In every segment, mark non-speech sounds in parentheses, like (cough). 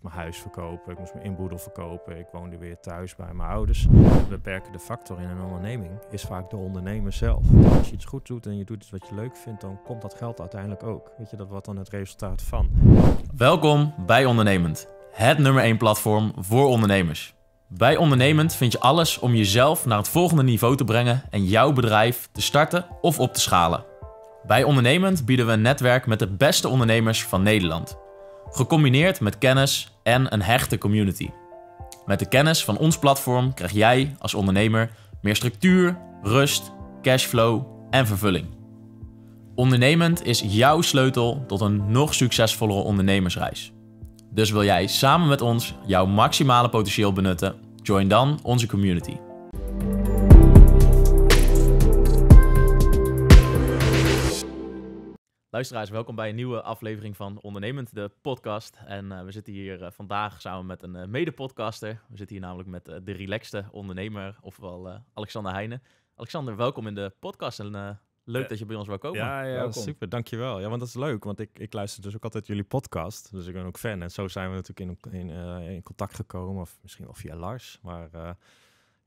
moest mijn huis verkopen, ik moest mijn inboedel verkopen, ik woonde weer thuis bij mijn ouders. De beperkende factor in een onderneming is vaak de ondernemer zelf. Als je iets goed doet en je doet iets wat je leuk vindt, dan komt dat geld uiteindelijk ook. Weet je, dat wat dan het resultaat van. Welkom bij Ondernemend, het nummer 1 platform voor ondernemers. Bij Ondernemend vind je alles om jezelf naar het volgende niveau te brengen en jouw bedrijf te starten of op te schalen. Bij Ondernemend bieden we een netwerk met de beste ondernemers van Nederland. Gecombineerd met kennis en een hechte community. Met de kennis van ons platform krijg jij als ondernemer meer structuur, rust, cashflow en vervulling. Ondernemend is jouw sleutel tot een nog succesvollere ondernemersreis. Dus wil jij samen met ons jouw maximale potentieel benutten? Join dan onze community. Luisteraars, welkom bij een nieuwe aflevering van Ondernemend, de podcast. En eh, we zitten hier eh, vandaag samen met een uh, mede-podcaster. We zitten hier namelijk met de relaxte ondernemer, ofwel Alexander Heijnen. Alexander, welkom in de podcast en leuk dat je bij ons wou komen. Ja, ja super, dankjewel. Ja, want dat is leuk, want ik, ik luister dus ook altijd jullie podcast. Dus ik ben ook fan en zo zijn we natuurlijk in, in, in contact gekomen, of misschien wel via Lars. Maar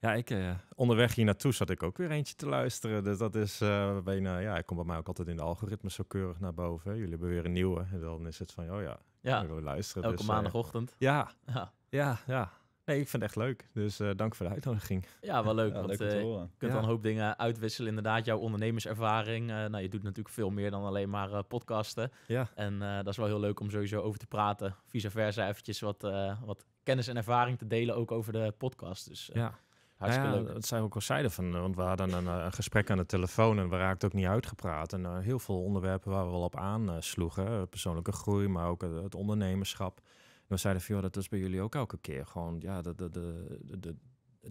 ja, ik, eh, onderweg hier naartoe zat ik ook weer eentje te luisteren. Dus dat is uh, bijna, ja, ik kom bij mij ook altijd in de algoritmes zo keurig naar boven. Jullie hebben weer een nieuwe. En dan is het van, oh ja, ja. luisteren. Elke dus, eh, maandagochtend. ja, (laughs) ja, ja, ja. Nee, ik vind het echt leuk. Dus dank voor de uitnodiging. Ja, wel leuk. Ja, want leuk je kunt dan een hoop dingen uitwisselen. Inderdaad, jouw ondernemerservaring. Uh, nou, je doet natuurlijk veel meer dan alleen maar podcasten. Ja. En dat is wel heel leuk om sowieso over te praten. Vice versa, eventjes wat, wat kennis en ervaring te delen ook over de podcast. Dus ja. Nou Hartstikke zei ja, Dat ook al zeiden van, eh, want we hadden eh, een, gesprek aan de telefoon en we raakten ook niet uitgepraat. En eh, heel veel onderwerpen waar we wel op aansloegen. persoonlijke groei, maar ook het ondernemerschap. En we zeiden van, joh, dat is bij jullie ook elke keer gewoon, ja, de, de, de, de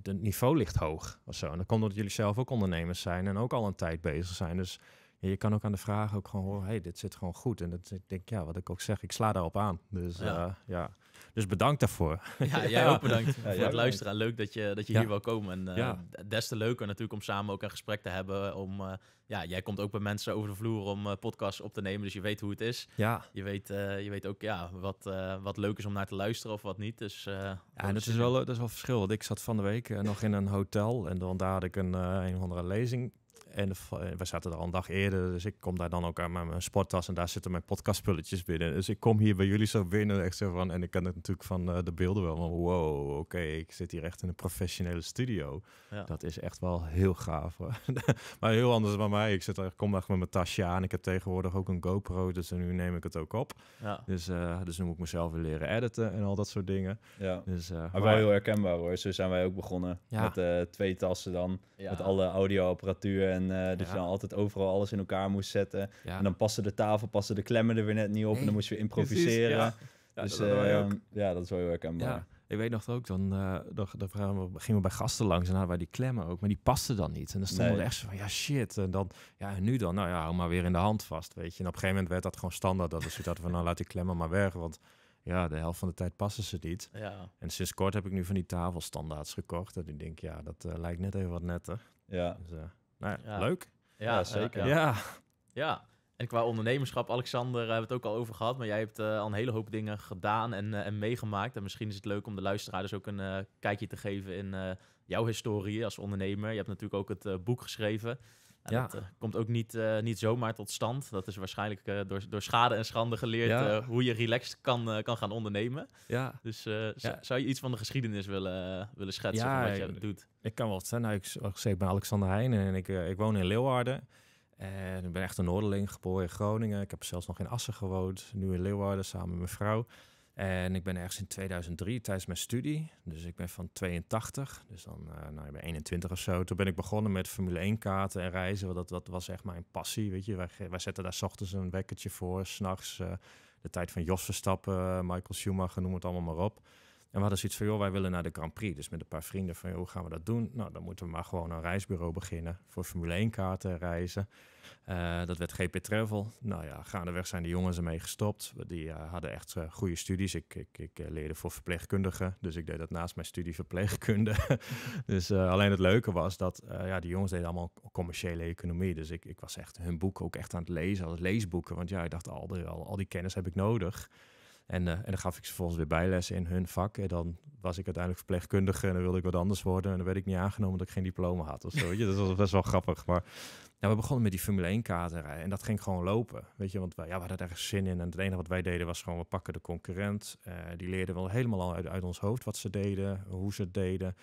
het niveau ligt hoog of zo. En dan komt dat jullie zelf ook ondernemers zijn en ook al een tijd bezig zijn. Dus ja, je kan ook aan de vraag ook gewoon horen, hey, dit zit gewoon goed. En dat, ik denk, ja, wat ik ook zeg, ik sla daarop aan. Dus ja. Dus bedankt daarvoor. Ja, (laughs) jij ook bedankt voor het luisteren. leuk dat je, dat je hier wil komen. En eh, des te leuker natuurlijk om samen ook een gesprek te hebben. Om, eh, ja, jij komt ook bij mensen over de vloer om eh, podcasts op te nemen. Dus je weet hoe het is. Ja. Je, weet, je weet ook ja, wat, wat leuk is om naar te luisteren of wat niet. Dus, ja, en dat is, wel, dat is wel verschil. Want ik zat van de week nog in een hotel. En dan daar had ik een, een of andere lezing en eh, we zaten er al een dag eerder, dus ik kom daar dan ook aan met mijn sporttas en daar zitten mijn podcastspulletjes binnen. Dus ik kom hier bij jullie zo binnen echt zo van, en ik ken het natuurlijk van eh, de beelden wel, maar wow, oké, ik zit hier echt in een professionele studio. Dat is echt wel heel gaaf. (laughs) maar heel anders dan mij, ik zit er, kom echt met mijn tasje aan. Ik heb tegenwoordig ook een GoPro, dus nu neem ik het ook op. Ja. Dus, uh, dus nu moet ik mezelf weer leren editen en al dat soort dingen. Ja. Dus, uh, maar wel heel herkenbaar hoor, zo zijn wij ook begonnen. Ja. Met twee tassen dan, met alle audioapparatuur en en eh, dat je dan altijd overal alles in elkaar moest zetten. En dan passen de tafel, passen de klemmen er weer net niet op. En dan moest je improviseren. dus ehm, ja, dat is wel heel herkenbaar. Ik weet nog ook, dan, uh, dan, dan gingen we bij gasten langs en hadden wij die klemmen ook, maar die pasten dan niet. En dan stonden we echt zo van, ja shit, en dan, ja nu dan? Nou ja, hou maar weer in de hand vast, weet je. En op een gegeven moment werd dat gewoon standaard, dat we zoiets van, nou laat die klemmen maar weg, want ja, de helft van de tijd passen ze niet. Ja. En sinds kort heb ik nu van die tafelstandaards gekocht, dat ik denk, ja, dat eh, lijkt net even wat netter. Ja. Dus, ja. Leuk. Ja, zeker. ja. ja. En qua ondernemerschap, Alexander, hebben we het ook al over gehad. Maar jij hebt eh, al een hele hoop dingen gedaan en, eh, en, meegemaakt. En misschien is het leuk om de luisteraars ook een eh, kijkje te geven in jouw historie als ondernemer. Je hebt natuurlijk ook het boek geschreven ja. Eh, komt ook niet, eh, niet zomaar tot stand. Dat is waarschijnlijk eh, door, door schade en schande geleerd hoe je relaxed kan, kan gaan ondernemen. Ja. Dus zou je iets van de geschiedenis willen, willen schetsen van wat je doet? Ik kan wel wat zeggen. Nou, ik, ik ben Alexander Heijn en ik, ik woon in Leeuwarden. En ik ben echt een Noorderling, geboren in Groningen. Ik heb zelfs nog in Assen gewoond, nu in Leeuwarden samen met mijn vrouw. En ik ben ergens in 2003 tijdens mijn studie, dus ik ben van 82, dus dan uh, nou, ik 21 of zo. Toen ben ik begonnen met Formule 1 kaarten en reizen, dat, dat was echt mijn passie, weet je. Wij, zetten daar s ochtends een wekkertje voor, s'nachts uh, eh, de tijd van Jos Verstappen, eh, Michael Schumacher, noem het allemaal maar op. En we hadden zoiets van, joh, wij willen naar de Grand Prix. Dus met een paar vrienden van, hoe gaan we dat doen? Nou, dan moeten we maar gewoon een reisbureau beginnen voor Formule 1 kaarten reizen. Eh, dat werd GP Travel. Nou ja, gaandeweg zijn de jongens ermee gestopt. Die eh, hadden echt eh, goede studies. Ik, ik, ik leerde voor verpleegkundigen, dus ik deed dat naast mijn studie verpleegkunde. (laughs) dus alleen het leuke was dat ja, die jongens deden allemaal commerciële economie. Dus ik, ik was echt hun boeken ook echt aan het lezen, als leesboeken. Want ja, ik dacht, al die, al, al die kennis heb ik nodig. En, eh, en dan gaf ik ze vervolgens weer bijlessen in hun vak. En dan was ik uiteindelijk verpleegkundige en dan wilde ik wat anders worden. En dan werd ik niet aangenomen dat ik geen diploma had of zo. Weet je? Dat was best wel grappig. Maar nou, we begonnen met die Formule 1 kaartenrij en dat ging gewoon lopen. Weet je, want wij, ja, we hadden ergens zin in. En het enige wat wij deden was gewoon, we pakken de concurrent. Eh, die leerden wel helemaal al uit, uit ons hoofd wat ze deden, hoe ze het deden.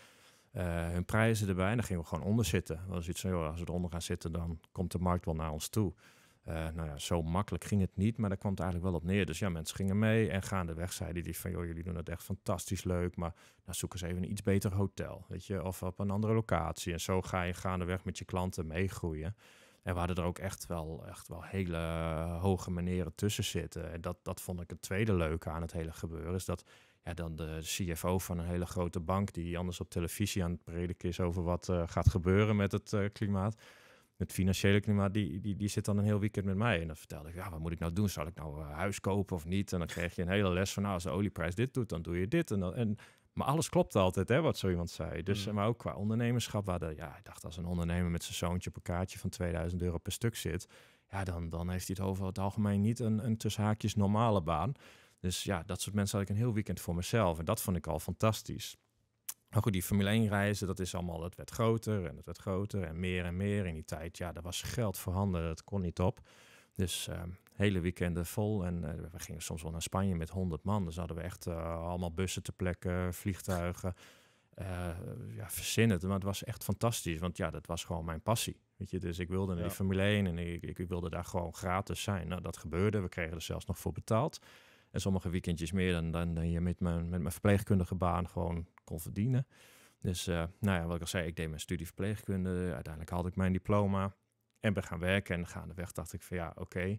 Uh, hun prijzen erbij en dan gingen we gewoon onder zitten. We hadden zoiets van, als we eronder gaan zitten, dan komt de markt wel naar ons toe. Eh, nou ja, zo makkelijk ging het niet, maar daar kwam het eigenlijk wel op neer. Dus ja, mensen gingen mee en gaandeweg zeiden die van... joh, jullie doen het echt fantastisch leuk, maar nou, zoek eens even een iets beter hotel. Weet je, of op een andere locatie. En zo ga je gaandeweg met je klanten meegroeien. En we hadden er ook echt wel, echt wel hele hoge manieren tussen zitten. En dat, dat vond ik het tweede leuke aan het hele gebeuren. Is dat ja, dan de CFO van een hele grote bank, die anders op televisie aan het prediken is over wat uh, gaat gebeuren met het eh, klimaat het financiële klimaat, die, die, die zit dan een heel weekend met mij. En dan vertelde ik, ja, wat moet ik nou doen? Zal ik nou een eh, huis kopen of niet? En dan kreeg je een hele les van, nou, als de olieprijs dit doet, dan doe je dit. En, dan, en maar alles klopt altijd, hè, wat zo iemand zei. Dus, mm. Maar ook qua ondernemerschap, waar de, ja, ik dacht als een ondernemer met zijn zoontje op een kaartje van 2000 euro per stuk zit, ja, dan, dan heeft hij het over het algemeen niet een, een tussenhaakjes normale baan. Dus ja, dat soort mensen had ik een heel weekend voor mezelf. En dat vond ik al fantastisch. Maar goed, die Formule 1 reizen, dat is allemaal, dat werd groter en dat werd groter en meer en meer in die tijd. Ja, daar was geld voorhanden, dat kon niet op. Dus uh, hele weekenden vol en eh, we gingen soms wel naar Spanje met 100 man. Dus hadden we echt eh, allemaal bussen te plekken, vliegtuigen. Eh, ja, verzinnen. Maar het was echt fantastisch, want ja, dat was gewoon mijn passie. Weet je, dus ik wilde naar die Formule 1 en ik, ik, wilde daar gewoon gratis zijn. Nou, dat gebeurde. We kregen er zelfs nog voor betaald. En sommige weekendjes meer dan, dan, dan je met mijn, met mijn verpleegkundige baan gewoon kon verdienen. Dus eh, nou ja, wat ik al zei, ik deed mijn studie verpleegkunde. Uiteindelijk had ik mijn diploma en ben gaan werken. En gaandeweg dacht ik van ja, oké,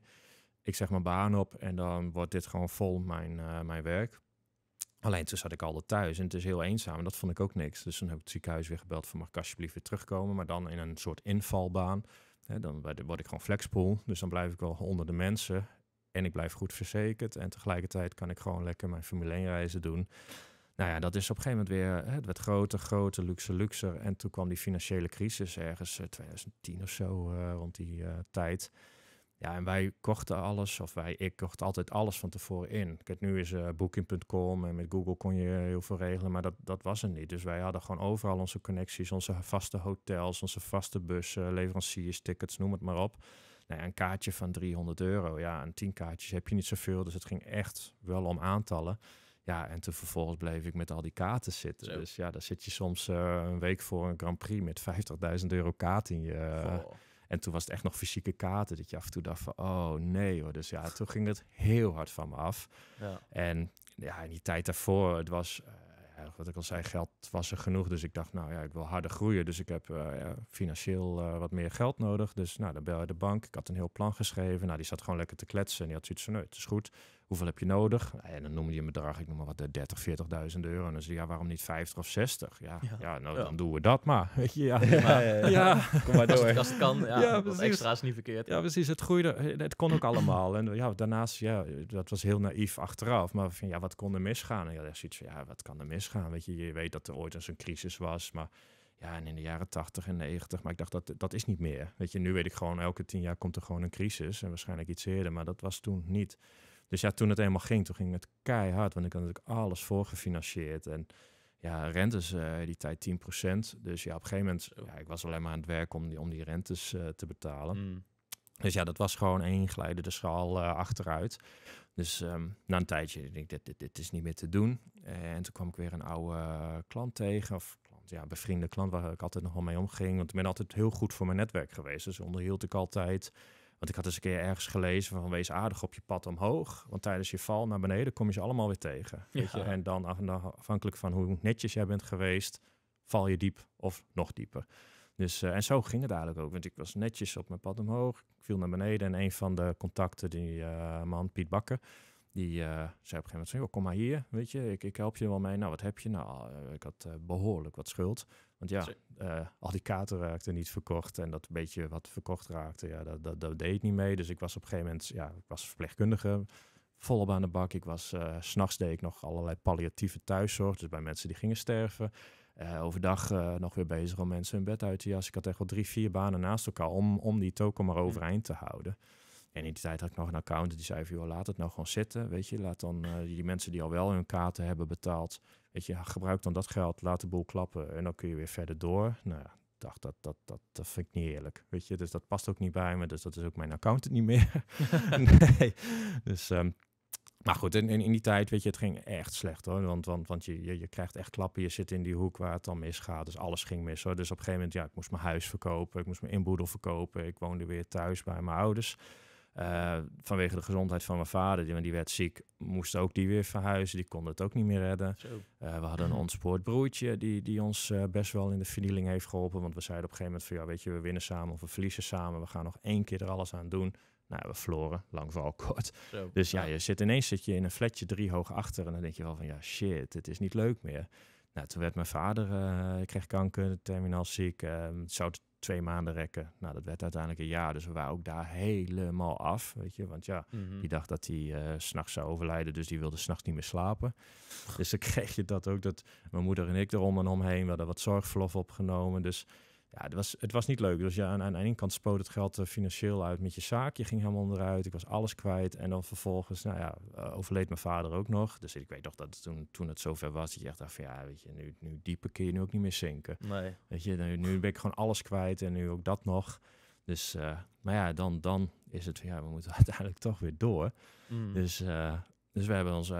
ik zeg mijn baan op en dan wordt dit gewoon vol mijn, eh, mijn werk. Alleen toen zat ik altijd thuis en het is heel eenzaam en dat vond ik ook niks. Dus toen heb ik het ziekenhuis weer gebeld van mag ik alsjeblieft weer terugkomen, maar dan in een soort invalbaan. dan word ik gewoon flexpool, dus dan blijf ik wel onder de mensen en ik blijf goed verzekerd. En tegelijkertijd kan ik gewoon lekker mijn familie reizen doen. Nou ja, dat is op een gegeven moment weer, het werd groter, groter, luxe, luxe En toen kwam die financiële crisis ergens 2010 eh, of zo, eh, rond die eh, tijd. Ja, en wij kochten alles, of wij, ik kocht altijd alles van tevoren in. Kijk, nu is Booking.com en met Google kon je heel veel regelen, maar dat, dat was er niet. Dus wij hadden gewoon overal onze connecties, onze vaste hotels, onze vaste bussen, leveranciers, tickets, noem het maar op. Nou ja, een kaartje van 300 euro, ja, en 10 kaartjes heb je niet zoveel, dus het ging echt wel om aantallen. Ja, en toen vervolgens bleef ik met al die kaarten zitten. Dus ja, daar zit je soms eh, een week voor een Grand Prix met 50.000 euro kaart in je. Eh, en toen was het echt nog fysieke kaarten. Dat je af en toe dacht van, oh nee hoor. Dus ja, toen ging het heel hard van me af. Ja. En ja, in die tijd daarvoor, het was... Eh, wat ik al zei, geld was er genoeg. Dus ik dacht, nou ja, ik wil harder groeien. Dus ik heb ja, financieel wat meer geld nodig. Dus nou, dan bel je de bank. Ik had een heel plan geschreven. Nou, die zat gewoon lekker te kletsen. En die had zoiets van, nee, het is goed. Hoeveel heb je nodig? En nou dan noem je een bedrag, ik noem maar wat, 30, eh, 40.000 euro. En dan zeg je, ja, waarom niet 50 of 60? Ja, ja. nou, dan doen we dat maar. Weet (laughs) je, ja. ja, Kom maar door. Als kan, ja, (laughs) extra is niet verkeerd. Ja, precies. Het groeide, eh, het kon ook allemaal. En ja, daarnaast, ja, dat was heel naïef achteraf. Maar ja, wat kon er misgaan? En ja, daar zoiets ja, wat kan er misgaan? Weet je, je weet dat er ooit eens een crisis was, maar... Ja, en in de jaren 80 en 90, maar ik dacht, dat, dat is niet meer. Weet je, nu weet ik gewoon, elke tien jaar komt er gewoon een crisis. En waarschijnlijk iets eerder, maar dat was toen niet. Dus ja, toen het eenmaal ging, toen ging het keihard. Want ik had natuurlijk alles voorgefinancierd. En ja, rentes uh, die tijd 10%. Dus ja, op een gegeven moment, ja, ik was alleen maar aan het werk om die, om die rentes eh, te betalen. Hmm. Dus ja, dat was gewoon één de schaal eh, achteruit. Dus ehm, na een tijdje denk ik, dit, dit, dit, is niet meer te doen. En toen kwam ik weer een oude klant tegen, of klant, ja, bevriende klant waar ik altijd nog mee omging. Want ik ben altijd heel goed voor mijn netwerk geweest. Dus onderhield ik altijd want ik had eens een keer ergens gelezen van wees aardig op je pad omhoog. Want tijdens je val naar beneden kom je ze allemaal weer tegen. Weet je? En dan afhankelijk van hoe netjes jij bent geweest, val je diep of nog dieper. Dus, eh, en zo ging het eigenlijk ook. Want ik was netjes op mijn pad omhoog. Ik viel naar beneden. En een van de contacten, die eh, man, Piet Bakker, die eh, zei op een gegeven moment: zo, Kom maar hier, weet je, ik, ik help je wel mee. Nou, wat heb je? Nou, ik had behoorlijk wat schuld. Want ja, eh, al die katen raakten niet verkocht. En dat beetje wat verkocht raakte, ja, dat, dat, dat deed niet mee. Dus ik was op een gegeven moment, ja, ik was verpleegkundige volop aan de bak. Ik was, uh, eh, s'nachts deed ik nog allerlei palliatieve thuiszorg. Dus bij mensen die gingen sterven. Eh, overdag nog weer bezig om mensen hun bed uit te jassen. Ik had echt wel drie, vier banen naast elkaar om, om die token maar overeind te houden. En in die tijd had ik nog een accountant die zei van, joh, laat het nou gewoon zitten. Weet je, laat dan die mensen die al wel hun kaarten hebben betaald Weet je, gebruik dan dat geld, laat de boel klappen en dan kun je weer verder door. Nou dacht, dat, dat, dat, dat vind ik niet eerlijk. Weet je, dus dat past ook niet bij me. Dus dat is ook mijn account niet meer. (laughs) nee. Dus, ehm, maar goed, in, in die tijd, weet je, het ging echt slecht hoor. Want, want, want je, je, je krijgt echt klappen. Je zit in die hoek waar het dan misgaat. Dus alles ging mis hoor. Dus op een gegeven moment, ja, ik moest mijn huis verkopen. Ik moest mijn inboedel verkopen. Ik woonde weer thuis bij mijn ouders. Eh, vanwege de gezondheid van mijn vader, die, die werd ziek, moest ook die weer verhuizen. Die kon het ook niet meer redden. Eh, we hadden een ontspoord broertje die, die ons eh, best wel in de vernieling heeft geholpen. Want we zeiden op een gegeven moment van ja, weet je, we winnen samen of we verliezen samen. We gaan nog één keer er alles aan doen. Nou, we verloren, lang vooral kort. Dus ja, je zit ineens zit je in een flatje drie hoog achter en dan denk je wel van ja, shit, het is niet leuk meer. Nou, toen werd mijn vader, kreeg kanker, terminaal ziek. Ehm, zou twee maanden rekken. Nou, dat werd uiteindelijk een jaar. Dus we waren ook daar helemaal af, weet je. Want ja, mhm. die dacht dat hij eh, 's s'nachts zou overlijden. Dus die wilde s'nachts niet meer slapen. dus dan (laughs) kreeg je dat ook, dat mijn moeder en ik erom en omheen... we hadden wat zorgverlof opgenomen. Dus ja, het was, het was niet leuk. Dus ja, aan, aan de ene kant spoot het geld eh, financieel uit met je zaak. Je ging helemaal onderuit. Ik was alles kwijt. En dan vervolgens, nou ja, eh, overleed mijn vader ook nog. Dus ik weet toch dat toen, toen het zover was, dat je echt dacht van ja, weet je, nu, nu dieper kun je nu ook niet meer zinken. Nee. Weet je, nu, nu ben ik gewoon alles kwijt en nu ook dat nog. Dus, uh, maar ja, dan, dan is het van ja, we moeten (laughs) uiteindelijk toch weer door. Mm. Dus uh, dus we hebben ons, uh,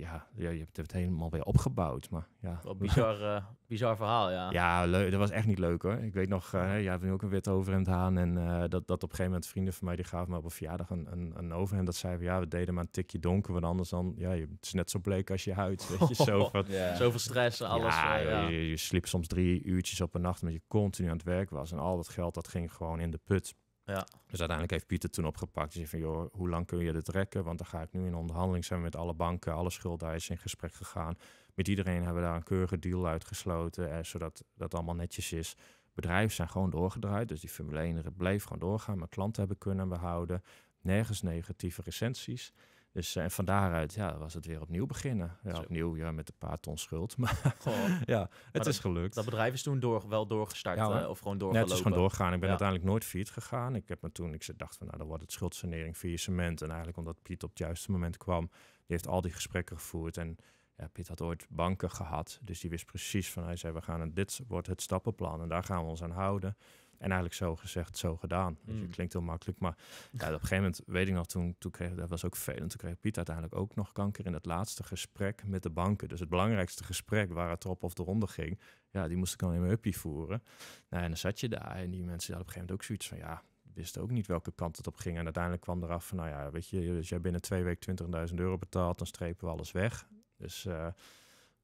ja, je hebt het helemaal weer opgebouwd. Maar ja. Wat bizar, eh, bizar verhaal, ja. Ja, leuk. Dat was echt niet leuk hoor. Ik weet nog, uh, hebt nu ook een wit overhemd aan. En eh, dat, dat op een gegeven moment vrienden van mij, die gaven me op een verjaardag een, een, een overhemd. Dat zeiden we, ja, we deden maar een tikje donker. Want anders dan, ja, het is net zo bleek als je huid. Weet je, (laughs) zo van, Zoveel stress en alles. Ja, Je, je, sliep soms drie uurtjes op een nacht omdat je continu aan het werk was. En al dat geld, dat ging gewoon in de put. Ja. Dus uiteindelijk heeft Pieter toen opgepakt. Die zei van, joh, hoe lang kun je dit rekken? Want dan ga ik nu in onderhandeling zijn met alle banken, alle schuldeisers in gesprek gegaan. Met iedereen hebben we daar een keurige deal uitgesloten, eh, zodat dat allemaal netjes is. Bedrijven zijn gewoon doorgedraaid, dus die Formule 1 bleef gewoon doorgaan. Mijn klanten hebben kunnen behouden. Nergens negatieve recensies. Dus eh, en van daaruit ja, was het weer opnieuw beginnen. Ja, opnieuw ja, met een paar ton schuld. (laughs) Maar Goh, ja, het is gelukt. Dat bedrijf is toen wel doorgestart eh, of gewoon doorgelopen? Net het is gewoon doorgaan. Ik ben uiteindelijk nooit failliet gegaan. Ik heb me toen, ik dacht van nou, dan wordt het schuldsanering cement. En eigenlijk omdat Piet op het juiste moment kwam, die heeft al die gesprekken gevoerd. En ja, Piet had ooit banken gehad, dus die wist precies van, hij zei, we gaan dit wordt het stappenplan en daar gaan we ons aan houden. En eigenlijk zo gezegd, zo gedaan. het hmm. klinkt heel makkelijk. Maar ja, op een gegeven moment, weet ik nog, toen, toen kreeg, dat was ook veel. En toen kreeg Piet uiteindelijk ook nog kanker in het laatste gesprek met de banken. Dus het belangrijkste gesprek waar het erop of de ging. Ja, die moest ik dan in mijn huppie voeren. Nou, en dan zat je daar en die mensen hadden op een gegeven moment ook zoiets van, ja, wist ook niet welke kant het op ging. En uiteindelijk kwam eraf van, nou ja, weet je, als dus jij binnen twee weken 20.000 euro betaalt, dan strepen we alles weg. Dus... Eh,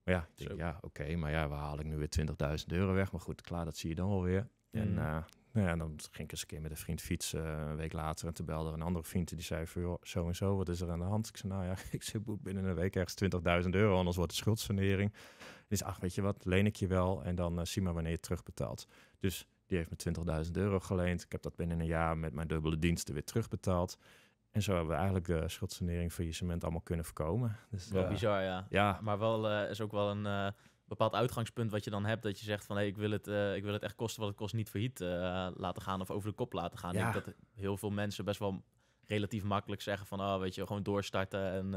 ja, ja, oké, maar ja, waar haal ik nu weer 20.000 euro weg? Maar goed, klaar, dat zie je dan alweer. En hmm. eh, nou ja, dan ging ik eens een keer met een vriend fietsen eh, een week later. En te belde een andere vriend die zei van, zo en zo, wat is er aan de hand? Ik zei, nou ja, (laughs) ik zit binnen een week ergens 20.000 euro, anders wordt de schuldsanering. is ach, weet je wat, leen ik je wel en dan eh, zie maar wanneer je het terugbetaalt. Dus die heeft me 20.000 euro geleend. Ik heb dat binnen een jaar met mijn dubbele diensten weer terugbetaald. En zo hebben we eigenlijk de schuldsanering, faillissement allemaal kunnen voorkomen. Dus, wel bizar, ja. ja. Maar wel is ook wel een bepaald uitgangspunt wat je dan hebt. Dat je zegt van hé, hey, ik, wil het, eh, ik wil het echt kosten wat het kost niet verhit eh, laten gaan of over de kop laten gaan. Ja. Ik denk dat heel veel mensen best wel relatief makkelijk zeggen van oh, weet je, gewoon doorstarten en uh,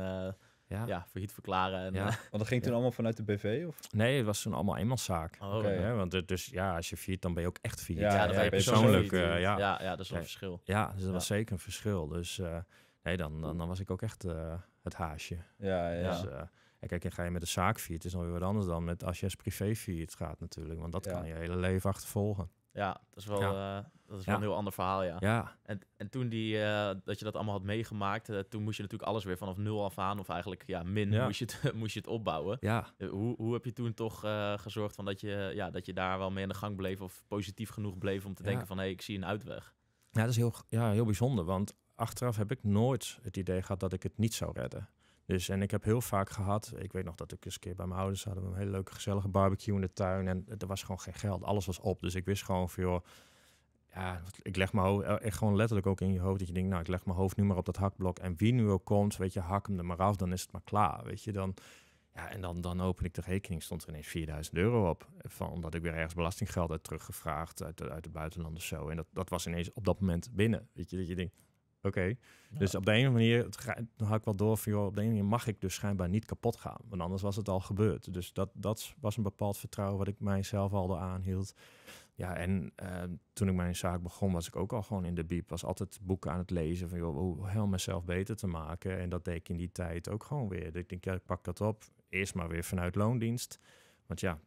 ja. ja. verklaren. En, ja. Want dat ging toen allemaal vanuit de BV of? Nee, het was toen allemaal eenmanszaak. Oh, okay, Want dus ja, als je failliet, dan ben je ook echt failliet. Ja, persoonlijk. ja. ja, dat is wel een verschil. Ja, dus dat was zeker een verschil. Dus nee, dan, dan, dan was ik ook echt het haasje. Ja, ja. Dus, en kijk, en ga je met een zaak Het is nog weer wat anders dan met als je als privé viert gaat natuurlijk. Want dat kan je hele leven achtervolgen. Ja, dat is wel, eh, dat is wel een heel ander verhaal, ja. ja. En, en toen die, eh, dat je dat allemaal had meegemaakt, eh, toen moest je natuurlijk alles weer vanaf nul af aan, of eigenlijk ja, min, Moest, je het, (laughs) moest je het opbouwen. Ja. hoe, hoe heb je toen toch gezorgd van dat, je, ja, dat je daar wel mee aan de gang bleef, of positief genoeg bleef om te denken van, hé, hey, ik zie een uitweg? Ja, dat is heel, ja, heel bijzonder, want achteraf heb ik nooit het idee gehad dat ik het niet zou redden. Dus en ik heb heel vaak gehad, ik weet nog dat ik eens een keer bij mijn ouders hadden we een hele leuke gezellige barbecue in de tuin en er was gewoon geen geld, alles was op. Dus ik wist gewoon van joh, ja, ik leg mijn hoofd echt gewoon letterlijk ook in je hoofd dat je denkt, nou ik leg mijn hoofd nu maar op dat hakblok en wie nu ook komt, weet je, hak hem er maar af, dan is het maar klaar, weet je, dan... Ja, en dan, dan open ik de rekening, stond er ineens 4000 euro op. Van, omdat ik weer ergens belastinggeld uit teruggevraagd uit, de, uit het buitenland of zo. En dat, dat was ineens op dat moment binnen. Weet je, dat je denkt, Oké, Dus op de ene manier dan had ik wel door van, joh, op de ene manier mag ik dus schijnbaar niet kapot gaan. Want anders was het al gebeurd. Dus dat, dat was een bepaald vertrouwen wat ik mijzelf al aanhield. Ja, en eh, toen ik mijn zaak begon, was ik ook al gewoon in de biep. Was altijd boeken aan het lezen van, joh, hoe helemaal mezelf beter te maken. En dat deed ik in die tijd ook gewoon weer. Ik denk, ja, ik pak dat op. Eerst maar weer vanuit loondienst. Want ja,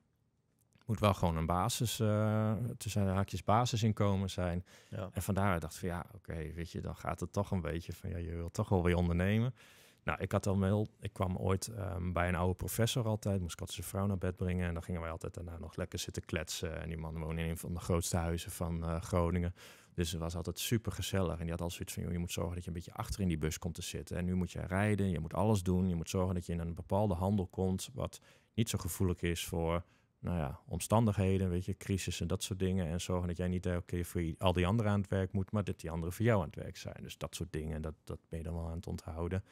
moet wel gewoon een basis, uh, eh, tussen haakjes basisinkomen zijn. Ja. En vandaar dacht ik van ja, oké, weet je, dan gaat het toch een beetje van ja, je wilt toch wel weer ondernemen. Nou, ik had al wel, ik kwam ooit ehm, bij een oude professor altijd, moest ik altijd zijn vrouw naar bed brengen en dan gingen wij altijd daarna nog lekker zitten kletsen. En die man woonde in een van de grootste huizen van eh, Groningen. Dus het was altijd super gezellig. En die had al zoiets van: joh, je moet zorgen dat je een beetje achter in die bus komt te zitten. En nu moet je rijden, je moet alles doen. Je moet zorgen dat je in een bepaalde handel komt. wat niet zo gevoelig is voor nou ja, omstandigheden, weet je, crisis en dat soort dingen. En zorgen dat jij niet elke eh, keer voor al die anderen aan het werk moet, maar dat die anderen voor jou aan het werk zijn. Dus dat soort dingen, dat, dat ben je dan wel aan het onthouden.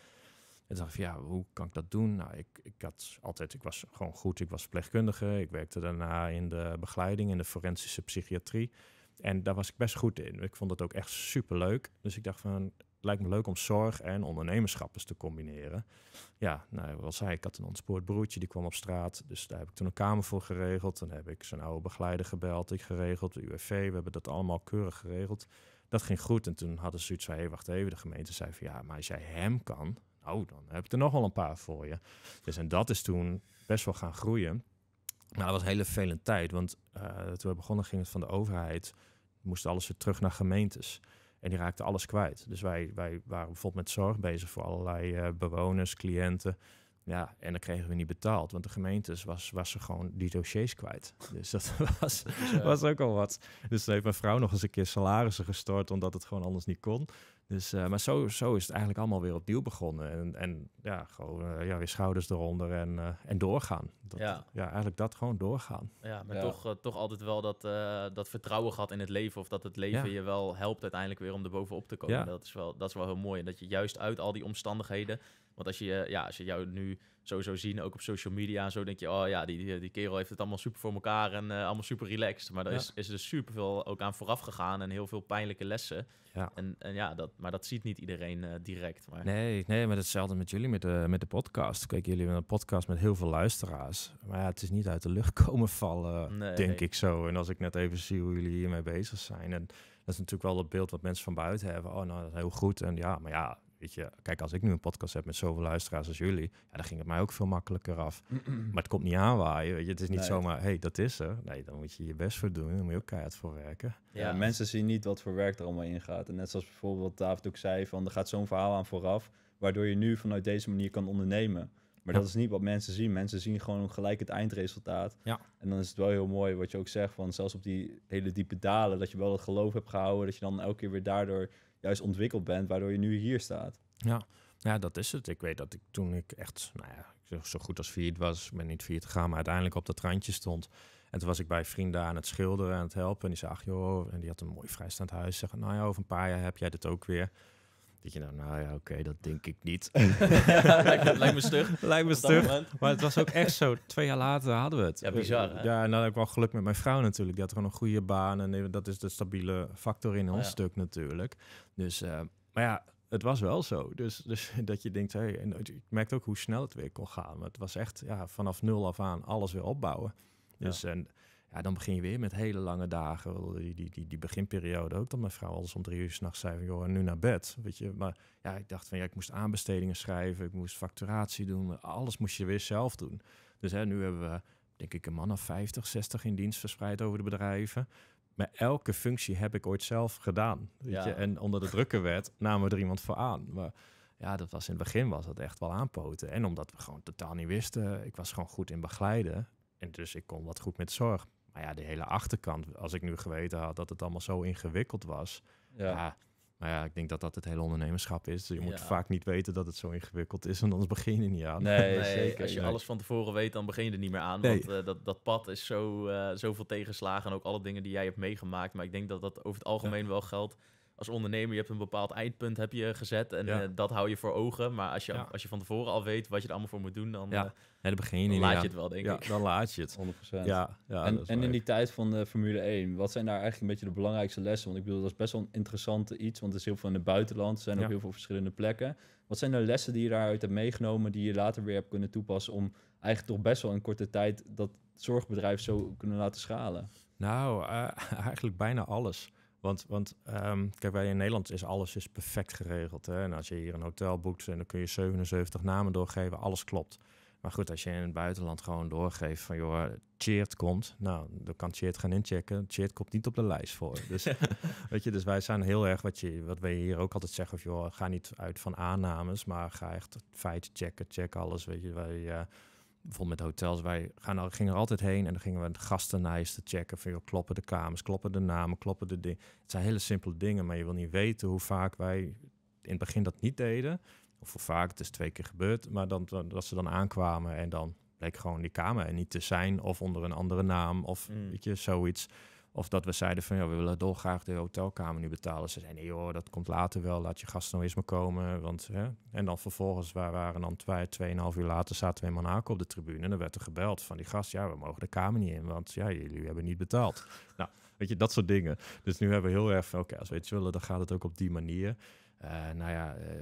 En dacht ik, ja, hoe kan ik dat doen? Nou, ik, ik had altijd, ik was gewoon goed, ik was verpleegkundige. Ik werkte daarna in de begeleiding, in de forensische psychiatrie. En daar was ik best goed in. Ik vond het ook echt super leuk. Dus ik dacht van, lijkt me leuk om zorg en ondernemerschap eens te combineren. Ja, nou, wat zei ik, had een ontspoord broertje, die kwam op straat. Dus daar heb ik toen een kamer voor geregeld. Dan heb ik zijn oude begeleider gebeld, ik geregeld, de UWV. We hebben dat allemaal keurig geregeld. Dat ging goed en toen hadden ze zoiets van, hé, wacht even. De gemeente zei van, ja, maar als jij hem kan, nou, dan heb ik er nog wel een paar voor je. Dus en dat is toen best wel gaan groeien. Maar dat was hele veel een tijd, want eh, toen we begonnen ging het van de overheid... moest alles weer terug naar gemeentes. En die raakten alles kwijt. Dus wij, wij waren bijvoorbeeld met zorg bezig voor allerlei eh, bewoners, cliënten. Ja, en dan kregen we niet betaald, want de gemeentes was, was ze gewoon die dossiers kwijt. Dus dat (laughs) was, eh, was ook al wat. Dus dan heeft mijn vrouw nog eens een keer salarissen gestort, omdat het gewoon anders niet kon. Dus, eh, maar zo, zo is het eigenlijk allemaal weer opnieuw begonnen. En, en ja, gewoon uh, ja, weer schouders eronder en, eh, en doorgaan. Dat, ja. eigenlijk dat gewoon doorgaan. Ja, maar Toch, toch altijd wel dat, dat vertrouwen gehad in het leven. Of dat het leven je wel helpt uiteindelijk weer om er bovenop te komen. Dat, is wel, dat is wel heel mooi. En dat je juist uit al die omstandigheden want als je, eh, ja, als je jou nu zo zo zien, ook op social media, zo denk je, oh ja, die, die, kerel heeft het allemaal super voor elkaar en eh, allemaal super relaxed. Maar daar is, is er dus super veel ook aan vooraf gegaan en heel veel pijnlijke lessen. Ja. En, en ja, dat, maar dat ziet niet iedereen eh, direct. Maar... Nee, nee, maar hetzelfde met jullie, met de, met de podcast. Kijk, jullie hebben een podcast met heel veel luisteraars. Maar ja, het is niet uit de lucht (laughs) komen vallen, denk ik zo. En als ik net even zie hoe jullie hiermee bezig zijn. En dat is natuurlijk wel het beeld wat mensen van buiten hebben. Oh, nou, dat is heel goed. En ja, maar ja, kijk, als ik nu een podcast heb met zoveel luisteraars als jullie, ja, dan ging het mij ook veel makkelijker af. maar het komt niet aanwaaien. Weet je, het is niet zomaar, hé, hey, dat is er. Nee, dan moet je je best voor doen. Dan moet je ook keihard voor werken. Ja, mensen zien niet wat voor werk er allemaal in gaat. En net zoals bijvoorbeeld David ook zei, van er gaat zo'n verhaal aan vooraf, waardoor je nu vanuit deze manier kan ondernemen. Maar dat is niet wat mensen zien. Mensen zien gewoon gelijk het eindresultaat. Ja. En dan is het wel heel mooi wat je ook zegt. Van zelfs op die hele diepe dalen. Dat je wel dat geloof hebt gehouden. Dat je dan elke keer weer daardoor juist ontwikkeld bent. Waardoor je nu hier staat. Ja, ja dat is het. Ik weet dat ik toen ik echt nou ja, zo goed als vierd was. Ik ben niet vierd gegaan. Maar uiteindelijk op dat randje stond. En toen was ik bij vrienden aan het schilderen, en het helpen. En die zag, joh, en die had een mooi vrijstaand huis. Zeggen, nou ja, over een paar jaar heb jij dit ook weer. Dat je nou, nou ja, oké, dat denk ik niet. (laughs) lijkt, me, stug. (laughs) Lijkt me stug. Maar het was ook echt zo. Twee jaar later hadden we het. Ja, bizar. Hè? Ja, en dan heb ik wel geluk met mijn vrouw natuurlijk. dat had gewoon een goede baan. En dat is de stabiele factor in oh ons stuk natuurlijk. Dus, eh, maar ja, het was wel zo. Dus, (laughs) dus dat je denkt, hey, en ik merkte ook hoe snel het weer kon gaan. Maar het was echt ja, vanaf nul af aan alles weer opbouwen. Dus en ja, dan begin je weer met hele lange dagen. Die, die, die, die beginperiode ook. Dat mijn vrouw alles om drie uur s'nachts zei van... joh, nu naar bed, weet je. Maar ja, ik dacht van... ja, ik moest aanbestedingen schrijven. Ik moest facturatie doen. Alles moest je weer zelf doen. Dus hè, nu hebben we, denk ik, een man of 50, 60 in dienst verspreid over de bedrijven. Maar elke functie heb ik ooit zelf gedaan. Weet ja. je? En onder de drukke wet namen we er iemand voor aan. Maar ja, dat was in het begin was dat echt wel aanpoten. En omdat we gewoon totaal niet wisten, ik was gewoon goed in begeleiden. En dus ik kon wat goed met zorg. Maar ja, de hele achterkant, als ik nu geweten had dat het allemaal zo ingewikkeld was. Ja. maar ja, ik denk dat dat het hele ondernemerschap is. Dus je moet vaak niet weten dat het zo ingewikkeld is, Want anders begin je niet aan. Nee, (laughs) Als je alles van tevoren weet, dan begin je er niet meer aan. Want eh, dat, dat pad is zo, uh, zoveel tegenslagen en ook alle dingen die jij hebt meegemaakt. Maar ik denk dat dat over het algemeen wel geldt als ondernemer, je hebt een bepaald eindpunt heb je gezet en eh, dat hou je voor ogen. Maar als je, als je van tevoren al weet wat je er allemaal voor moet doen, dan, ja. Uh, dan, begin je dan laat je het wel, denk ik. Dan laat je het. 100%. Ja, ja, en en in die tijd van de Formule 1, wat zijn daar eigenlijk een beetje de belangrijkste lessen? Want ik bedoel, dat is best wel een interessante iets, want er is heel veel in het buitenland, er zijn ook heel veel verschillende plekken. Wat zijn de lessen die je daaruit hebt meegenomen, die je later weer hebt kunnen toepassen om eigenlijk toch best wel in korte tijd dat zorgbedrijf zo kunnen laten schalen? Nou, eh, (laughs) eigenlijk bijna alles. Want, want ehm, kijk, wij in Nederland is alles is perfect geregeld. Hè? En als je hier een hotel boekt en eh, dan kun je 77 namen doorgeven, alles klopt. Maar goed, als je in het buitenland gewoon doorgeeft van joh, Cheert komt, nou, dan kan Cheert gaan inchecken. Cheert komt niet op de lijst voor. Dus (laughs) weet je, dus wij zijn heel erg wat, je, wat wij hier ook altijd zeggen, of joh, ga niet uit van aannames, maar ga echt feiten checken, check alles. Weet je, wij. Uh, bijvoorbeeld met hotels, wij gaan, gingen er altijd heen en dan gingen we de te checken. Van, kloppen de kamers, kloppen de namen, kloppen de dingen. Het zijn hele simpele dingen, maar je wil niet weten hoe vaak wij in het begin dat niet deden. Of hoe vaak, het is twee keer gebeurd, maar dan, dat ze dan aankwamen en dan bleek gewoon die kamer er niet te zijn of onder een andere naam of mm. weet je, zoiets. Of dat we zeiden van, ja, we willen dolgraag de hotelkamer nu betalen. Ze zeiden, nee hoor dat komt later wel, laat je gast nou eens maar komen. Want, hè? En dan vervolgens, waar waren dan twee, tweeënhalf uur later, zaten we in Monaco op de tribune. En dan werd er gebeld van die gast, ja, we mogen de kamer niet in, want ja, jullie hebben niet betaald. (laughs) nou, weet je, dat soort dingen. Dus nu hebben we heel erg van, oké, als we iets willen, dan gaat het ook op die manier. Eh, nou ja, eh,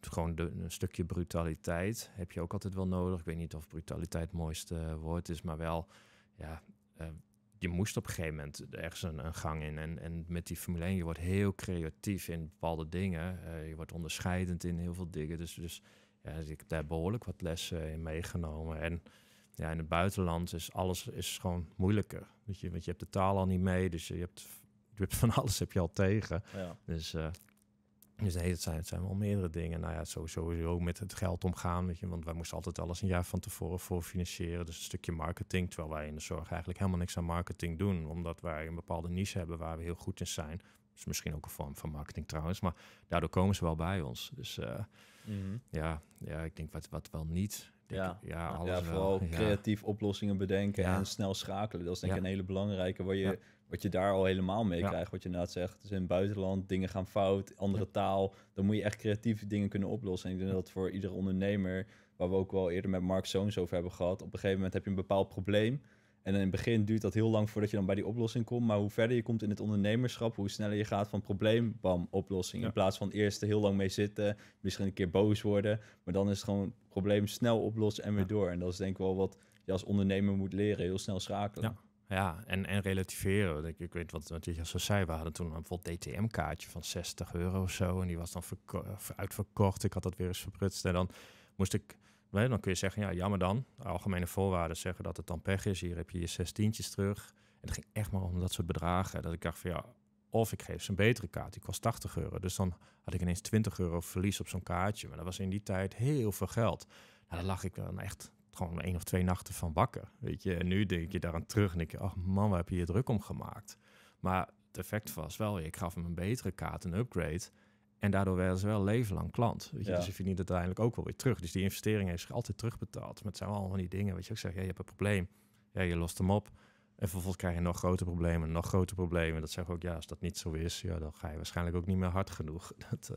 gewoon een stukje brutaliteit heb je ook altijd wel nodig. Ik weet niet of brutaliteit het mooiste woord is, maar wel ja, eh, je moest op een gegeven moment ergens een, gang in. En, en met die Formule 1, je wordt heel creatief in bepaalde dingen. Eh, je wordt onderscheidend in heel veel dingen. Dus, dus ja, dus ik heb daar behoorlijk wat lessen in meegenomen. En ja, in het buitenland is alles is gewoon moeilijker. Weet je, want je hebt de taal al niet mee, dus je hebt, je hebt van (laughs) alles heb je al tegen. Ja. Dus uh, dus nee, het zijn, het zijn wel meerdere dingen. Nou ja, sowieso met het geld omgaan. Weet je, want wij moesten altijd alles een jaar van tevoren voor financieren. Dus een stukje marketing. Terwijl wij in de zorg eigenlijk helemaal niks aan marketing doen. Omdat wij een bepaalde niche hebben waar we heel goed in zijn. is misschien ook een vorm van marketing trouwens. Maar daardoor komen ze wel bij ons. Dus eh, mhm. ja, ja, ik denk wat, wat wel niet. ja. ja, ja, vooral wel. creatief oplossingen bedenken en snel schakelen. Dat is denk ik een hele belangrijke waar je wat je daar al helemaal mee krijgt. Wat je inderdaad zegt, dus in het buitenland, dingen gaan fout, andere taal. Dan moet je echt creatieve dingen kunnen oplossen. En ik denk dat voor iedere ondernemer, waar we ook wel eerder met Mark Zoons over hebben gehad, op een gegeven moment heb je een bepaald probleem. En in het begin duurt dat heel lang voordat je dan bij die oplossing komt. Maar hoe verder je komt in het ondernemerschap, hoe sneller je gaat van probleem, bam, oplossing. In plaats van eerst heel lang mee zitten, misschien een keer boos worden. Maar dan is het gewoon probleem snel oplossen en weer door. En dat is denk ik wel wat je als ondernemer moet leren, heel snel schakelen. Ja ja, en, en relativeren. Ik, ik weet wat, wat je zo zei, we hadden toen een DTM-kaartje van 60 euro of zo. En die was dan uitverkocht. Ik had dat weer eens verprutst. En dan moest ik, dan kun je zeggen, ja, jammer dan. Algemene voorwaarden zeggen dat het dan pech is. Hier heb je je zestientjes terug. En het ging echt maar om dat soort bedragen. Dat ik dacht van ja, of ik geef ze een betere kaart. Die kost 80 euro. Dus dan had ik ineens 20 euro verlies op zo'n kaartje. Maar dat was in die tijd heel veel geld. Nou, daar lag ik dan echt gewoon één of twee nachten van wakker. Weet je, en nu denk je daaraan terug en denk je, ach man, waar heb je je druk om gemaakt? Maar het effect was wel, Ik gaf hem een betere kaart, een upgrade. En daardoor werden ze wel leven lang klant. Weet je? Ja. Dus je verdient het uiteindelijk ook wel weer terug. Dus die investering heeft zich altijd terugbetaald. Met het zijn allemaal van die dingen, wat je ook zegt, ja, je hebt een probleem. Ja, je lost hem op. En vervolgens krijg je nog grote problemen, nog grote problemen. Dat zeg ik ook, ja, als dat niet zo is, ja, dan ga je waarschijnlijk ook niet meer hard genoeg. (laughs)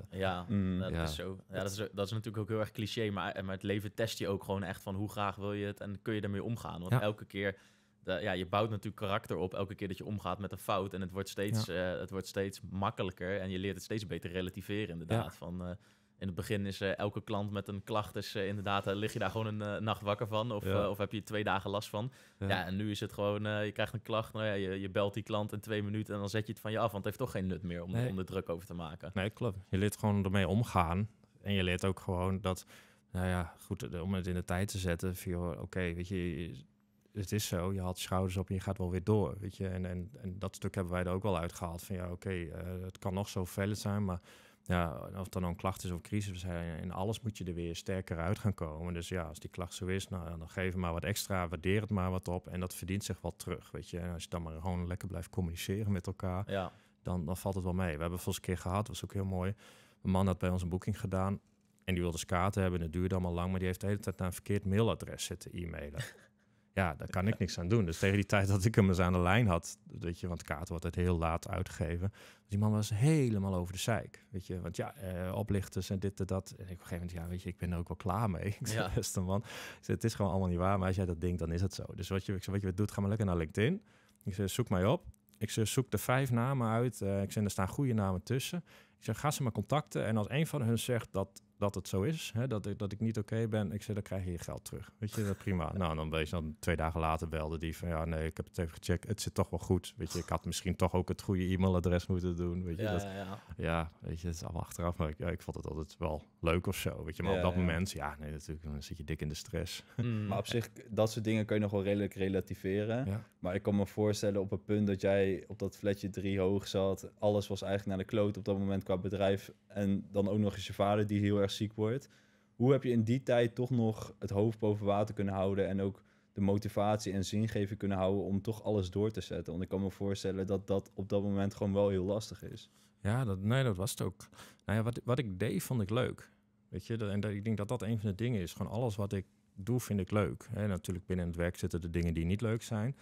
Eh, mm, dat, ja, dat is zo. Ja, dat, is, dat is natuurlijk ook heel erg cliché, maar, eh, maar het leven test je ook gewoon echt van hoe graag wil je het en kun je ermee omgaan. Want elke keer, ja, je bouwt natuurlijk karakter op elke keer dat je omgaat met een fout. En het wordt steeds, eh, het wordt steeds makkelijker en je leert het steeds beter relativeren inderdaad. Van, in het begin is eh, elke klant met een klacht, dus uh, inderdaad, eh, lig je daar gewoon een nacht wakker van of, of heb je twee dagen last van. Ja, en nu is het gewoon, je krijgt een klacht, nou ja, je, je, belt die klant in twee minuten en dan zet je het van je af, want het heeft toch geen nut meer om, nee. er druk over te maken. Nee, klopt. Je leert gewoon ermee omgaan en je leert ook gewoon dat, nou ja, goed, om het in de tijd te zetten, via, oké, weet je, het is zo, je had schouders op en je gaat wel weer door, weet je. En, en, en dat stuk hebben wij er ook wel uitgehaald van, ja, oké, het kan nog zo vervelend zijn, maar ja, of dan een klacht is of crisis zijn, in alles moet je er weer sterker uit gaan komen. Dus ja, als die klacht zo is, nou, dan geef maar wat extra, waardeer het maar wat op. En dat verdient zich wel terug, weet je. En als je dan maar gewoon lekker blijft communiceren met elkaar, ja. dan, dan valt het wel mee. We hebben volgens een keer gehad, was ook heel mooi. Een man had bij ons een boeking gedaan en die wilde skaten dus hebben. En het duurde allemaal lang, maar die heeft de hele tijd naar een verkeerd mailadres zitten e-mailen. Ja, daar kan ik niks aan doen. Dus tegen die tijd dat ik hem eens aan de lijn had, weet je, want Kaat wordt het heel laat uitgegeven. Die man was helemaal over de zeik, weet je. Want ja, eh, oplichters en dit en dat. En ik op een gegeven moment, ja, weet je, ik ben er ook wel klaar mee. (laughs) Ik zei, ja. man, het is gewoon allemaal niet waar, maar als jij dat denkt, dan is het zo. Dus wat je, ik zei, wat je doet, ga maar lekker naar LinkedIn. Ik zeg, zoek mij op. Ik zei, zoek de vijf namen uit. Eh, ik zei, er staan goede namen tussen. Ik zeg, ga ze maar contacten. En als een van hun zegt dat dat het zo is, hè, dat, ik, dat ik niet oké ben. Ik zei, dan krijg je je geld terug. Weet je, dat prima. nou, dan wees dan twee dagen later belde die van, ja, nee, ik heb het even gecheckt. Het zit toch wel goed. Weet je, ik had misschien toch ook het goede e-mailadres moeten doen. Weet je, ja, dat, ja. ja weet je, het is allemaal achteraf. Maar ik, ja, ik vond het altijd wel leuk of zo. Weet je, maar op dat moment, ja, nee, natuurlijk, dan zit je dik in de stress. Mm. maar op zich, dat soort dingen kun je nog wel redelijk relativeren. Maar ik kan me voorstellen op het punt dat jij op dat flatje drie hoog zat. Alles was eigenlijk naar de kloot op dat moment qua bedrijf. En dan ook nog eens je vader die heel erg ziek wordt. Hoe heb je in die tijd toch nog het hoofd boven water kunnen houden en ook de motivatie en zingeving kunnen houden om toch alles door te zetten? Want ik kan me voorstellen dat dat op dat moment gewoon wel heel lastig is. Ja, dat, nee, dat was het ook. Nou ja, wat, wat ik deed, vond ik leuk. Weet je, dat, en dat, ik denk dat dat een van de dingen is. Gewoon alles wat ik doe, vind ik leuk. He, natuurlijk binnen het werk zitten de dingen die niet leuk zijn.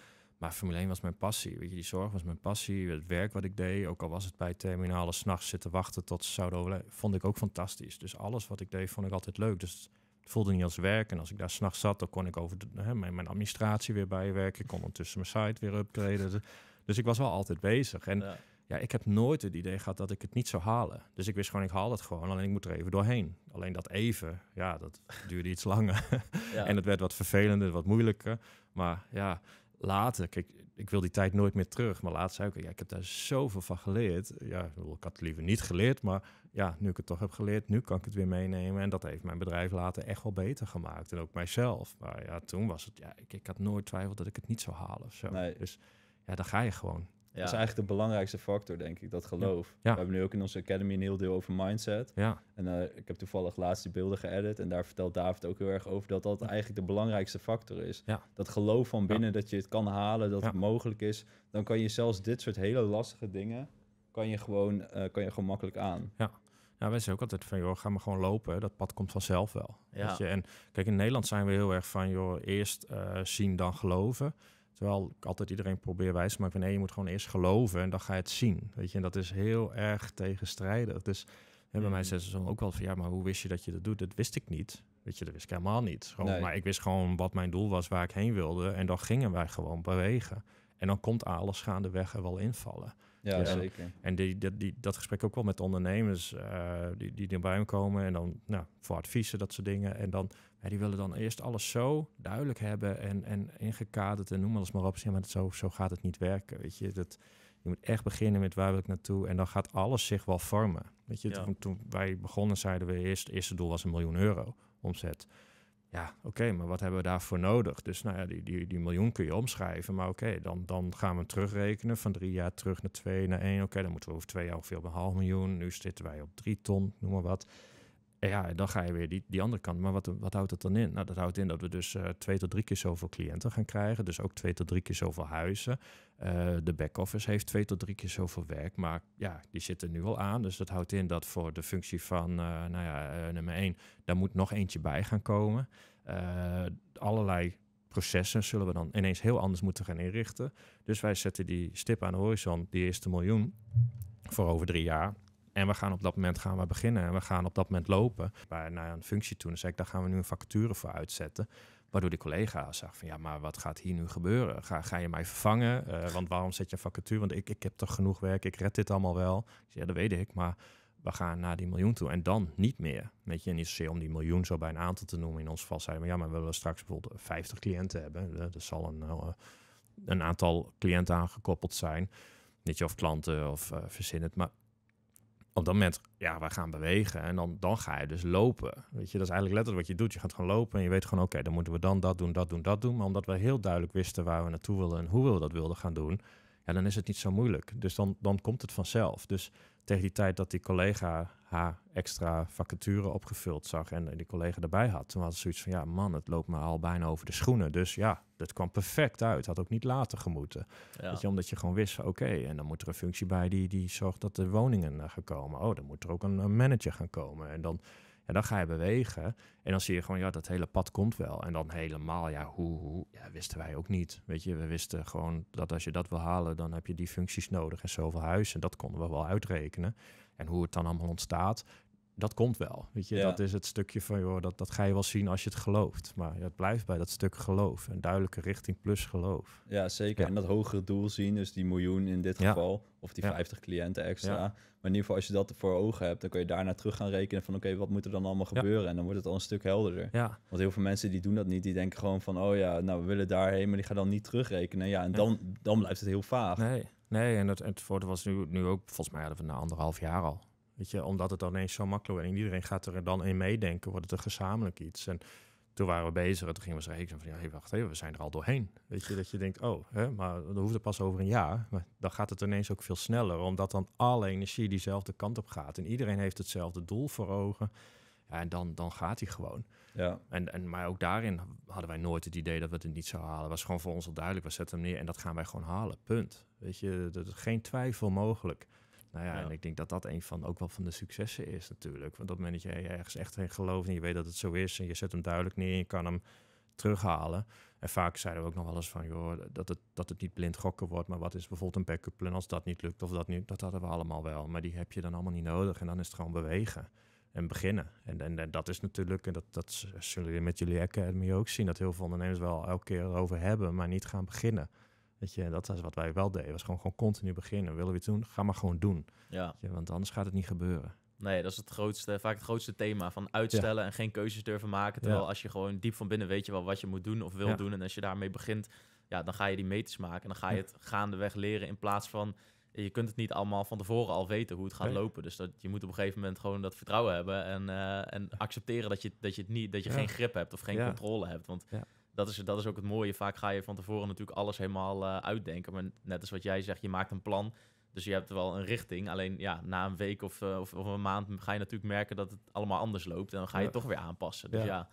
Maar Formule 1 was mijn passie. Weet je, die zorg was mijn passie. Het werk wat ik deed, ook al was het bij terminalen s'nachts zitten wachten tot ze zouden overlijden, vond ik ook fantastisch. Dus alles wat ik deed, vond ik altijd leuk. Dus het voelde niet als werk. En als ik daar s'nachts zat, dan kon ik over de, hè, mijn, mijn, administratie weer bijwerken. Ik kon ondertussen mijn site weer upgraden. Dus, dus ik was wel altijd bezig. En ja. ik heb nooit het idee gehad dat ik het niet zou halen. Dus ik wist gewoon, ik haal het gewoon. Alleen ik moet er even doorheen. Alleen dat even, ja, dat duurde iets langer. (laughs) en het werd wat vervelender, wat moeilijker. Maar ja, later, kijk, ik wil die tijd nooit meer terug. Maar laatst zei ik, ja, ik heb daar zoveel van geleerd. Ja, ik had het liever niet geleerd, maar ja, nu ik het toch heb geleerd, nu kan ik het weer meenemen. En dat heeft mijn bedrijf later echt wel beter gemaakt. En ook mijzelf. Maar ja, toen was het, ja, ik, ik had nooit twijfeld dat ik het niet zou halen of Dus ja, dan ga je gewoon is eigenlijk de belangrijkste factor, denk ik, dat geloof. We hebben nu ook in onze academy een heel deel over mindset. Ja. En eh, ik heb toevallig laatst die beelden geëdit en daar vertelt David ook heel erg over dat dat eigenlijk de belangrijkste factor is. Dat geloof van binnen dat je het kan halen, dat het mogelijk is. Dan kan je zelfs dit soort hele lastige dingen, kan je gewoon, eh, kan je gewoon makkelijk aan. Ja. Ja, wij zijn ook altijd van, joh, ga maar gewoon lopen. Dat pad komt vanzelf wel. je? En kijk, in Nederland zijn we heel erg van, joh, eerst eh, zien, dan geloven. Terwijl ik altijd iedereen probeer wijs te maken van nee, je moet gewoon eerst geloven en dan ga je het zien. Weet je, en dat is heel erg tegenstrijdig. Dus bij mij zei ze ook wel van ja, maar hoe wist je dat je dat doet? Dat wist ik niet. Weet je, dat wist ik helemaal niet. Gewoon, Maar ik wist gewoon wat mijn doel was, waar ik heen wilde. En dan gingen wij gewoon bewegen. En dan komt alles gaandeweg er wel invallen. Ja, zeker. En die, die, die, dat gesprek ook wel met ondernemers eh, die, die bij me komen en dan nou, voor adviezen, dat soort dingen. En dan, ja, die willen dan eerst alles zo duidelijk hebben en, en ingekaderd en noem alles maar op. zeg maar dat, zo, zo gaat het niet werken, weet je. Dat, je moet echt beginnen met waar wil ik naartoe en dan gaat alles zich wel vormen. Weet je, toen, toen wij begonnen zeiden we eerst, het eerste doel was een miljoen euro omzet ja, oké, maar wat hebben we daarvoor nodig? Dus nou ja, die, die, die miljoen kun je omschrijven, maar oké, dan, dan gaan we terugrekenen van drie jaar terug naar twee, naar één. Oké, dan moeten we over twee jaar ongeveer op een half miljoen. Nu zitten wij op drie ton, noem maar wat. En ja, dan ga je weer die, die andere kant. Maar wat, wat houdt dat dan in? Nou, dat houdt in dat we dus eh, twee tot drie keer zoveel cliënten gaan krijgen. Dus ook twee tot drie keer zoveel huizen. Eh, de back-office heeft twee tot drie keer zoveel werk, maar ja, die zitten nu al aan. Dus dat houdt in dat voor de functie van eh, nou ja, eh, nummer één, daar moet nog eentje bij gaan komen. allerlei processen zullen we dan ineens heel anders moeten gaan inrichten. Dus wij zetten die stip aan de horizon, die eerste miljoen, voor over drie jaar. En we gaan op dat moment gaan we beginnen en we gaan op dat moment lopen. Bij, naar een functie toen zei ik, daar gaan we nu een vacature voor uitzetten. Waardoor die collega zag van ja, maar wat gaat hier nu gebeuren? Ga, ga je mij vervangen? Eh, want waarom zet je een vacature? Want ik, ik heb toch genoeg werk, ik red dit allemaal wel. ja, dat weet ik, maar we gaan naar die miljoen toe en dan niet meer. Weet je, en niet zozeer om die miljoen zo bij een aantal te noemen in ons geval. Zijn maar ja, maar willen we straks bijvoorbeeld 50 cliënten hebben. Eh, er zal een, eh, een aantal cliënten aangekoppeld zijn. netje of klanten of verzinnen het. Maar op dat moment, ja, wij gaan bewegen en dan, dan ga je dus lopen. Weet je, dat is eigenlijk letterlijk wat je doet. Je gaat gewoon lopen en je weet gewoon, oké, dan moeten we dan dat doen, dat doen, dat doen. Maar omdat we heel duidelijk wisten waar we naartoe wilden en hoe we dat wilden gaan doen, ja, dan is het niet zo moeilijk. Dus dan, dan komt het vanzelf. Dus tegen die tijd dat die collega haar extra vacature opgevuld zag en die collega erbij had, toen was ze zoiets van, ja man, het loopt me al bijna over de schoenen. Dus ja, dat kwam perfect uit. Had ook niet later gemoeten. je, omdat je gewoon wist, oké, en dan moet er een functie bij die, die zorgt dat de woningen eh, gaan komen. Oh, dan moet er ook een manager gaan komen. En dan en dan ga je bewegen. En dan zie je gewoon, ja, dat hele pad komt wel. En dan helemaal, ja, hoe, hoe ja, wisten wij ook niet. Weet je, we wisten gewoon dat als je dat wil halen, dan heb je die functies nodig en zoveel huizen. Dat konden we wel uitrekenen. En hoe het dan allemaal ontstaat, dat komt wel. Weet je, dat is het stukje van, joh, dat, dat ga je wel zien als je het gelooft. Maar het blijft bij dat stuk geloof. Een duidelijke richting plus geloof. Ja, zeker. En dat hogere doel zien, dus die miljoen in dit geval, of die 50 cliënten extra. Maar in ieder geval, als je dat voor ogen hebt, dan kun je daarna terug gaan rekenen van, oké, wat moet er dan allemaal gebeuren? En dan wordt het al een stuk helderder. Want heel veel mensen die doen dat niet, die denken gewoon van, oh ja, nou, we willen daarheen, maar die gaan dan niet terugrekenen. Ja, en dan, dan blijft het heel vaag. Nee, nee en, dat, het, was nu, nu ook, volgens mij hadden we na anderhalf jaar al Weet je, omdat het dan ineens zo makkelijk wordt En iedereen gaat er dan in meedenken, wordt het een gezamenlijk iets. En toen waren we bezig en toen gingen we zeggen van... ja, hey, wacht even, we zijn er al doorheen. Weet je, dat je denkt, oh, hè, maar dat hoeft het pas over een jaar. Maar dan gaat het ineens ook veel sneller... omdat dan alle energie diezelfde kant op gaat. En iedereen heeft hetzelfde doel voor ogen. Ja, en dan, dan gaat hij gewoon. Ja. En, en, maar ook daarin hadden wij nooit het idee dat we het niet zouden halen. was gewoon voor ons al duidelijk, we zetten hem neer... en dat gaan wij gewoon halen, punt. Weet je, dat is geen twijfel mogelijk. Nou ja, en ik denk dat dat een van ook wel van de successen is natuurlijk. Want op het moment dat jij ergens echt in gelooft en je weet dat het zo is en je zet hem duidelijk neer en je kan hem terughalen. En vaak zeiden we ook nog wel eens van, joh, dat het, dat het niet blind gokken wordt, maar wat is bijvoorbeeld een backup plan als dat niet lukt of dat niet, dat hadden we allemaal wel. Maar die heb je dan allemaal niet nodig en dan is het gewoon bewegen en beginnen. En, en, dat is natuurlijk, en dat, dat zullen jullie met jullie Academy ook zien, dat heel veel ondernemers wel elke keer over hebben, maar niet gaan beginnen. Weet je, dat is wat wij wel deden. Was gewoon, gewoon continu beginnen. Willen we iets doen? Ga maar gewoon doen. Ja. want anders gaat het niet gebeuren. Nee, dat is het grootste, vaak het grootste thema van uitstellen en geen keuzes durven maken. Terwijl als je gewoon diep van binnen weet je wel wat je moet doen of wil doen. En als je daarmee begint, ja, dan ga je die meters maken. En dan ga je het gaandeweg leren in plaats van je kunt het niet allemaal van tevoren al weten hoe het gaat lopen. Dus dat, je moet op een gegeven moment gewoon dat vertrouwen hebben en, eh, en accepteren dat je, dat je, het niet, dat je geen grip hebt of geen controle hebt. Want ja dat is, dat is ook het mooie. Vaak ga je van tevoren natuurlijk alles helemaal eh, uitdenken. Maar net als wat jij zegt, je maakt een plan. Dus je hebt wel een richting. Alleen ja, na een week of, eh, of, een maand ga je natuurlijk merken dat het allemaal anders loopt. En dan ga je toch weer aanpassen. Dus ja.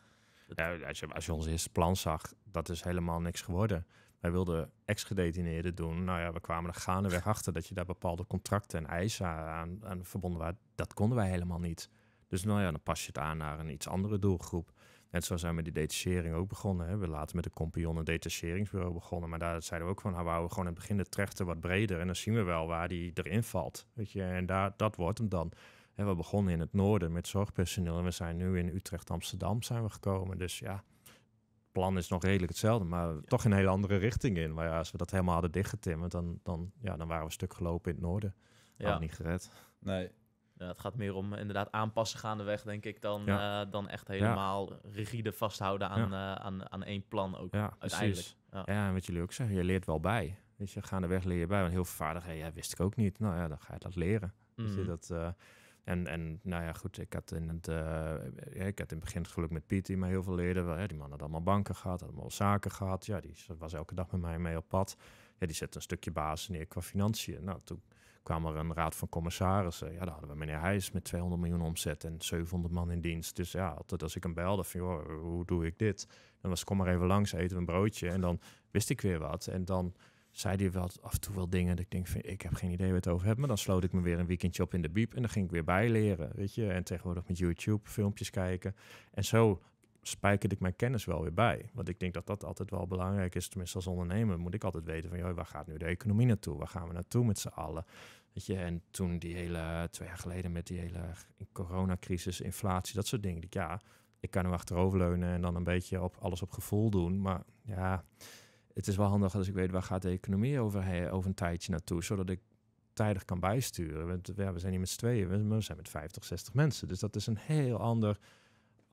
ja. als, je, als je ons eerste plan zag, dat is helemaal niks geworden. Wij wilden ex-gedetineerden doen. Nou ja, we kwamen er gaandeweg achter dat je daar bepaalde contracten en eisen aan, aan verbonden waren. Dat konden wij helemaal niet. Dus nou ja, dan pas je het aan naar een iets andere doelgroep. En zo zijn we die detachering ook begonnen. Hè. We laten met de Compion een detacheringsbureau begonnen. Maar daar zeiden we ook van, 'Hou, we gewoon in het begin de trechter wat breder. En dan zien we wel waar die erin valt. Weet je? En daar, dat wordt hem dan. En we begonnen in het noorden met zorgpersoneel. En we zijn nu in Utrecht, Amsterdam zijn we gekomen. Dus ja, het plan is nog redelijk hetzelfde. Maar toch in een hele andere richting in. Maar ja, als we dat helemaal hadden dichtgetimmerd, dan, dan, ja, dan waren we een stuk gelopen in het noorden. Ja. niet gered. Nee, eh, het gaat meer om inderdaad aanpassen gaandeweg, denk ik, dan, eh, dan echt helemaal rigide vasthouden aan, eh, aan, aan één plan ook uiteindelijk. Ja. en wat jullie ook zeggen, je leert wel bij. Dus je, gaandeweg leer je bij. Want heel veel vaardigheden, ja, wist ik ook niet. Nou ja, dan ga je dat leren. Mm. je, mhm. dat, en, en nou ja, goed, ik had in het, ik had in het begin het geluk met Piet, die mij heel veel leerde. Wel, die man had allemaal banken gehad, had allemaal zaken gehad. Ja, die was elke dag met mij mee op pad. Ja, die zette een stukje basis neer qua financiën. Nou, toen kwam er een raad van commissarissen. Ja, daar hadden we meneer Heijs met 200 miljoen omzet en 700 man in dienst. Dus ja, altijd als ik hem belde van, joh, hoe doe ik dit? Dan was kom maar even langs, eten een broodje. En dan wist ik weer wat. En dan zei hij wel af en toe wel dingen dat ik denk, ik heb geen idee wat het over heb. Maar dan sloot ik me weer een weekendje op in de biep en dan ging ik weer bijleren, weet je. En tegenwoordig met YouTube filmpjes kijken. En zo spijkerde ik mijn kennis wel weer bij. Want ik denk dat dat altijd wel belangrijk is. Tenminste, als ondernemer moet ik altijd weten van... Joh, waar gaat nu de economie naartoe? Waar gaan we naartoe met z'n allen? Weet je, en toen die hele... Twee jaar geleden met die hele coronacrisis, inflatie, dat soort dingen. Ik, ja, ik kan hem achteroverleunen en dan een beetje op, alles op gevoel doen. Maar ja, het is wel handig als ik weet... waar gaat de economie over, over een tijdje naartoe? Zodat ik tijdig kan bijsturen. We, we zijn niet met z'n tweeën, we zijn met 50, 60 mensen. Dus dat is een heel ander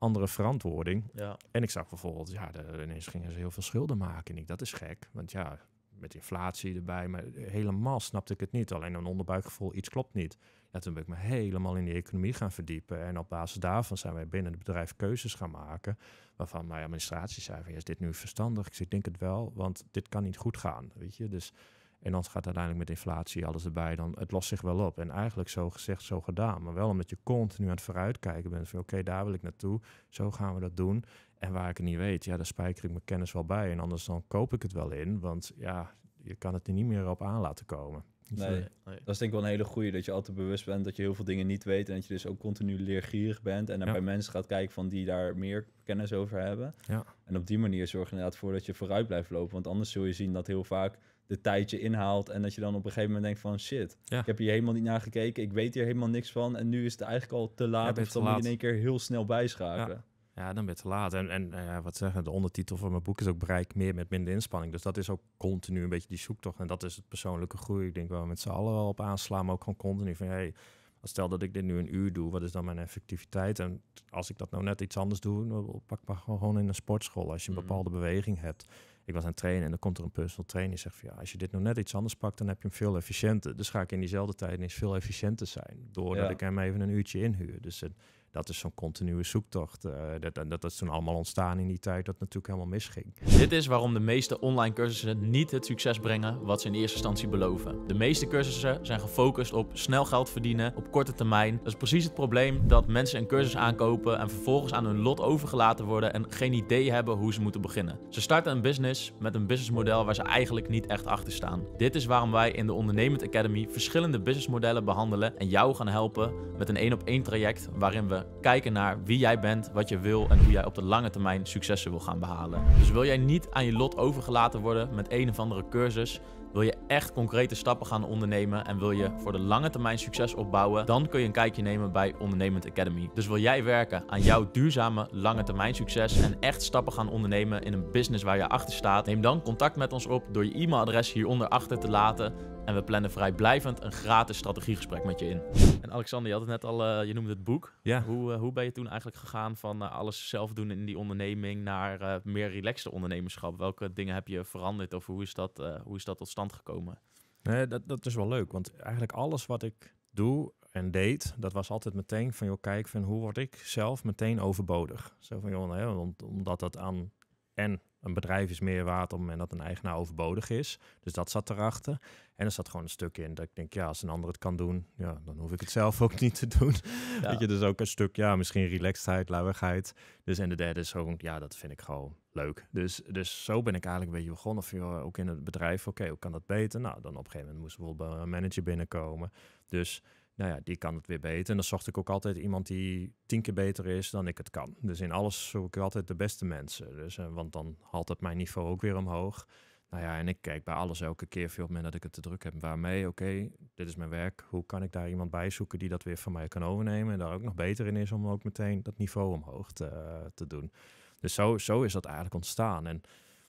andere verantwoording. Ja. En ik zag bijvoorbeeld, ja, de, ineens gingen ze heel veel schulden maken. En ik, dat is gek, want ja, met inflatie erbij, maar helemaal snapte ik het niet. Alleen een onderbuikgevoel, iets klopt niet. Ja, toen ben ik me helemaal in die economie gaan verdiepen. En op basis daarvan zijn wij binnen het bedrijf keuzes gaan maken. Waarvan mijn administratie zei: van, Is dit nu verstandig? Ik zeg, denk het wel, want dit kan niet goed gaan. Weet je, dus en dan gaat uiteindelijk met inflatie alles erbij. Dan, het lost zich wel op. En eigenlijk zo gezegd, zo gedaan. Maar wel omdat je continu aan het vooruitkijken bent. Van oké, daar wil ik naartoe. Zo gaan we dat doen. En waar ik het niet weet, ja, daar spijker ik mijn kennis wel bij. En anders dan koop ik het wel in. Want ja, je kan het er niet meer op aan laten komen. Dus, eh, nee, dat is denk ik wel een hele goeie. Dat je altijd bewust bent dat je heel veel dingen niet weet. En dat je dus ook continu leergierig bent. En naar bij mensen gaat kijken van die daar meer kennis over hebben. Ja. En op die manier zorg je inderdaad voor dat je vooruit blijft lopen. Want anders zul je zien dat heel vaak de tijdje inhaalt. En dat je dan op een gegeven moment denkt van shit, ik heb hier helemaal niet naar gekeken. Ik weet hier helemaal niks van. En nu is het eigenlijk al te laat. Ja, of dan moet je in één keer heel snel bijschakelen. Ja. ja dan ben je te laat. En, en eh, wat zeggen, de ondertitel van mijn boek is ook bereik meer met minder inspanning. Dus dat is ook continu een beetje die zoektocht. En dat is het persoonlijke groei. Ik denk waar we met z'n allen wel op aanslaan, maar ook gewoon continu van hey, stel dat ik dit nu een uur doe, wat is dan mijn effectiviteit? En als ik dat nou net iets anders doe, pak maar gewoon in een sportschool. Als je een mhm. bepaalde beweging hebt ik was aan het trainen en dan komt er een personal trainer die zegt van ja, als je dit nog net iets anders pakt, dan heb je hem veel efficiënter. Dus ga ik in diezelfde tijd eens veel efficiënter zijn, doordat ik hem even een uurtje inhuur. Dus het, dat is zo'n continue zoektocht. Eh, dat, dat, dat is toen allemaal ontstaan in die tijd dat natuurlijk helemaal misging. Dit is waarom de meeste online cursussen niet het succes brengen wat ze in eerste instantie beloven. De meeste cursussen zijn gefocust op snel geld verdienen op korte termijn. Dat is precies het probleem dat mensen een cursus aankopen en vervolgens aan hun lot overgelaten worden en geen idee hebben hoe ze moeten beginnen. Ze starten een business met een businessmodel waar ze eigenlijk niet echt achter staan. Dit is waarom wij in de Ondernemend Academy verschillende businessmodellen behandelen en jou gaan helpen met een één op één traject waarin we kijken naar wie jij bent, wat je wil en hoe jij op de lange termijn successen wil gaan behalen. Dus wil jij niet aan je lot overgelaten worden met een of andere cursus, wil je echt concrete stappen gaan ondernemen en wil je voor de lange termijn succes opbouwen, dan kun je een kijkje nemen bij Ondernemend Academy. Dus wil jij werken aan jouw duurzame lange termijn succes en echt stappen gaan ondernemen in een business waar je achter staat, neem dan contact met ons op door je e-mailadres hieronder achter te laten en we plannen vrijblijvend een gratis strategiegesprek met je in. En Alexander, je had het net al, eh, je noemde het boek. Ja. Hoe, eh, hoe ben je toen eigenlijk gegaan van eh, alles zelf doen in die onderneming naar meer relaxte ondernemerschap? Welke dingen heb je veranderd of hoe is dat, hoe is dat tot stand gekomen? Nee, dat, dat is wel leuk, want eigenlijk alles wat ik doe en deed, dat was altijd meteen van, joh, kijk, van hoe word ik zelf meteen overbodig? Zo van, joh, nee, omdat dat aan en een bedrijf is meer waard op en moment dat een eigenaar overbodig is. Dus dat zat erachter. En er zat gewoon een stuk in dat ik denk, ja, als een ander het kan doen, ja, dan hoef ik het zelf ook niet te doen. Dat je dus ook een stuk, ja, misschien relaxedheid, luiigheid. Dus en de derde is gewoon, ja, dat vind ik gewoon leuk. Dus, dus zo ben ik eigenlijk een beetje begonnen. Of joh, ook in het bedrijf, oké, hoe kan dat beter? Nou, dan op een gegeven moment moest bijvoorbeeld een manager binnenkomen. Dus nou ja, die kan het weer beter. En dan zocht ik ook altijd iemand die tien keer beter is dan ik het kan. Dus in alles zoek ik altijd de beste mensen. Dus, eh, want dan haalt het mijn niveau ook weer omhoog. Nou ja, en ik kijk bij alles elke keer veel meer dat ik het te druk heb. Waarmee, oké, dit is mijn werk. Hoe kan ik daar iemand bij zoeken die dat weer van mij kan overnemen? En daar ook nog beter in is om ook meteen dat niveau omhoog te, eh, te doen. Dus zo, zo is dat eigenlijk ontstaan. En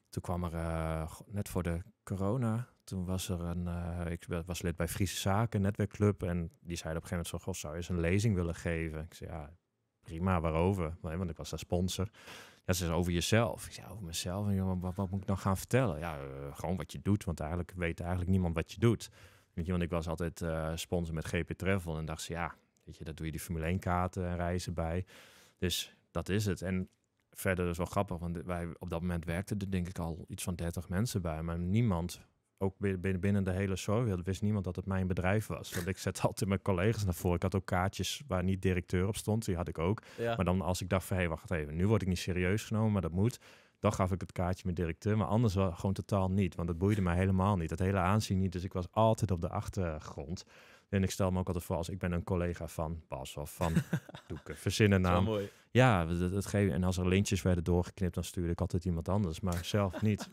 toen kwam er eh, net voor de corona toen was er een, eh, ik was lid bij Friese Zaken, netwerkclub. En die zeiden op een gegeven moment zo, goh, zou je eens een lezing willen geven? Ik zei, ja, prima, waarover? Want ik was daar sponsor. Ja, ze over jezelf. Ik zei, over mezelf? En wat, moet ik nou gaan vertellen? Ja, eh, gewoon wat je doet, want eigenlijk weet eigenlijk niemand wat je doet. Weet je, want ik was altijd uh, sponsor met GP Travel. En dacht ze, ja, weet je, daar doe je die Formule 1 kaarten en reizen bij. Dus dat is het. En verder is wel grappig, want wij op dat moment werkten er denk ik al iets van 30 mensen bij, maar niemand ook binnen, binnen de hele zorg wist niemand dat het mijn bedrijf was. Want ik zet (laughs) altijd mijn collega's naar voren. Ik had ook kaartjes waar niet directeur op stond. Die had ik ook. Maar dan als ik dacht van, hé, hey, wacht even. Nu word ik niet serieus genomen, maar dat moet. Dan gaf ik het kaartje met directeur. Maar anders wel gewoon totaal niet. Want dat boeide mij helemaal niet. Dat hele aanzien niet. Dus ik was altijd op de achtergrond. En ik stel me ook altijd voor als ik ben een collega van Bas of van (laughs) Doeken. Verzinnen naam. Ja, dat, dat geef, en als er lintjes werden doorgeknipt, dan stuurde ik altijd iemand anders. Maar zelf niet. (laughs)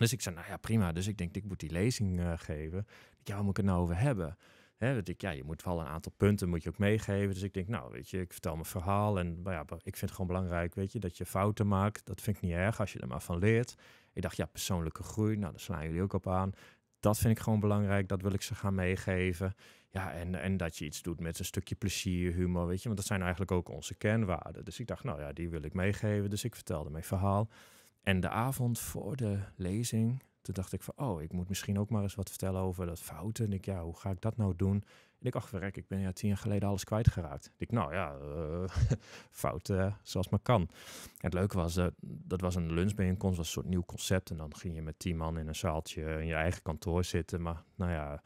Dus ik zei, nou ja, prima. Dus ik denk, ik moet die lezing eh, geven. Ja, waar moet ik het nou over hebben? Hè, dat ik, ja, je moet wel een aantal punten moet je ook meegeven. Dus ik denk, nou, weet je, ik vertel mijn verhaal. En ja, ik vind het gewoon belangrijk, weet je, dat je fouten maakt. Dat vind ik niet erg als je er maar van leert. Ik dacht, ja, persoonlijke groei. Nou, daar slaan jullie ook op aan. Dat vind ik gewoon belangrijk. Dat wil ik ze gaan meegeven. Ja, en, en dat je iets doet met een stukje plezier, humor, weet je. Want dat zijn eigenlijk ook onze kernwaarden. Dus ik dacht, nou ja, die wil ik meegeven. Dus ik vertelde mijn verhaal. En de avond voor de lezing, toen dacht ik van, oh, ik moet misschien ook maar eens wat vertellen over dat fouten. En ik, ja, hoe ga ik dat nou doen? En ik, ach, verrek, ik ben ja tien jaar geleden alles kwijtgeraakt. En ik, nou ja, uh, (laughs) fouten zoals maar kan. En het leuke was, eh, dat was een lunchbijeenkomst, was een soort nieuw concept. En dan ging je met tien man in een zaaltje in je eigen kantoor zitten. Maar nou ja,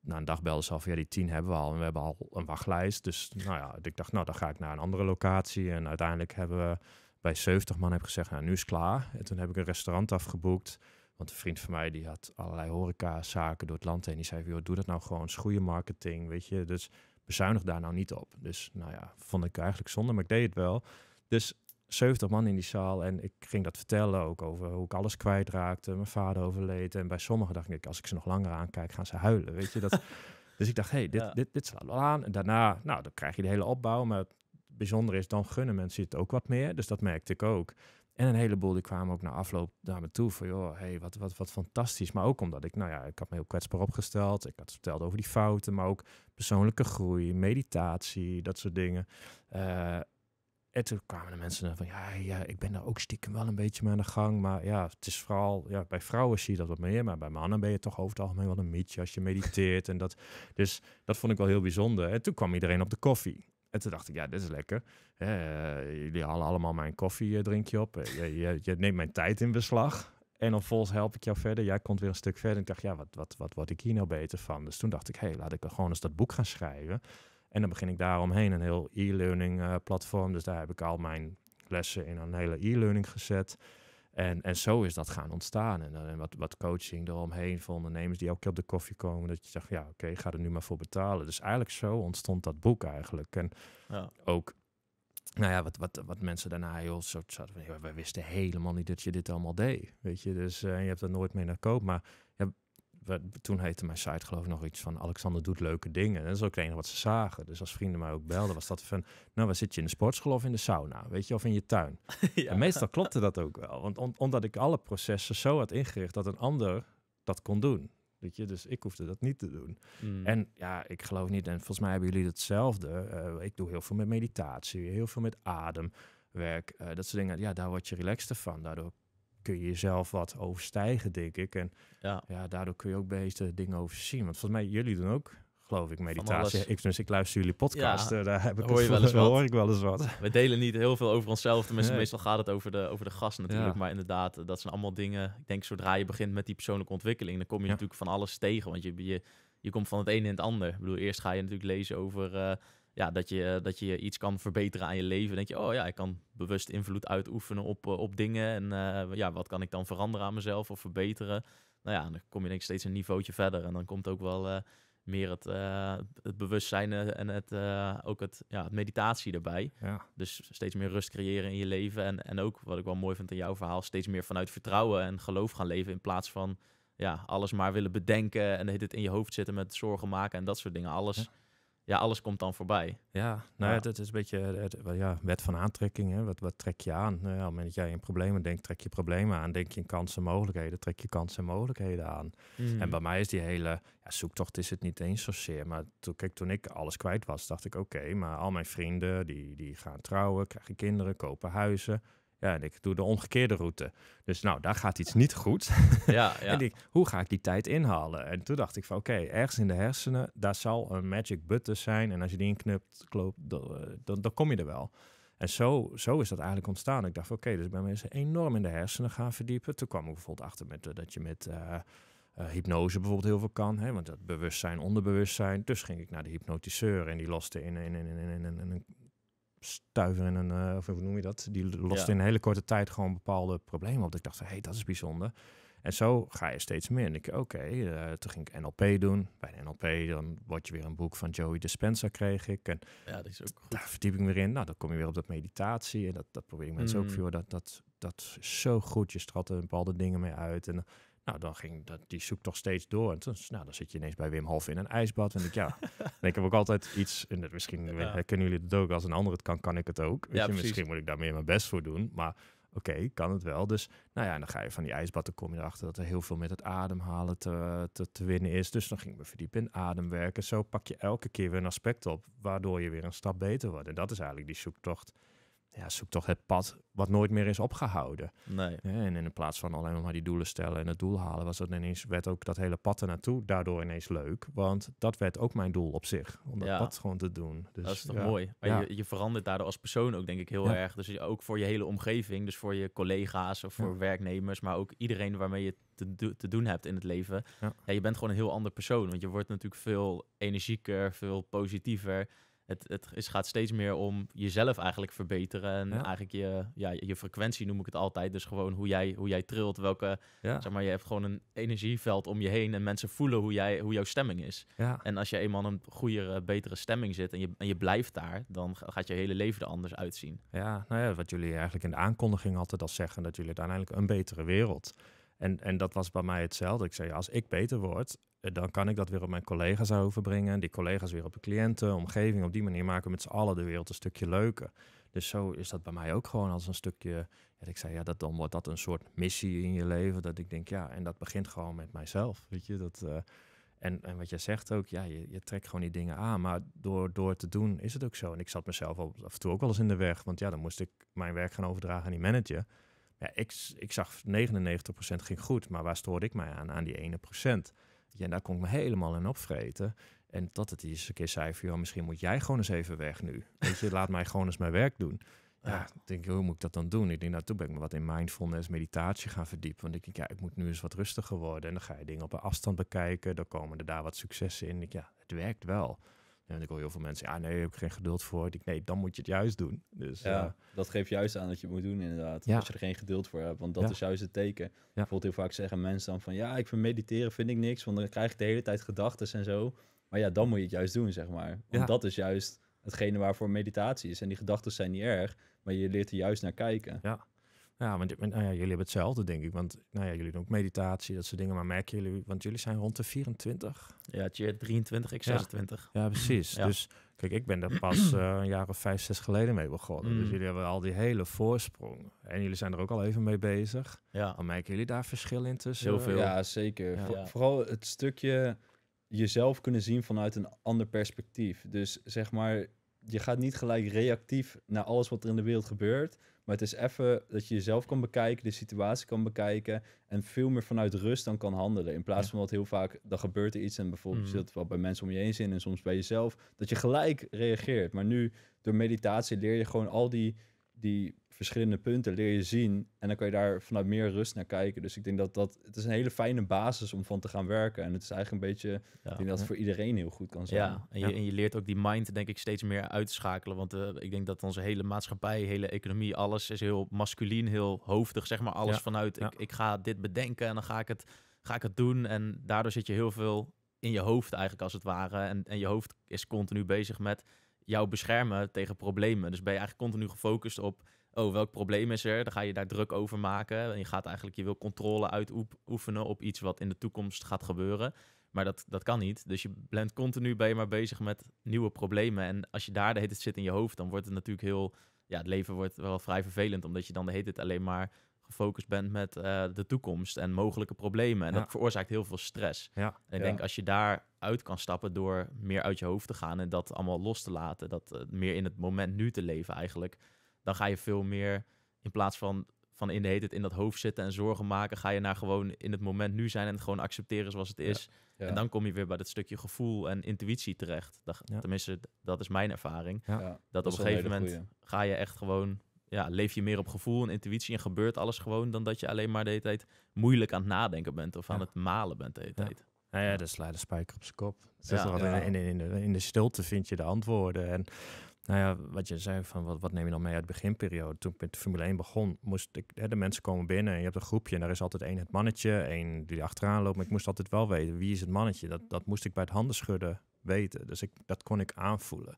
na een dag belden ze al van, ja, die tien hebben we al. En we hebben al een wachtlijst. Dus nou ja, ik dacht, nou, dan ga ik naar een andere locatie. En uiteindelijk hebben we bij 70 man heb gezegd, nou nu is het klaar. En toen heb ik een restaurant afgeboekt. Want een vriend van mij die had allerlei horecazaken door het land heen. Die zei, joh, doe dat nou gewoon, is goede marketing, weet je. Dus bezuinig daar nou niet op. Dus nou ja, vond ik eigenlijk zonde, maar ik deed het wel. Dus 70 man in die zaal en ik ging dat vertellen ook over hoe ik alles kwijtraakte. Mijn vader overleed en bij sommigen dacht ik, als ik ze nog langer aankijk, gaan ze huilen, weet je. Dat, (laughs) dus ik dacht, hé, hey, dit, dit, dit slaat wel aan. En daarna, nou, dan krijg je de hele opbouw, maar bijzonder is, dan gunnen mensen het ook wat meer. Dus dat merkte ik ook. En een heleboel die kwamen ook na afloop naar toe van, joh, hey, wat, wat, wat fantastisch. Maar ook omdat ik, nou ja, ik had me heel kwetsbaar opgesteld. Ik had verteld over die fouten, maar ook persoonlijke groei, meditatie, dat soort dingen. Eh, en toen kwamen de mensen van, ja, ja, ik ben daar ook stiekem wel een beetje mee aan de gang. Maar ja, het is vooral, ja, bij vrouwen zie je dat wat meer. Maar bij mannen ben je toch over het algemeen wel een mietje als je mediteert. en dat, dus dat vond ik wel heel bijzonder. En toen kwam iedereen op de koffie. En toen dacht ik, ja, dit is lekker. Uh, jullie halen allemaal mijn koffiedrinkje op. Eh, je, je, neemt mijn tijd in beslag. En dan volgens help ik jou verder. Jij komt weer een stuk verder. En ik dacht, ja, wat, wat, wat word ik hier nou beter van? Dus toen dacht ik, hé, hey, laat ik er gewoon eens dat boek gaan schrijven. En dan begin ik daaromheen een heel e-learning eh, platform. Dus daar heb ik al mijn lessen in een hele e-learning gezet. En, en zo is dat gaan ontstaan. En, eh, en wat, wat coaching eromheen van ondernemers die ook op de koffie komen. Dat je zegt, ja oké, ga er nu maar voor betalen. Dus eigenlijk zo ontstond dat boek eigenlijk. En ja. ook nou ja, wat, wat, wat mensen daarna heel soort zaten van, wij wisten helemaal niet dat je dit allemaal deed, weet je. Dus en eh, je hebt er nooit meer naar koop, maar toen heette mijn site geloof ik nog iets van Alexander doet leuke dingen. En dat is ook het enige wat ze zagen. Dus als vrienden mij ook belden, was dat van, nou, waar zit je in de sportschool of in de sauna? Weet je, of in je tuin? (laughs) En meestal klopte dat ook wel. Want omdat ik alle processen zo had ingericht dat een ander dat kon doen. Weet je, dus ik hoefde dat niet te doen. Hmm. En ja, ik geloof niet, en volgens mij hebben jullie hetzelfde. Eh, ik doe heel veel met meditatie, heel veel met ademwerk, eh, dat soort dingen. Ja, daar word je relaxter van. Daardoor kun je jezelf wat overstijgen, denk ik. En ja. ja daardoor kun je ook beter dingen overzien. Want volgens mij, jullie doen ook geloof ik, meditatie. Ik, dus ik luister jullie podcast, eh, daar heb ik hoor, wel eens wat. (laughs) hoor ik wel eens wat. We delen niet heel veel over onszelf. Tenminste, meestal gaat het over de, over de gast natuurlijk. Maar inderdaad, eh, dat zijn allemaal dingen. Ik denk, zodra je begint met die persoonlijke ontwikkeling, dan kom je natuurlijk van alles tegen. Want je, je, je komt van het ene in het ander. Ik bedoel, eerst ga je natuurlijk lezen over... Eh, ja, dat, je, eh, dat je iets kan verbeteren aan je leven. denk je, oh ja, ik kan bewust invloed uitoefenen op, eh, op dingen. En eh, ja, wat kan ik dan veranderen aan mezelf of verbeteren? Nou ja, dan kom je denk ik steeds een niveautje verder. En dan komt ook wel meer het, het bewustzijn en het, ook het, ja, het meditatie erbij. Ja. Dus steeds meer rust creëren in je leven. En, en ook, wat ik wel mooi vind in jouw verhaal, steeds meer vanuit vertrouwen en geloof gaan leven. In plaats van ja, alles maar willen bedenken en het in je hoofd zitten met zorgen maken en dat soort dingen. Alles ja, alles komt dan voorbij. Ja, nou, Het, is een beetje het, ja, wet van aantrekking. Hè? Wat, wat trek je aan? Nou, op het moment dat jij in problemen denkt, trek je problemen aan. Denk je kansen en mogelijkheden, trek je kansen en mogelijkheden aan. Hmm. En bij mij is die hele ja, zoektocht is het niet eens zozeer. Maar toen, kijk, toen ik alles kwijt was, dacht ik oké, maar al mijn vrienden die, die gaan trouwen, krijgen kinderen, kopen huizen. Ja, ik doe de omgekeerde route. Dus nou, daar gaat iets niet goed. (laughs) Ja, (laughs) ja. en ik, hoe ga ik die tijd inhalen? En toen dacht ik van, oké, ergens in de hersenen, daar zal een magic button zijn. En als je die inknipt, klopt, dan, eh, dan, dan kom je er wel. En zo, zo is dat eigenlijk ontstaan. Ik dacht, oké, dus bij mensen enorm in de hersenen gaan verdiepen. Toen kwam ik bijvoorbeeld achter met, eh, dat je met... Eh, hypnose bijvoorbeeld heel veel kan. Hè? Want dat bewustzijn, onderbewustzijn. Dus ging ik naar de hypnotiseur en die loste in, in, in, in, in, in een stuiver in een, eh, of hoe noem je dat? Die lost in een hele korte tijd gewoon bepaalde problemen op. Ik dacht, hé, hey, dat is bijzonder. En zo ga je steeds meer. En ik, oké, eh, toen ging ik NLP doen. Bij NLP dan word je weer een boek van Joey Dispenza kreeg ik. En ja, dat is ook goed. daar verdiep ik weer in. Nou, dan kom je weer op dat meditatie. En dat, dat probeer ik mensen ook mm. veel Dat, dat, dat zo goed. Je straat er bepaalde dingen mee uit. En nou, dan ging dat, die zoektocht toch steeds door. En toen, nou, dan zit je ineens bij Wim Hof in een ijsbad. En ik, ja, (laughs) ik heb ook altijd iets. En misschien ja. kunnen jullie het ook. Als een ander het kan, kan ik het ook. Weet ja, je, misschien moet ik daar meer mijn best voor doen. Maar oké, kan het wel. Dus nou ja, dan ga je van die ijsbad, dan kom je erachter dat er heel veel met het ademhalen te, te, te winnen is. Dus dan ging ik me verdiepen in ademwerken. Zo pak je elke keer weer een aspect op, waardoor je weer een stap beter wordt. En dat is eigenlijk die zoektocht ja, zoek toch het pad wat nooit meer is opgehouden. Nee. En in plaats van alleen maar die doelen stellen en het doel halen, was dat ineens, werd ook dat hele pad ernaartoe daardoor ineens leuk. Want dat werd ook mijn doel op zich, om dat pad gewoon te doen. Dus, dat is toch mooi. Ja. Je, verandert daardoor als persoon ook denk ik heel erg. Dus ook voor je hele omgeving, dus voor je collega's of voor werknemers, maar ook iedereen waarmee je te, te doen hebt in het leven. Ja. je bent gewoon een heel ander persoon, want je wordt natuurlijk veel energieker, veel positiever het, het is, gaat steeds meer om jezelf eigenlijk verbeteren. En eigenlijk je, ja, je frequentie noem ik het altijd. Dus gewoon hoe jij, hoe jij trilt. Welke, ja. zeg maar, je hebt gewoon een energieveld om je heen. En mensen voelen hoe, jij, hoe jouw stemming is. Ja. En als je eenmaal een goede, betere stemming zit en je, en je blijft daar, dan gaat je hele leven er anders uitzien. Ja, nou ja, wat jullie eigenlijk in de aankondiging altijd al zeggen, dat jullie uiteindelijk een betere wereld. En, en dat was bij mij hetzelfde. Ik zei, als ik beter word, eh, dan kan ik dat weer op mijn collega's overbrengen. Die collega's weer op de cliënten, omgeving. Op die manier maken we met z'n allen de wereld een stukje leuker. Dus zo is dat bij mij ook gewoon als een stukje. ik zei ja, dat, dan wordt dat een soort missie in je leven. Dat ik denk ja, en dat begint gewoon met mijzelf. Weet je dat. Eh, en, en wat jij zegt ook, ja, je, je, trekt gewoon die dingen aan. Maar door, door te doen is het ook zo. En ik zat mezelf af en toe ook wel eens in de weg. Want ja, dan moest ik mijn werk gaan overdragen aan die manager. Ja, ik, ik zag 99% ging goed, maar waar stoorde ik mij aan? Aan die ene procent ja, daar kon ik me helemaal in opvreten. En dat het eens een keer zei van, misschien moet jij gewoon eens even weg nu. je, laat mij (laughs) gewoon eens mijn werk doen. Ja, denk ik, hoe moet ik dat dan doen? Ik denk, nou, toen ben ik me wat in mindfulness, meditatie gaan verdiepen. Want ik denk, ja, ik moet nu eens wat rustiger worden. En dan ga je dingen op een afstand bekijken. Dan komen er daar wat successen in. Ik, ja, het werkt wel. En ik hoor heel veel mensen, ja, nee, ik heb ik geen geduld voor. Ik, nee, dan moet je het juist doen. Dus, ja, eh, dat geeft juist aan dat je het moet doen, inderdaad. Als je er geen geduld voor hebt, want dat is juist het teken. Ja. Bijvoorbeeld heel vaak zeggen mensen dan van, ja, ik vind mediteren, vind ik niks, want dan krijg ik de hele tijd gedachten en zo. Maar ja, dan moet je het juist doen, zeg maar. Want dat is juist hetgene waarvoor meditatie is. En die gedachten zijn niet erg, maar je leert er juist naar kijken. Ja, ja, want eh, nou ja, jullie hebben hetzelfde, denk ik. Want nou ja, jullie doen ook meditatie, dat soort dingen. Maar merken jullie, want jullie zijn rond de 24? Ja, je 23, ik 26. Ja, precies. Dus kijk, ik ben daar pas (clears throat) eh, een jaar of vijf, zes geleden mee begonnen. Dus mm. jullie hebben al die hele voorsprong. En jullie zijn er ook al even mee bezig. Ja. Dan merken jullie daar verschil in tussen? Heel veel. Ja, zeker. vooral het stukje jezelf kunnen zien vanuit een ander perspectief. Dus zeg maar, je gaat niet gelijk reactief naar alles wat er in de wereld gebeurt. Maar het is even dat je jezelf kan bekijken, de situatie kan bekijken. En veel meer vanuit rust dan kan handelen. In plaats van wat heel vaak, dan gebeurt er iets. En bijvoorbeeld mhm. zit zit wel bij mensen om je heen zin en soms bij jezelf. Dat je gelijk reageert. Maar nu, door meditatie leer je gewoon al die, die verschillende punten leer je zien. En dan kan je daar vanuit meer rust naar kijken. Dus ik denk dat dat... Het is een hele fijne basis om van te gaan werken. En het is eigenlijk een beetje... Ik denk dat het voor iedereen heel goed kan zijn. Ja, en je, en je leert ook die mind denk ik steeds meer uitschakelen. Want eh, ik denk dat onze hele maatschappij, hele economie... alles is heel masculien, heel hoofdig. Zeg maar alles vanuit... Ik, ik ga dit bedenken en dan ga ik, het, ga ik het doen. En daardoor zit je heel veel in je hoofd eigenlijk als het ware. En, en je hoofd is continu bezig met jou beschermen tegen problemen. Dus ben je eigenlijk continu gefocust op oh, welk probleem is er? Dan ga je daar druk over maken. En je gaat eigenlijk, je wil controle uitoefenen op iets wat in de toekomst gaat gebeuren. Maar dat, dat kan niet. Dus je bent continu ben je maar bezig met nieuwe problemen. En als je daar de hele tijd zit in je hoofd, dan wordt het natuurlijk heel. Ja, het leven wordt wel vrij vervelend. Omdat je dan de hele tijd alleen maar gefocust bent met eh, de toekomst en mogelijke problemen. En dat veroorzaakt heel veel stress. Ja, en ik denk als je daar uit kan stappen door meer uit je hoofd te gaan en dat allemaal los te laten, dat eh, meer in het moment nu te leven eigenlijk, dan ga je veel meer in plaats van, van in de heet het in dat hoofd zitten en zorgen maken, ga je naar gewoon in het moment nu zijn en het gewoon accepteren zoals het is. En dan kom je weer bij dat stukje gevoel en intuïtie terecht. Dat, Tenminste, dat is mijn ervaring. Dat, op een gegeven moment ga je echt gewoon, ja, leef je meer op gevoel en intuïtie en gebeurt alles gewoon dan dat je alleen maar de hele tijd moeilijk aan het nadenken bent of aan het malen bent de hele tijd. Nou ja, dat slaat de spijker op zijn kop. In, in, in, de, in, de, stilte vind je de antwoorden. En nou ja, wat je zei van wat, neem je dan mee uit de beginperiode? Toen ik met Formule 1 begon, moest ik, hè, de mensen komen binnen en je hebt een groepje en daar is altijd één het mannetje, één die achteraan loopt. Maar ik moest altijd wel weten wie is het mannetje. Dat, dat moest ik bij het handen schudden weten. Dus ik, dat kon ik aanvoelen.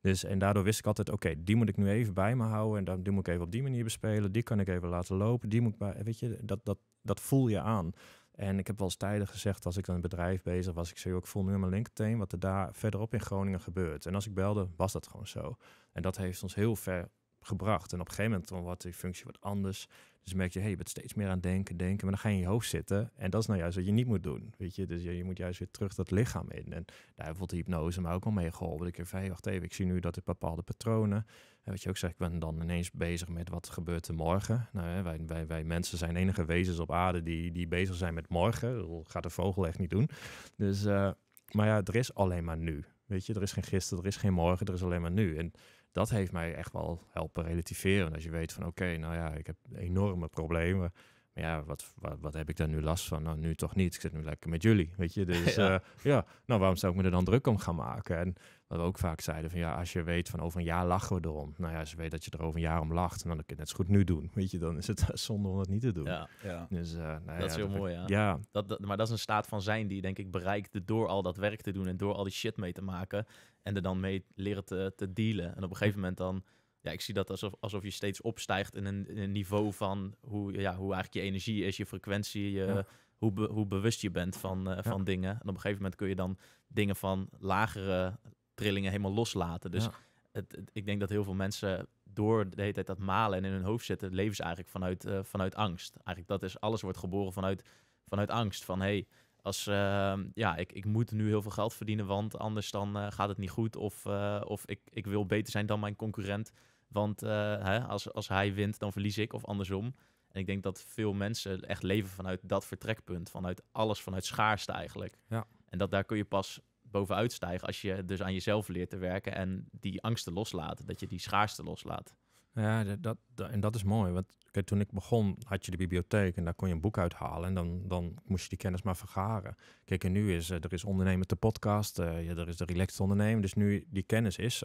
Dus, en daardoor wist ik altijd, oké, die moet ik nu even bij me houden. En dan, die moet ik even op die manier bespelen. Die kan ik even laten lopen. Die moet ik weet je, dat, dat, dat voel je aan. En ik heb wel eens tijden gezegd, als ik aan een bedrijf bezig was, ik zei, ook ik voel nu aan mijn linkerteen wat er daar verderop in Groningen gebeurt. En als ik belde, was dat gewoon zo. En dat heeft ons heel ver gebracht. En op een gegeven moment dan wordt die functie wat anders. Dus merk je, hey, je bent steeds meer aan denken, denken. Maar dan ga je in je hoofd zitten. En dat is nou juist wat je niet moet doen. Weet je? Dus je, je moet juist weer terug dat lichaam in. En daar bijvoorbeeld de hypnose me ook al mee geholpen. Ik heb hey, wacht even, ik zie nu dat er bepaalde patronen... En wat je ook zegt, ik ben dan ineens bezig met wat gebeurt er morgen. Nou, hè, wij, wij, wij mensen zijn enige wezens op aarde die, die bezig zijn met morgen. Dat gaat de vogel echt niet doen. Dus, eh, maar ja, er is alleen maar nu. Weet je, er is geen gisteren, er is geen morgen, er is alleen maar nu. En dat heeft mij echt wel helpen relativeren. Als je weet van oké, nou ja, ik heb enorme problemen ja, wat, wat, wat, heb ik daar nu last van? Nou, nu toch niet. Ik zit nu lekker met jullie, weet je. Dus (laughs) eh, ja. ja, nou, waarom zou ik me er dan druk om gaan maken? En wat we ook vaak zeiden van, ja, als je weet van over een jaar lachen we erom. Nou ja, ze je weet dat je er over een jaar om lacht, en dan kun je het net zo goed nu doen. Weet je, dan is het (laughs) zonde om het niet te doen. Ja, ja. Dus, eh, nou, dat is heel mooi, ja. ja. Dat, dat, maar dat is een staat van zijn die, denk ik, bereikt door al dat werk te doen en door al die shit mee te maken en er dan mee leren te, te dealen. En op een gegeven moment dan ja, ik zie dat alsof, alsof je steeds opstijgt in een, niveau van hoe, ja, hoe eigenlijk je energie is, je frequentie, je, hoe, hoe bewust je bent van, eh, van dingen. En op een gegeven moment kun je dan dingen van lagere trillingen helemaal loslaten. Dus het, ik denk dat heel veel mensen door de hele tijd dat malen en in hun hoofd zitten, leven ze eigenlijk vanuit, eh, vanuit angst. Eigenlijk dat is, alles wordt geboren vanuit, vanuit angst. Van hey, als, ehm, ja, ik, ik moet nu heel veel geld verdienen, want anders dan eh, gaat het niet goed. Of, eh, of ik, ik wil beter zijn dan mijn concurrent, want eh, hè, als, als hij wint, dan verlies ik. Of andersom. En ik denk dat veel mensen echt leven vanuit dat vertrekpunt. Vanuit alles, vanuit schaarste eigenlijk. Ja. En dat daar kun je pas bovenuit stijgen als je dus aan jezelf leert te werken en die angsten loslaat. Dat je die schaarste loslaat. Ja, dat, en dat is mooi. Want kijk, toen ik begon had je de bibliotheek en daar kon je een boek uithalen. En dan, dan moest je die kennis maar vergaren. Kijk, en nu is eh, er is ondernemen te podcast. Uh, ja, er is de relaxed ondernemen. Dus nu die kennis is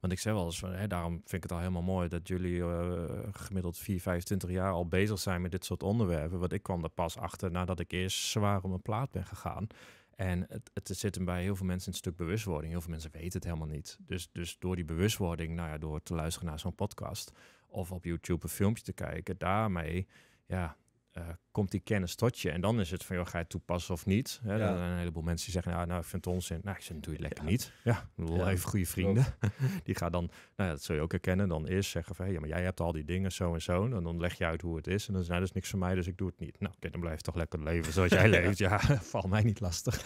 Want ik zeg wel eens, hè, daarom vind ik het al helemaal mooi dat jullie eh, gemiddeld 4, 25 jaar al bezig zijn met dit soort onderwerpen. Want ik kwam er pas achter nadat ik eerst zwaar om een plaat ben gegaan. En het, het zit hem bij heel veel mensen een stuk bewustwording. Heel veel mensen weten het helemaal niet. Dus, dus door die bewustwording, nou ja, door te luisteren naar zo'n podcast of op YouTube een filmpje te kijken, daarmee ja, eh, komt die kennis tot je. En dan is het van, joh, ga je toepassen of niet? Hè? zijn een heleboel mensen die zeggen, nou, nou ik vind het onzin. Nou, ik zeg, doe je lekker niet. Ja, wel even goede vrienden. (laughs) die gaan dan, nou ja, dat zul je ook herkennen, dan is zeggen van, hé, maar jij hebt al die dingen zo en zo. En dan leg je uit hoe het is. En dan nou, is nou, dus niks voor mij, dus ik doe het niet. Nou, oké, dan blijf toch lekker leven zoals jij (laughs) leeft. Ja, (laughs) val mij niet lastig.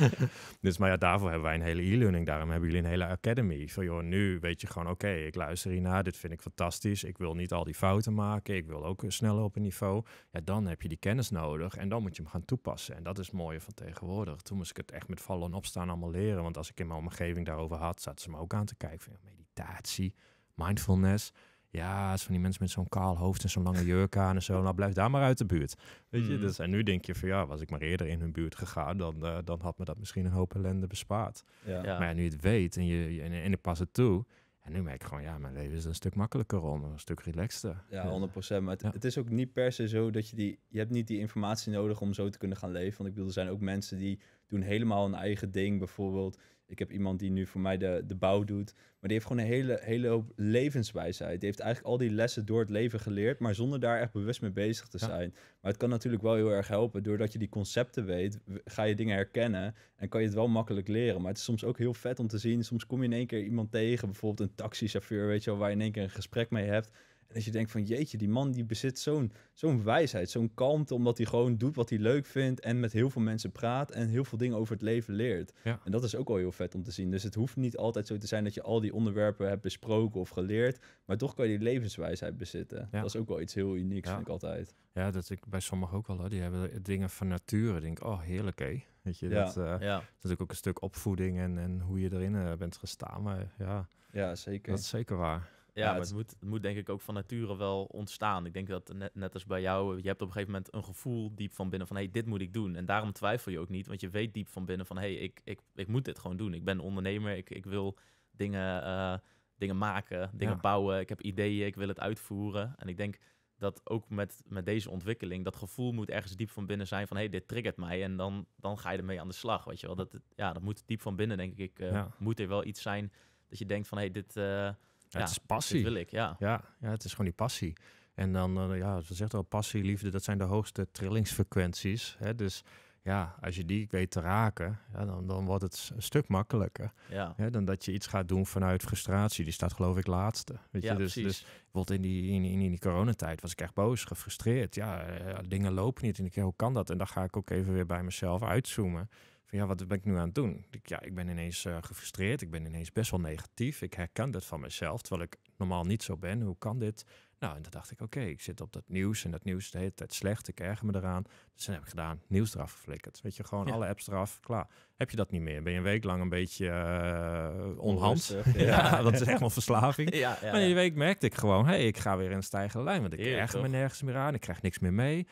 dus, maar ja, daarvoor hebben wij een hele e-learning. Daarom hebben jullie een hele academy. Van, joh, nu weet je gewoon, oké, ik luister hiernaar. Dit vind ik fantastisch. Ik wil niet al die fouten maken. Ik wil ook sneller op een niveau. Ja, dan heb je die kennis nodig en dan moet je hem gaan toepassen. En dat is mooier mooie van tegenwoordig. Toen moest ik het echt met vallen en opstaan allemaal leren. Want als ik in mijn omgeving daarover had, zaten ze me ook aan te kijken. Van, meditatie, mindfulness. Ja, is van die mensen met zo'n kaal hoofd en zo'n lange jurk aan en zo. Nou, blijf daar maar uit de buurt. Weet je? Mm. Dus, en nu denk je van ja, was ik maar eerder in hun buurt gegaan, dan, eh, dan had me dat misschien een hoop ellende bespaard. Ja. Maar ja, nu het weet en, je, en, en ik pas het toe, en nu merk ik gewoon, ja, mijn leven is een stuk makkelijker om, een stuk relaxter. Ja, 100%. Maar het, het, is ook niet per se zo dat je die... Je hebt niet die informatie nodig om zo te kunnen gaan leven. Want ik bedoel, er zijn ook mensen die doen helemaal hun eigen ding. Bijvoorbeeld, ik heb iemand die nu voor mij de, de bouw doet. Maar die heeft gewoon een hele, hele hoop levenswijsheid. Die heeft eigenlijk al die lessen door het leven geleerd, maar zonder daar echt bewust mee bezig te zijn. Maar het kan natuurlijk wel heel erg helpen. Doordat je die concepten weet, ga je dingen herkennen en kan je het wel makkelijk leren. Maar het is soms ook heel vet om te zien. Soms kom je in één keer iemand tegen, bijvoorbeeld een taxichauffeur, weet je wel, waar je in één keer een gesprek mee hebt. En dat je denkt van jeetje, die man die bezit zo'n zo'n wijsheid, zo'n kalmte, omdat hij gewoon doet wat hij leuk vindt en met heel veel mensen praat en heel veel dingen over het leven leert. En dat is ook wel heel vet om te zien. Dus het hoeft niet altijd zo te zijn dat je al die onderwerpen hebt besproken of geleerd, maar toch kan je die levenswijsheid bezitten. Dat is ook wel iets heel unieks, vind ik altijd. Ja, dat ik bij sommigen ook wel. Hoor. Die hebben dingen van nature. Denk, ik, oh heerlijk hé. Weet je, dat, uh, ook een stuk opvoeding en, en hoe je erin eh, bent gestaan. Maar ja, ja zeker. dat is zeker waar ja, maar het, moet, het moet denk ik ook van nature wel ontstaan. Ik denk dat net, net als bij jou, je hebt op een gegeven moment een gevoel diep van binnen van hé, hey, dit moet ik doen. En daarom twijfel je ook niet, want je weet diep van binnen van hé, hey, ik, ik, ik moet dit gewoon doen. Ik ben ondernemer, ik, ik wil dingen, eh, dingen maken, dingen bouwen, ik heb ideeën, ik wil het uitvoeren. En ik denk dat ook met, met deze ontwikkeling, dat gevoel moet ergens diep van binnen zijn van hé, hey, dit triggert mij en dan, dan ga je ermee aan de slag, weet je wel. Dat, ja, dat moet diep van binnen, denk ik, eh, moet er wel iets zijn dat je denkt van hé, hey, dit... Eh, ja, het is passie. wil ik, ja. ja. Ja, het is gewoon die passie. En dan, uh, ja, ze zegt al, passie, liefde, dat zijn de hoogste trillingsfrequenties. Hè? Dus ja, als je die weet te raken, ja, dan, dan wordt het een stuk makkelijker. Ja. Hè, dan dat je iets gaat doen vanuit frustratie. Die staat geloof ik laatste. Weet ja, je? Dus, precies. dus bijvoorbeeld in die, in, in, die coronatijd was ik echt boos, gefrustreerd. Ja, eh, dingen lopen niet. En ik hoe kan dat? En dan ga ik ook even weer bij mezelf uitzoomen van ja, wat ben ik nu aan het doen? Ik, ja, ik ben ineens eh, gefrustreerd, ik ben ineens best wel negatief. Ik herken dat van mezelf, terwijl ik normaal niet zo ben. Hoe kan dit? Nou, en dan dacht ik, oké, ik zit op dat nieuws en dat nieuws is de hele tijd slecht. Ik erger me eraan. Dus dan heb ik gedaan, nieuws eraf geflikkerd. Weet je, gewoon alle apps eraf, klaar. Heb je dat niet meer? Ben je een week lang een beetje uh, onhand? (laughs) ja. dat is echt wel verslaving. (laughs) Ja, maar die week merkte ik gewoon, hé, hey, ik ga weer in stijgende lijn. Want ik krijg me nergens meer aan, ik krijg niks meer mee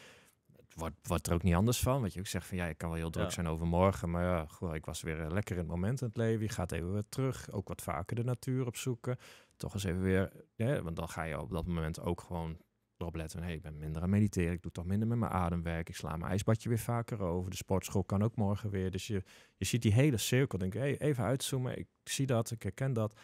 wordt, er ook niet anders van. Wat je ook zegt van ja, ik kan wel heel druk zijn over morgen. Maar ja, goh, ik was weer eh, lekker in het moment in het leven. Je gaat even weer terug. Ook wat vaker de natuur opzoeken. Toch eens even weer. Ja, want dan ga je op dat moment ook gewoon erop letten. Hé, hey, ik ben minder aan mediteren. Ik doe toch minder met mijn ademwerk. Ik sla mijn ijsbadje weer vaker over. De sportschool kan ook morgen weer. Dus je, je ziet die hele cirkel. Denk hey, even uitzoomen. Ik zie dat. Ik herken dat.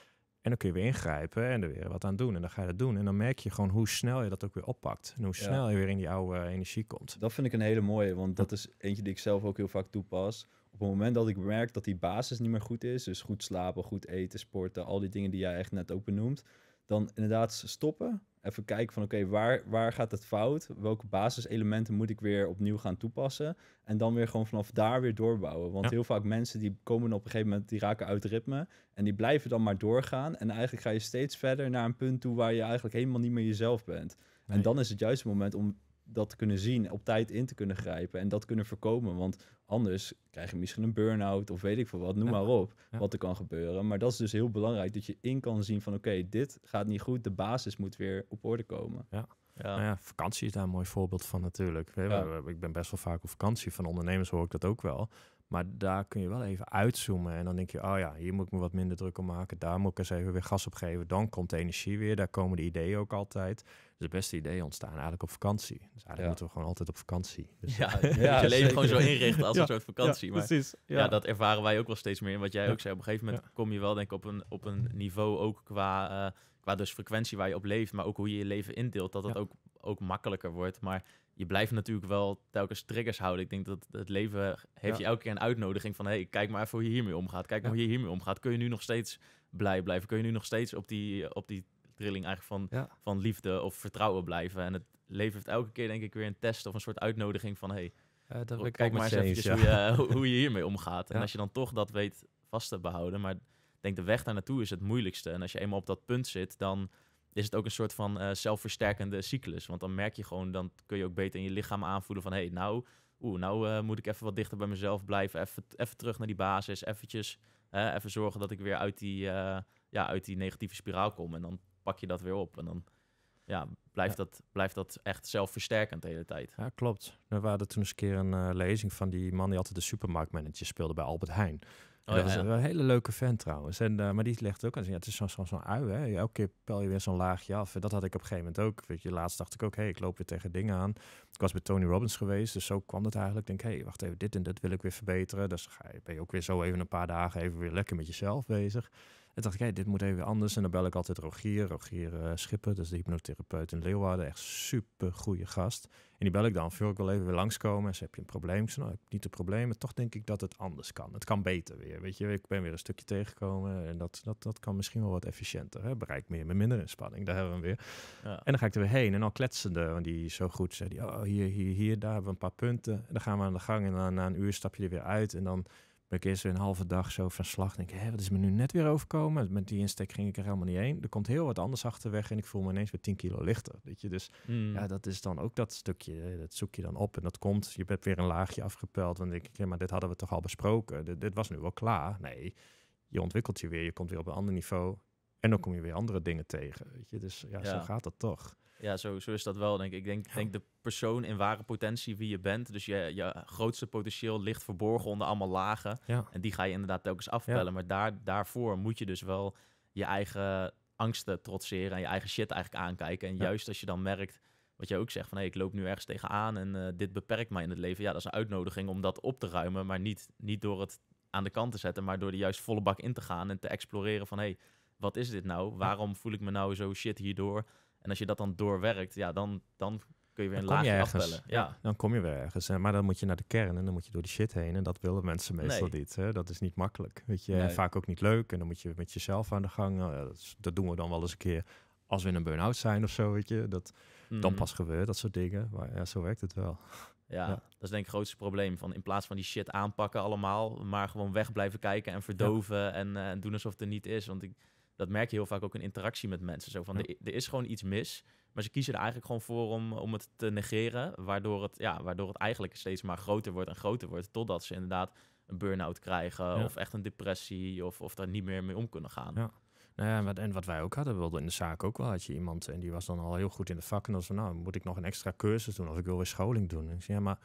En dan kun je weer ingrijpen en er weer wat aan doen. En dan ga je dat doen. En dan merk je gewoon hoe snel je dat ook weer oppakt. En hoe snel je weer in die oude energie komt. Dat vind ik een hele mooie, want dat is eentje die ik zelf ook heel vaak toepas. Op het moment dat ik merk dat die basis niet meer goed is, dus goed slapen, goed eten, sporten, al die dingen die jij echt net ook benoemt, dan inderdaad stoppen, even kijken van oké, waar, waar gaat het fout? Welke basiselementen moet ik weer opnieuw gaan toepassen? En dan weer gewoon vanaf daar weer doorbouwen. Want heel vaak mensen die komen op een gegeven moment, die raken uit ritme. En die blijven dan maar doorgaan. En eigenlijk ga je steeds verder naar een punt toe waar je eigenlijk helemaal niet meer jezelf bent. En dan is het juiste moment om dat kunnen zien, op tijd in te kunnen grijpen en dat kunnen voorkomen. Want anders krijg je misschien een burn-out of weet ik veel wat, noem maar op, wat er kan gebeuren. Maar dat is dus heel belangrijk, dat je in kan zien van oké, dit gaat niet goed, de basis moet weer op orde komen. Ja. Ja. Nou ja, vakantie is daar een mooi voorbeeld van natuurlijk. Ik ben best wel vaak op vakantie. Van ondernemers hoor ik dat ook wel. Maar daar kun je wel even uitzoomen. En dan denk je, oh ja, hier moet ik me wat minder druk om maken. Daar moet ik eens even weer gas op geven. Dan komt de energie weer. Daar komen de ideeën ook altijd. Dus de beste ideeën ontstaan eigenlijk op vakantie. Dus eigenlijk moeten we gewoon altijd op vakantie. Dus ja, (laughs) je leven gewoon zo inrichten als een soort vakantie. maar precies. Ja. dat ervaren wij ook wel steeds meer. wat jij ook zei, op een gegeven moment kom je wel denk ik op een, op een niveau ook qua... Eh, qua dus frequentie waar je op leeft, maar ook hoe je je leven indeelt, dat dat ook, ook makkelijker wordt. Maar je blijft natuurlijk wel telkens triggers houden. Ik denk dat het leven heeft je elke keer een uitnodiging van... hey, kijk maar even hoe je hiermee omgaat. Kijk maar hoe je hiermee omgaat. Kun je nu nog steeds blij blijven? Kun je nu nog steeds op die, op die trilling eigenlijk van, van liefde of vertrouwen blijven? En het leven heeft elke keer denk ik weer een test of een soort uitnodiging van... hey, uh, kijk, maar eens even hoe, je, hoe je hiermee omgaat. En als je dan toch dat weet vast te behouden... maar denk de weg daar naartoe is het moeilijkste. En als je eenmaal op dat punt zit, dan is het ook een soort van eh, zelfversterkende cyclus. Want dan merk je gewoon, dan kun je ook beter in je lichaam aanvoelen van... hé, hey, nou, oeh, nou eh, moet ik even wat dichter bij mezelf blijven. Even, even terug naar die basis, eventjes... even zorgen dat ik weer uit die, eh, ja, uit die negatieve spiraal kom. En dan pak je dat weer op. En dan ja, blijft, Dat, blijft dat echt zelfversterkend de hele tijd. Ja, klopt. We hadden toen eens een keer een lezing van die man... die altijd de supermarktmanager speelde bij Albert Heijn. Oh, dat ja, een, hele leuke fan trouwens. En, uh, maar die legt ook aan, ja, het is zo'n zo, zo ui, hè. Elke keer pel je weer zo'n laagje af. En dat had ik op een gegeven moment ook. Weet je, laatst dacht ik ook, hé, hey, ik loop weer tegen dingen aan. Ik was met Tony Robbins geweest, dus zo kwam dat eigenlijk. Ik denk, hé, hey, wacht even, dit en dat wil ik weer verbeteren. Dus ga je, ben je ook weer zo even een paar dagen even weer lekker met jezelf bezig. En dacht ik, hey, dit moet even anders. En dan bel ik altijd Rogier, Rogier uh, Schipper, dat dus de hypnotherapeut in Leeuwarden. Echt super goede gast. En die bel ik dan, veel ik wil even weer langskomen. En ze, heb je een probleem? Ik nou, ik heb niet de probleem. toch denk ik dat het anders kan. Het kan beter weer, weet je. Ik ben weer een stukje tegengekomen. En dat, dat, dat kan misschien wel wat efficiënter. Hè? Bereik meer met minder inspanning, daar hebben we hem weer. Ja. En dan ga ik er weer heen. En al kletsende, want die zo goed zei, die, oh, hier, hier, hier, daar hebben we een paar punten. En dan gaan we aan de gang en na, na een uur stap je er weer uit. En dan ben ik eerst weer een halve dag zo van slag. Denk ik, wat is me nu net weer overkomen? Met die insteek ging ik er helemaal niet heen. Er komt heel wat anders achter weg en ik voel me ineens weer 10 kilo lichter. Weet je? Dus hmm. ja, dat is dan ook dat stukje. Dat zoek je dan op en dat komt. Je hebt weer een laagje afgepeld. Dan denk ik, ja, maar dit hadden we toch al besproken. Dit, was nu wel klaar. Nee, je ontwikkelt je weer. Je komt weer op een ander niveau. En dan hmm. kom je weer andere dingen tegen. Weet je? Dus ja. zo gaat dat toch. Ja, zo, zo is dat wel, denk ik. Ik denk, denk de persoon in ware potentie wie je bent. Dus je, je grootste potentieel ligt verborgen onder allemaal lagen. En die ga je inderdaad telkens afpellen. Maar daar, daarvoor moet je dus wel je eigen angsten trotseren en je eigen shit eigenlijk aankijken. En juist als je dan merkt, wat jij ook zegt, van hé, ik loop nu ergens tegenaan en eh, dit beperkt mij in het leven. Ja, dat is een uitnodiging om dat op te ruimen, maar niet, niet door het aan de kant te zetten, maar door de juist volle bak in te gaan en te exploreren van hé, hey, wat is dit nou? Waarom voel ik me nou zo shit hierdoor? En als je dat dan doorwerkt, ja, dan, dan kun je weer een laagje afbellen. Ja. Dan kom je weer ergens. Maar dan moet je naar de kern en dan moet je door die shit heen. En dat willen mensen meestal niet. Hè? Dat is niet makkelijk. Weet je, vaak ook niet leuk. En dan moet je met jezelf aan de gang. Eh, dat, doen we dan wel eens een keer als we in een burn-out zijn of zo. Weet je, dat mhm. dan pas gebeurt, dat soort dingen. Maar ja, zo werkt het wel. Ja, dat is denk ik het grootste probleem. Van in plaats van die shit aanpakken allemaal, maar gewoon weg blijven kijken en verdoven eh, en, doen alsof het er niet is. Want ik, dat merk je heel vaak ook in interactie met mensen. Zo van, er, is gewoon iets mis, maar ze kiezen er eigenlijk gewoon voor om, om het te negeren, waardoor het, ja, waardoor het eigenlijk steeds maar groter wordt en groter wordt, totdat ze inderdaad een burn-out krijgen of echt een depressie of, of daar niet meer mee om kunnen gaan. Ja. Nou ja, wat, en wat wij ook hadden, wilden in de zaak ook wel, had je iemand en die was dan al heel goed in de vak en dan zo, nou, moet ik nog een extra cursus doen of ik wil weer scholing doen? En ik zei, ja, maar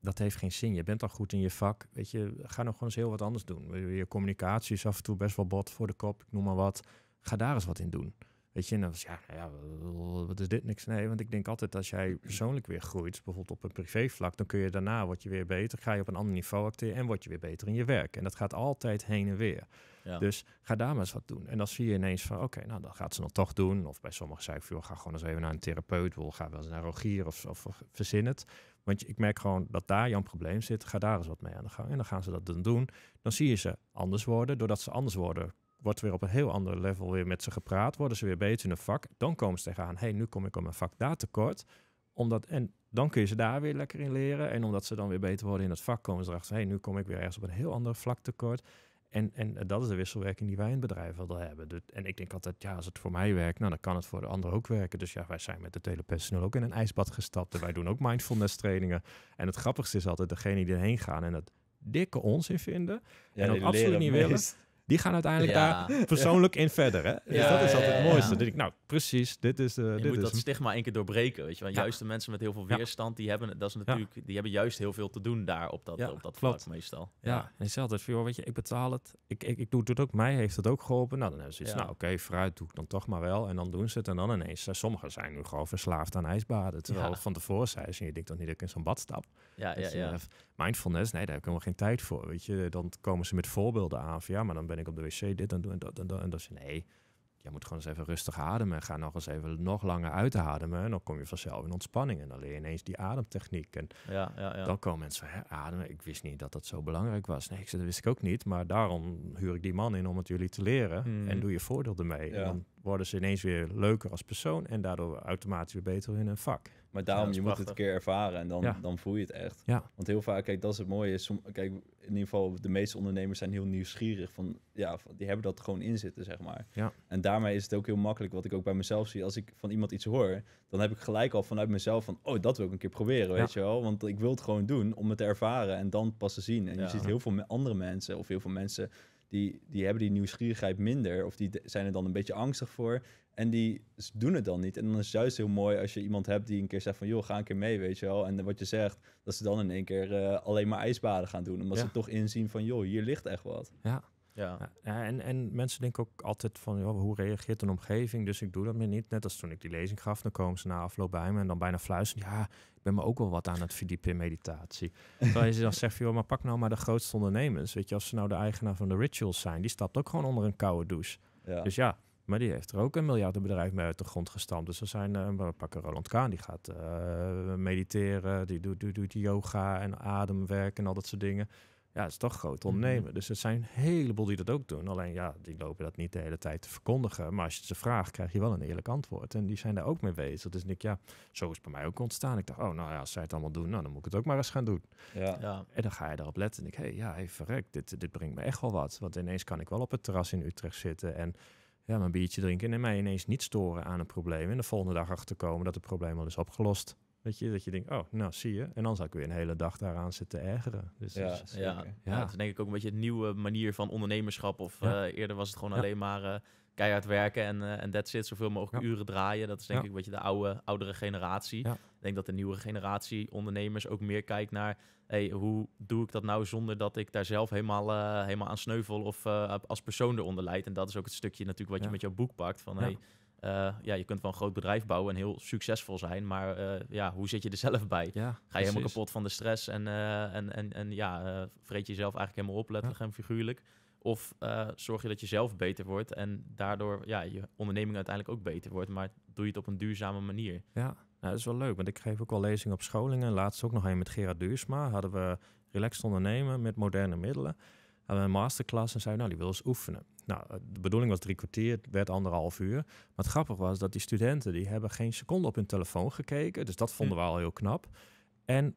dat heeft geen zin. Je bent al goed in je vak. Weet je, ga nog gewoon eens heel wat anders doen. Je communicatie is af en toe best wel bot voor de kop, ik noem maar wat. Ga daar eens wat in doen. Weet je, en dan ja, nou ja, wat is dit niks? Nee, want ik denk altijd als jij persoonlijk weer groeit, bijvoorbeeld op een privévlak, dan kun je daarna word je weer beter, ga je op een ander niveau acteren en word je weer beter in je werk. En dat gaat altijd heen en weer. Ja. Dus ga daar maar eens wat doen. En dan zie je ineens van, oké, nou dan gaat ze nog toch doen. Of bij sommigen zei ik, joh, ga gewoon eens even naar een therapeut, wil ga wel eens naar Rogier of, of verzin het. Want ik merk gewoon dat daar jouw probleem zit. Ga daar eens wat mee aan de gang. En dan gaan ze dat dan doen. Dan zie je ze anders worden. Doordat ze anders worden, wordt weer op een heel ander level weer met ze gepraat. Worden ze weer beter in een vak. Dan komen ze tegenaan. hey, nu kom ik op mijn vak daar tekort. Omdat, en dan kun je ze daar weer lekker in leren. En omdat ze dan weer beter worden in het vak, komen ze erachter. hey, nu kom ik weer ergens op een heel ander vlak tekort. En, en dat is de wisselwerking die wij in het bedrijf wilden hebben. Dus, en ik denk altijd, ja, als het voor mij werkt, nou, dan kan het voor de anderen ook werken. Dus ja, wij zijn met het hele personeel ook in een ijsbad gestapt. En wij doen ook mindfulness trainingen. En het grappigste is altijd, degene die erheen gaan en dat dikke onzin vinden. en dat absoluut niet willen die gaan uiteindelijk daar persoonlijk in verder. Hè? Dus ja, dat is altijd het mooiste. Dan denk ik, nou, precies, dit is. Uh, je moet dat stigma één keer doorbreken. Weet je? Want juist de mensen met heel veel weerstand, die hebben dat is natuurlijk, die hebben juist heel veel te doen daar op dat, op dat vlak meestal. Ja, en zelf altijd veel, weet je, ik betaal het. Ik, ik, ik doe het ook, mij heeft het ook geholpen. Nou, dan hebben ze iets, nou oké, okay, fruit doe ik dan toch maar wel. En dan doen ze het. En dan ineens, uh, sommigen zijn nu gewoon verslaafd aan ijsbaden. Terwijl van tevoren zei ze, je denkt toch niet dat ik in zo'n bad stap. Ja, ja, ja mindfulness, nee, daar heb ik helemaal geen tijd voor. Weet je, dan komen ze met voorbeelden aan van ja, maar dan ben ik op de wc dit en doen en dat en dat. En ze nee, je moet gewoon eens even rustig ademen. Ga nog eens even nog langer uitademen. En dan kom je vanzelf in ontspanning. En dan leer je ineens die ademtechniek. En ja, ja, ja. dan komen mensen van, ademen. Ik wist niet dat dat zo belangrijk was. Nee, ik, dat wist ik ook niet. Maar daarom huur ik die man in om het jullie te leren. Hmm. En doe je voordeel ermee. dan worden ze ineens weer leuker als persoon. En daardoor automatisch weer beter in hun vak. Maar daarom, je moet het een keer ervaren en dan, dan voel je het echt. Want heel vaak, kijk, dat is het mooie. kijk, in ieder geval, de meeste ondernemers zijn heel nieuwsgierig. Van, ja, die hebben dat gewoon in zitten, zeg maar. En daarmee is het ook heel makkelijk, wat ik ook bij mezelf zie. Als ik van iemand iets hoor, dan heb ik gelijk al vanuit mezelf van... oh, dat wil ik een keer proberen, weet je wel. Want ik wil het gewoon doen om het te ervaren en dan pas te zien. En je ziet heel veel andere mensen of heel veel mensen... Die, die hebben die nieuwsgierigheid minder of die zijn er dan een beetje angstig voor. En die doen het dan niet. En dan is het juist heel mooi als je iemand hebt die een keer zegt van... joh, ga een keer mee, weet je wel. En wat je zegt, dat ze dan in één keer eh, alleen maar ijsbaden gaan doen. Omdat ze toch inzien van, joh, hier ligt echt wat. Ja. Ja. ja. en, en mensen denken ook altijd van, joh, hoe reageert een omgeving? Dus ik doe dat meer niet. Net als toen ik die lezing gaf, dan komen ze na afloop bij me en dan bijna fluisteren. Ja, ik ben me ook wel wat aan het verdiepen in meditatie. (laughs) Terwijl je dan zegt van, joh, maar pak nou maar de grootste ondernemers. Weet je, als ze nou de eigenaar van de rituals zijn, die stapt ook gewoon onder een koude douche. Ja. Dus ja, maar die heeft er ook een miljardenbedrijf mee uit de grond gestampt. Dus er zijn, eh, we pakken Roland Kaan, die gaat eh, mediteren, die doet, doet, doet yoga en ademwerk en al dat soort dingen. Ja, het is toch groot mhm. ondernemen. Dus er zijn een heleboel die dat ook doen. Alleen ja, die lopen dat niet de hele tijd te verkondigen. Maar als je ze vraagt, krijg je wel een eerlijk antwoord. En die zijn daar ook mee bezig. Dus ik, ja, zo is bij mij ook ontstaan. Ik dacht, oh nou ja, als zij het allemaal doen, nou, dan moet ik het ook maar eens gaan doen. Ja. ja. En dan ga je erop letten. En ik, hé, hey, ja, hey, verrek, dit, dit brengt me echt wel wat. Want ineens kan ik wel op het terras in Utrecht zitten en ja, een biertje drinken en mij ineens niet storen aan een probleem. En de volgende dag achterkomen dat het probleem al is opgelost. Weet je, dat je denkt, oh, nou zie je. En dan zou ik weer een hele dag daaraan zitten ergeren. Dus, ja, dus, ja, ja. ja. dat denk ik ook een beetje een nieuwe manier van ondernemerschap. Of eh, eerder was het gewoon alleen maar eh, keihard werken en, uh, en that's it. Zoveel mogelijk uren draaien. Dat is denk ik wat je de oude, oudere generatie. Ik denk dat de nieuwe generatie ondernemers ook meer kijkt naar... Hey, hoe doe ik dat nou zonder dat ik daar zelf helemaal, eh, helemaal aan sneuvel of eh, als persoon eronder leid. En dat is ook het stukje natuurlijk wat je met jouw boek pakt. Van, hey, ja, je kunt wel een groot bedrijf bouwen en heel succesvol zijn, maar ja, hoe zit je er zelf bij? Ja, Ga je helemaal kapot van de stress en, en, en, en ja, vreet jezelf eigenlijk helemaal op, letterlijk en figuurlijk. Of eh, zorg je dat je zelf beter wordt en daardoor ja, je onderneming uiteindelijk ook beter wordt. Maar doe je het op een duurzame manier. Ja, nou, dat is wel leuk. Want ik geef ook wel lezingen op scholingen. Laatst ook nog een met Gerard Duursma. Hadden we relaxed ondernemen met moderne middelen. Hadden we een masterclass en zeiden nou die wil eens oefenen. Nou, eh, de bedoeling was drie kwartier, het werd anderhalf uur. Maar het grappige was dat die studenten, die hebben geen seconde op hun telefoon gekeken. Dus dat vonden hm. we al heel knap. En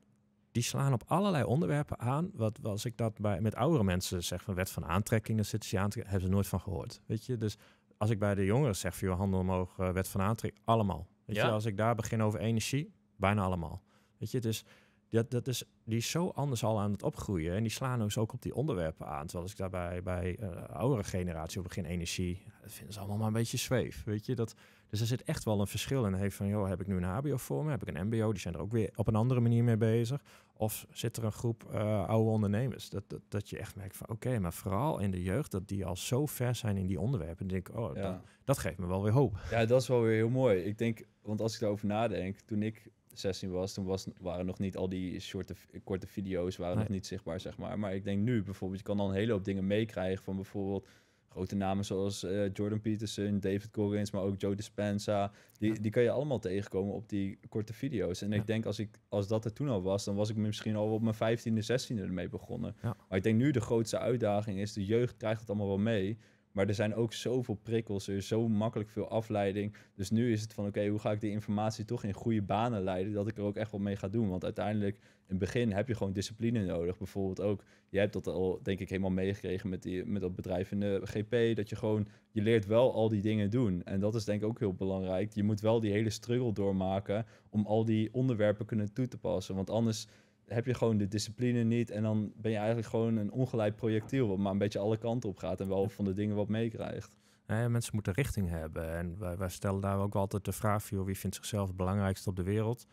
die slaan op allerlei onderwerpen aan. Wat als ik dat bij, met oudere mensen zeg van wet van aantrekking, dan zitten ze aan, hebben ze nooit van gehoord. Weet je, dus als ik bij de jongeren zeg van je handen omhoog, eh, wet van aantrekking, allemaal. Weet ja. je, als ik daar begin over energie, bijna allemaal. Weet je, dus dat, dat is, die is zo anders al aan het opgroeien. En die slaan dus ook op die onderwerpen aan. Terwijl als ik daarbij bij uh, oudere generatie op begin energie, dat vinden ze allemaal maar een beetje zweef. Weet je, dat, dus er zit echt wel een verschil in. Heeft van, joh, heb ik nu een HBO voor me? Heb ik een MBO? Die zijn er ook weer op een andere manier mee bezig. Of zit er een groep eh, oude ondernemers? Dat, dat, dat je echt merkt van, oké, maar vooral in de jeugd, dat die al zo ver zijn in die onderwerpen. Dan denk ik, oh, ja. dat, dat geeft me wel weer hoop. Ja, dat is wel weer heel mooi. Ik denk, want als ik daarover nadenk, toen ik 16 was, toen was, waren nog niet al die soorten korte video's, waren nog niet zichtbaar, zeg maar. Maar ik denk nu bijvoorbeeld, je kan dan een hele hoop dingen meekrijgen van bijvoorbeeld grote namen zoals eh, Jordan Peterson, David Goggins, maar ook Joe Dispenza. Die, die kan je allemaal tegenkomen op die korte video's. En ik denk als, ik, als dat er toen al was, dan was ik misschien al op mijn 15e, 16e ermee begonnen. Maar ik denk nu de grootste uitdaging is, de jeugd krijgt het allemaal wel mee. Maar er zijn ook zoveel prikkels, er is zo makkelijk veel afleiding. Dus nu is het van, oké, hoe ga ik die informatie toch in goede banen leiden, dat ik er ook echt wat mee ga doen. Want uiteindelijk, in het begin heb je gewoon discipline nodig. Bijvoorbeeld ook, je hebt dat al, denk ik, helemaal meegekregen met, die, met dat bedrijf in de GP, dat je gewoon, je leert wel al die dingen doen. En dat is denk ik ook heel belangrijk. Je moet wel die hele struggle doormaken om al die onderwerpen kunnen toe te passen. Want anders heb je gewoon de discipline niet. En dan ben je eigenlijk gewoon een ongeleid projectiel. Wat maar een beetje alle kanten op gaat en wel van de dingen wat meekrijgt. Nee, mensen moeten richting hebben. En wij, wij, stellen daar ook altijd de vraag voor wie vindt zichzelf het belangrijkste op de wereld.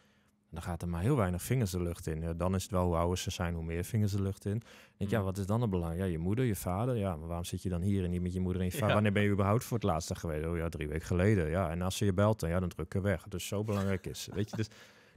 En dan gaat er maar heel weinig vingers de lucht in. dan is het wel hoe ouder ze zijn, hoe meer vingers de lucht in. denk, ja, mm. wat is dan het belang? Ja, je moeder, je vader. Ja, maar waarom zit je dan hier en niet met je moeder en je vader? Ja. Wanneer ben je überhaupt voor het laatste geweest? Oh ja, drie weken geleden. Ja, en als ze je belt, dan, ja, dan druk weg. Dus zo belangrijk is. Weet je, dus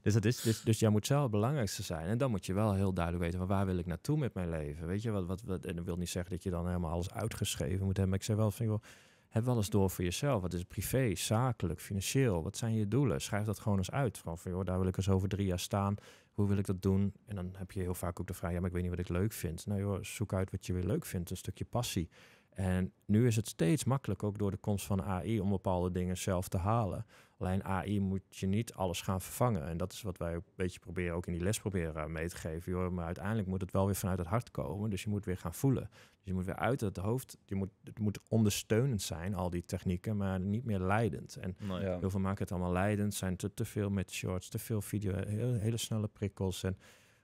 dus, dat is, dus, dus, jij moet zelf het belangrijkste zijn. En dan moet je wel heel duidelijk weten, van waar wil ik naartoe met mijn leven? Weet je, wat, wat, en dat wil niet zeggen dat je dan helemaal alles uitgeschreven moet hebben. Maar ik zei wel, vind ik wel, heb wel eens door voor jezelf. Wat is privé, zakelijk, financieel? Wat zijn je doelen? Schrijf dat gewoon eens uit. Van van, joh, daar wil ik eens over drie jaar staan. Hoe wil ik dat doen? En dan heb je heel vaak ook de vraag, ja, maar ik weet niet wat ik leuk vind. Nou joh, zoek uit wat je weer leuk vindt. Een stukje passie. En nu is het steeds makkelijk, ook door de komst van AI, om bepaalde dingen zelf te halen. Alleen AI moet je niet alles gaan vervangen. En dat is wat wij een beetje proberen, ook in die les proberen eh, mee te geven. Joh, maar uiteindelijk moet het wel weer vanuit het hart komen. Dus je moet weer gaan voelen. Dus je moet weer uit het hoofd. Je moet, het moet ondersteunend zijn, al die technieken, maar niet meer leidend. En heel veel maken het allemaal leidend. Zijn te, te veel met shorts, te veel video, heel, hele snelle prikkels. En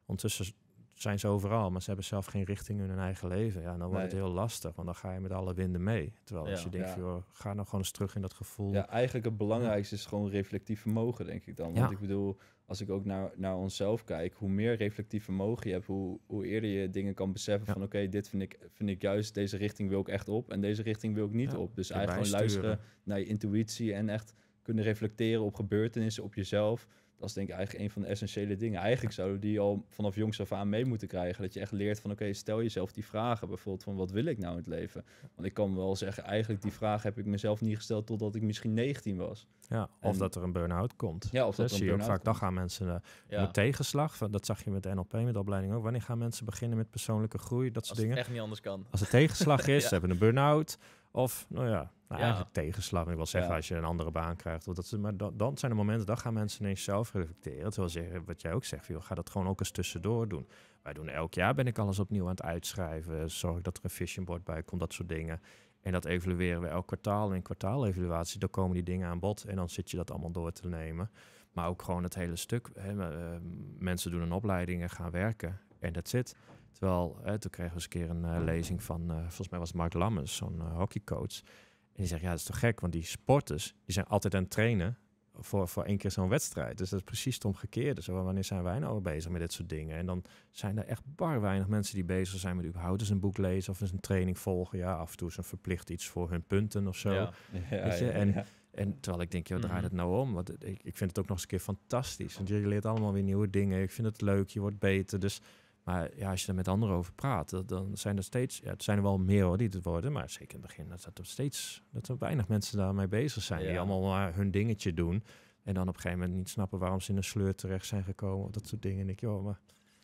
ondertussen zijn ze overal, maar ze hebben zelf geen richting in hun eigen leven. Ja, dan wordt het heel lastig, want dan ga je met alle winden mee. Terwijl als je denkt, joh, ga nou gewoon eens terug in dat gevoel. Ja, eigenlijk het belangrijkste is gewoon reflectief vermogen, denk ik dan. Want ik bedoel, als ik ook naar, naar onszelf kijk, hoe meer reflectief vermogen je hebt, hoe, hoe eerder je dingen kan beseffen van oké, dit vind ik, vind ik juist, deze richting wil ik echt op en deze richting wil ik niet op. Dus eigenlijk gewoon luisteren naar je intuïtie en echt kunnen reflecteren op gebeurtenissen, op jezelf dat is denk ik eigenlijk een van de essentiële dingen. Eigenlijk zouden die al vanaf jongs af aan mee moeten krijgen. Dat je echt leert van oké, stel jezelf die vragen. Bijvoorbeeld van wat wil ik nou in het leven? Want ik kan wel zeggen, eigenlijk die vraag heb ik mezelf niet gesteld totdat ik misschien 19 was. Ja, of dat er een burn-out komt. Ja, of dat, dat zie je ook vaak. Dan gaan mensen uh, met tegenslag. Dat zag je met NLP, met opleiding ook. Wanneer gaan mensen beginnen met persoonlijke groei? Dat soort dingen. Als het echt niet anders kan. Als er tegenslag (laughs) is, ze hebben een burn-out. Of, nou ja, nou, ja. eigenlijk tegenslag. Ik wil zeggen, als je een andere baan krijgt. Of dat maar dan, zijn er momenten, dan gaan mensen ineens zelf reflecteren. Terwijl zeggen, wat jij ook zegt, joh, ga dat gewoon ook eens tussendoor doen. Wij doen elk jaar, ben ik alles opnieuw aan het uitschrijven. Zorg dat er een vision board bij komt, dat soort dingen. En dat evalueren we elk kwartaal. In kwartaalevaluatie, dan komen die dingen aan bod. En dan zit je dat allemaal door te nemen. Maar ook gewoon het hele stuk. Hè, eh, mensen doen een opleiding en gaan werken. En dat zit. Terwijl, hè, toen kregen we eens een keer een eh, lezing van, eh, volgens mij was Mark Lammers, zo'n hockeycoach. En die zegt, ja, dat is toch gek, want die sporters die zijn altijd aan het trainen voor, voor één keer zo'n wedstrijd. Dus dat is precies het omgekeerde. Zo, wanneer zijn wij nou bezig met dit soort dingen? En dan zijn er echt bar weinig mensen die bezig zijn met überhaupt eens een boek lezen of eens een training volgen. Ja, af en toe is een verplicht iets voor hun punten of zo. je? en, en terwijl ik denk, joh, draait mhm. het nou om. Want ik, ik vind het ook nog eens een keer fantastisch. Want je leert allemaal weer nieuwe dingen. Ik vind het leuk, je wordt beter. Dus maar ja, als je er met anderen over praat, dan zijn er steeds, ja, het zijn er wel meer hoor, die het worden, maar zeker in het begin, dat, er steeds, dat er weinig mensen daarmee bezig zijn, die allemaal maar hun dingetje doen. En dan op een gegeven moment niet snappen waarom ze in een sleur terecht zijn gekomen, of dat soort dingen. ik, joh, maar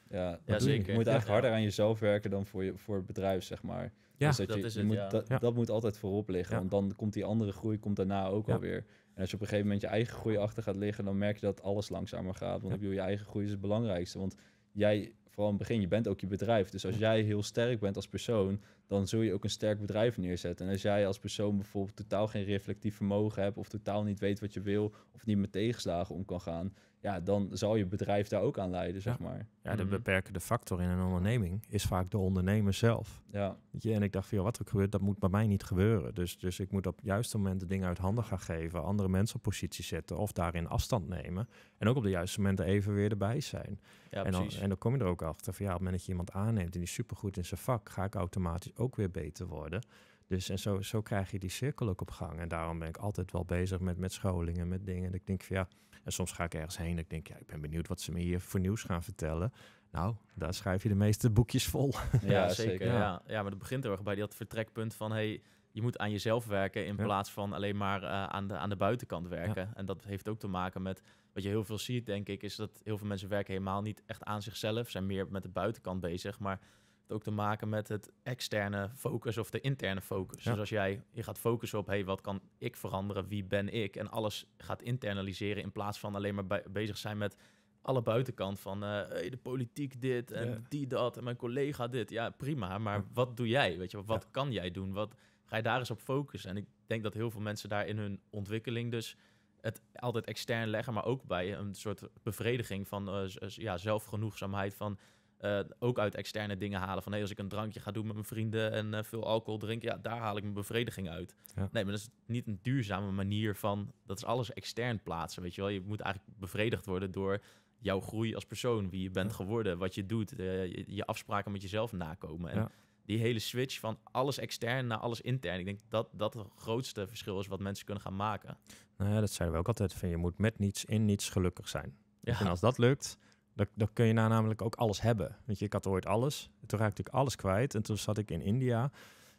ja, ja zeker. Je? moet eigenlijk harder aan jezelf werken dan voor, je, voor het bedrijf, zeg maar. Ja, dus dat, je, is het, moet, dat moet altijd voorop liggen, want dan komt die andere groei komt daarna ook alweer. En als je op een gegeven moment je eigen groei achter gaat liggen, dan merk je dat alles langzamer gaat. Want ik wil je eigen groei is het belangrijkste, want jij vooral in het begin, je bent ook je bedrijf. Dus als jij heel sterk bent als persoon, dan zul je ook een sterk bedrijf neerzetten. En als jij als persoon bijvoorbeeld totaal geen reflectief vermogen hebt, of totaal niet weet wat je wil, of niet met tegenslagen om kan gaan, ja, dan zal je bedrijf daar ook aan leiden, zeg maar. Ja, de mhm. beperkende factor in een onderneming is vaak de ondernemer zelf. Ja. en ik dacht, van, wat er gebeurt, dat moet bij mij niet gebeuren. Dus, dus ik moet op het juiste moment de dingen uit handen gaan geven, andere mensen op positie zetten of daarin afstand nemen. En ook op de juiste momenten even weer erbij zijn. Ja, en, dan, en dan kom je er ook achter van ja, op het moment dat je iemand aanneemt en die supergoed in zijn vak, ga ik automatisch ook weer beter worden. Dus en zo, zo krijg je die cirkel ook op gang. En daarom ben ik altijd wel bezig met, met scholingen, met dingen. En ik denk van ja, en soms ga ik ergens heen en ik denk, ja, ik ben benieuwd wat ze me hier voor nieuws gaan vertellen. Nou, daar schrijf je de meeste boekjes vol. Ja, zeker. Ja. ja. maar dat begint heel erg bij dat vertrekpunt van... Hey, je moet aan jezelf werken in plaats van alleen maar eh, aan, de, aan de buitenkant werken. En dat heeft ook te maken met wat je heel veel ziet, denk ik, is dat heel veel mensen werken helemaal niet echt aan zichzelf, zijn meer met de buitenkant bezig. Maar heeft ook te maken met het externe focus of de interne focus. Dus als jij je gaat focussen op, hey, wat kan ik veranderen? Wie ben ik? En alles gaat internaliseren in plaats van alleen maar bezig zijn met alle buitenkant van eh, de politiek dit en die dat en mijn collega dit. Ja, prima, maar wat doe jij? Weet je, wat kan jij doen? Wat ga je daar eens op focussen? En ik denk dat heel veel mensen daar in hun ontwikkeling dus het altijd extern leggen, maar ook bij een soort bevrediging van eh, ja, zelfgenoegzaamheid van eh, ook uit externe dingen halen. Van hey, als ik een drankje ga doen met mijn vrienden en eh, veel alcohol drinken, ja, daar haal ik mijn bevrediging uit. Nee, maar dat is niet een duurzame manier van. Dat is alles extern plaatsen. Weet je wel, je moet eigenlijk bevredigd worden door jouw groei als persoon, wie je bent geworden, wat je doet, eh, je, afspraken met jezelf nakomen. En die hele switch van alles extern naar alles intern. Ik denk dat dat het grootste verschil is wat mensen kunnen gaan maken. Nou ja, dat zeiden we ook altijd van. Je moet met niets in niets gelukkig zijn. En als dat lukt, dan, dan kun je nou namelijk ook alles hebben. want je, ik had ooit alles. Toen raakte ik alles kwijt. En toen zat ik in India.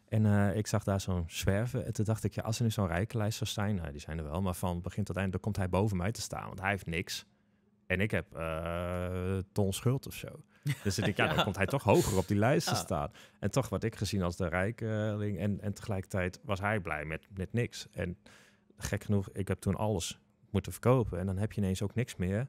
En eh, ik zag daar zo'n zwerven. En toen dacht ik, ja, als er nu zo'n lijst zou zijn, nou, die zijn er wel, maar van begin tot eind, komt hij boven mij te staan, want hij heeft niks. En ik heb uh, ton schuld of zo. Dus ik (laughs) ja, dan komt hij toch hoger op die lijst te ah. staan. En toch werd ik gezien als de rijkeling. Eh, en, en tegelijkertijd was hij blij met, met niks. En gek genoeg, ik heb toen alles moeten verkopen. En dan heb je ineens ook niks meer.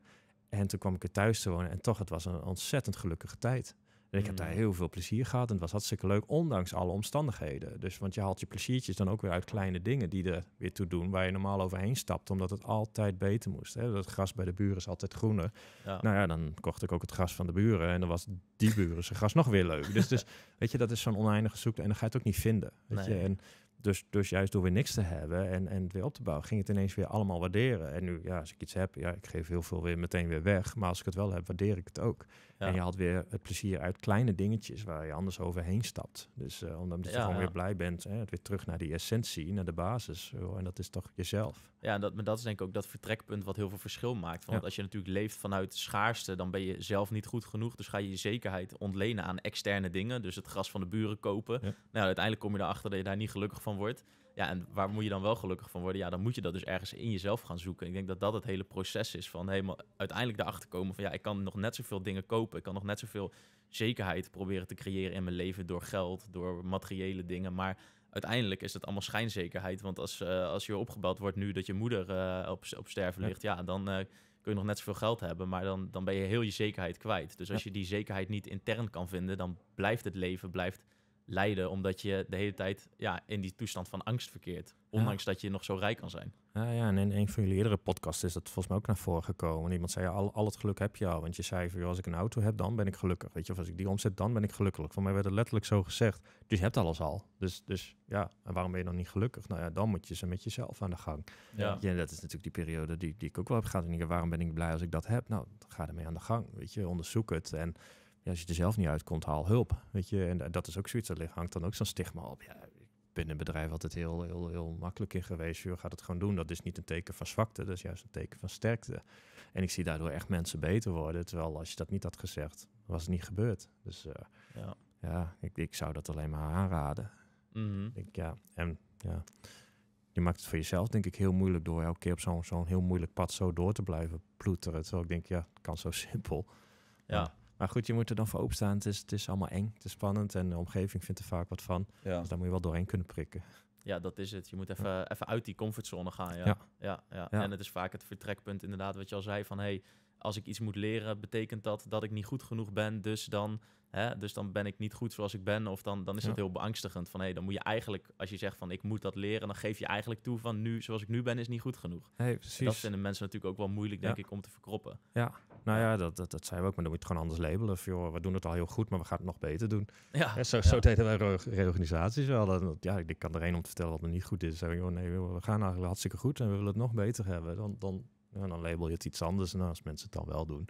En toen kwam ik er thuis te wonen. En toch, het was een ontzettend gelukkige tijd. ik heb daar mm. heel veel plezier gehad. En het was hartstikke leuk, ondanks alle omstandigheden. Dus, want je haalt je pleziertjes dan ook weer uit kleine dingen die er weer toe doen. Waar je normaal overheen stapt, omdat het altijd beter moest. Hè? Dat gras bij de buren is altijd groener. Nou ja, dan kocht ik ook het gras van de buren. En dan was die buren zijn gras nog weer leuk. Dus, dus (laughs) weet je, dat is zo'n oneindige zoektocht. En dan ga je het ook niet vinden. Weet je? En dus, dus juist door weer niks te hebben en, en het weer op te bouwen, ging het ineens weer allemaal waarderen. En nu, ja, als ik iets heb, ja, ik geef heel veel weer meteen weer weg. Maar als ik het wel heb, waardeer ik het ook. En je had weer het plezier uit kleine dingetjes waar je anders overheen stapt. Dus eh, omdat je gewoon weer blij bent, hè, weer terug naar die essentie, naar de basis. en dat is toch jezelf. Ja, dat, maar dat is denk ik ook dat vertrekpunt wat heel veel verschil maakt. Want als je natuurlijk leeft vanuit schaarste, dan ben je zelf niet goed genoeg. Dus ga je je zekerheid ontlenen aan externe dingen. Dus het gras van de buren kopen. Nou, uiteindelijk kom je erachter dat je daar niet gelukkig van wordt. Ja, en waar moet je dan wel gelukkig van worden? Ja, dan moet je dat dus ergens in jezelf gaan zoeken. Ik denk dat dat het hele proces is van helemaal uiteindelijk erachter komen van ja, ik kan nog net zoveel dingen kopen. Ik kan nog net zoveel zekerheid proberen te creëren in mijn leven door geld, door materiële dingen. Maar uiteindelijk is dat allemaal schijnzekerheid. Want als, eh, als je opgebeld wordt nu dat je moeder eh, op, op sterven ligt, ja, dan eh, kun je nog net zoveel geld hebben. Maar dan, dan ben je heel je zekerheid kwijt. Dus als je die zekerheid niet intern kan vinden, dan blijft het leven, blijft leiden omdat je de hele tijd ja, in die toestand van angst verkeert. Ondanks dat je nog zo rijk kan zijn. Ja, ja, en in een van jullie eerdere podcasts is dat volgens mij ook naar voren gekomen. Iemand zei, al, al het geluk heb je al. Want je zei, als ik een auto heb, dan ben ik gelukkig. Weet je, of als ik die omzet, dan ben ik gelukkig. Voor mij werd het letterlijk zo gezegd. Dus je hebt alles al. Dus, dus ja, en waarom ben je dan niet gelukkig? Nou ja, dan moet je ze met jezelf aan de gang. Ja. dat is natuurlijk die periode die, die ik ook wel heb gehad. En ik, waarom ben ik blij als ik dat heb? Nou, ga ermee aan de gang, weet je. Onderzoek het en als je er zelf niet uitkomt, haal hulp. Weet je, en dat is ook zoiets, ligt hangt dan ook zo'n stigma op. Ja, ik ben een bedrijf altijd heel, heel, heel makkelijk in geweest. Je gaat het gewoon doen. Dat is niet een teken van zwakte, dat is juist een teken van sterkte. En ik zie daardoor echt mensen beter worden. Terwijl als je dat niet had gezegd, was het niet gebeurd. Dus eh, ja, ja ik, ik, zou dat alleen maar aanraden. Mhm. ik, ja, en ja, je maakt het voor jezelf denk ik heel moeilijk door elke keer op zo'n zo'n heel moeilijk pad zo door te blijven ploeteren. Terwijl ik denk, ja, het kan zo (laughs) simpel. Ja. Maar goed, je moet er dan voor openstaan. Het is, het is allemaal eng, het is spannend en de omgeving vindt er vaak wat van. Ja. Dus daar moet je wel doorheen kunnen prikken. Ja, dat is het. Je moet even, even uit die comfortzone gaan. Ja. Ja, ja. En het is vaak het vertrekpunt, inderdaad, wat je al zei van hey, als ik iets moet leren, betekent dat dat ik niet goed genoeg ben. Dus dan, hè, dus dan ben ik niet goed zoals ik ben. Of dan, dan is dat heel beangstigend. Van hé, hey, dan moet je eigenlijk, als je zegt van ik moet dat leren, dan geef je eigenlijk toe van nu, zoals ik nu ben, is niet goed genoeg. Hey, precies. Dat vinden mensen natuurlijk ook wel moeilijk, denk ik, om te verkroppen. Ja, nou ja, dat, dat, dat zijn we ook. Maar dan moet je gewoon anders labelen. Of joh, we doen het al heel goed, maar we gaan het nog beter doen. Ja. zo, zo ja. deden wij reorganisaties wel. Ja, ik kan er één om te vertellen wat er niet goed is. Zeggen, joh, nee, we gaan eigenlijk hartstikke goed en we willen het nog beter hebben. Dan, dan en dan label je het iets anders. Nou, als mensen het dan wel doen,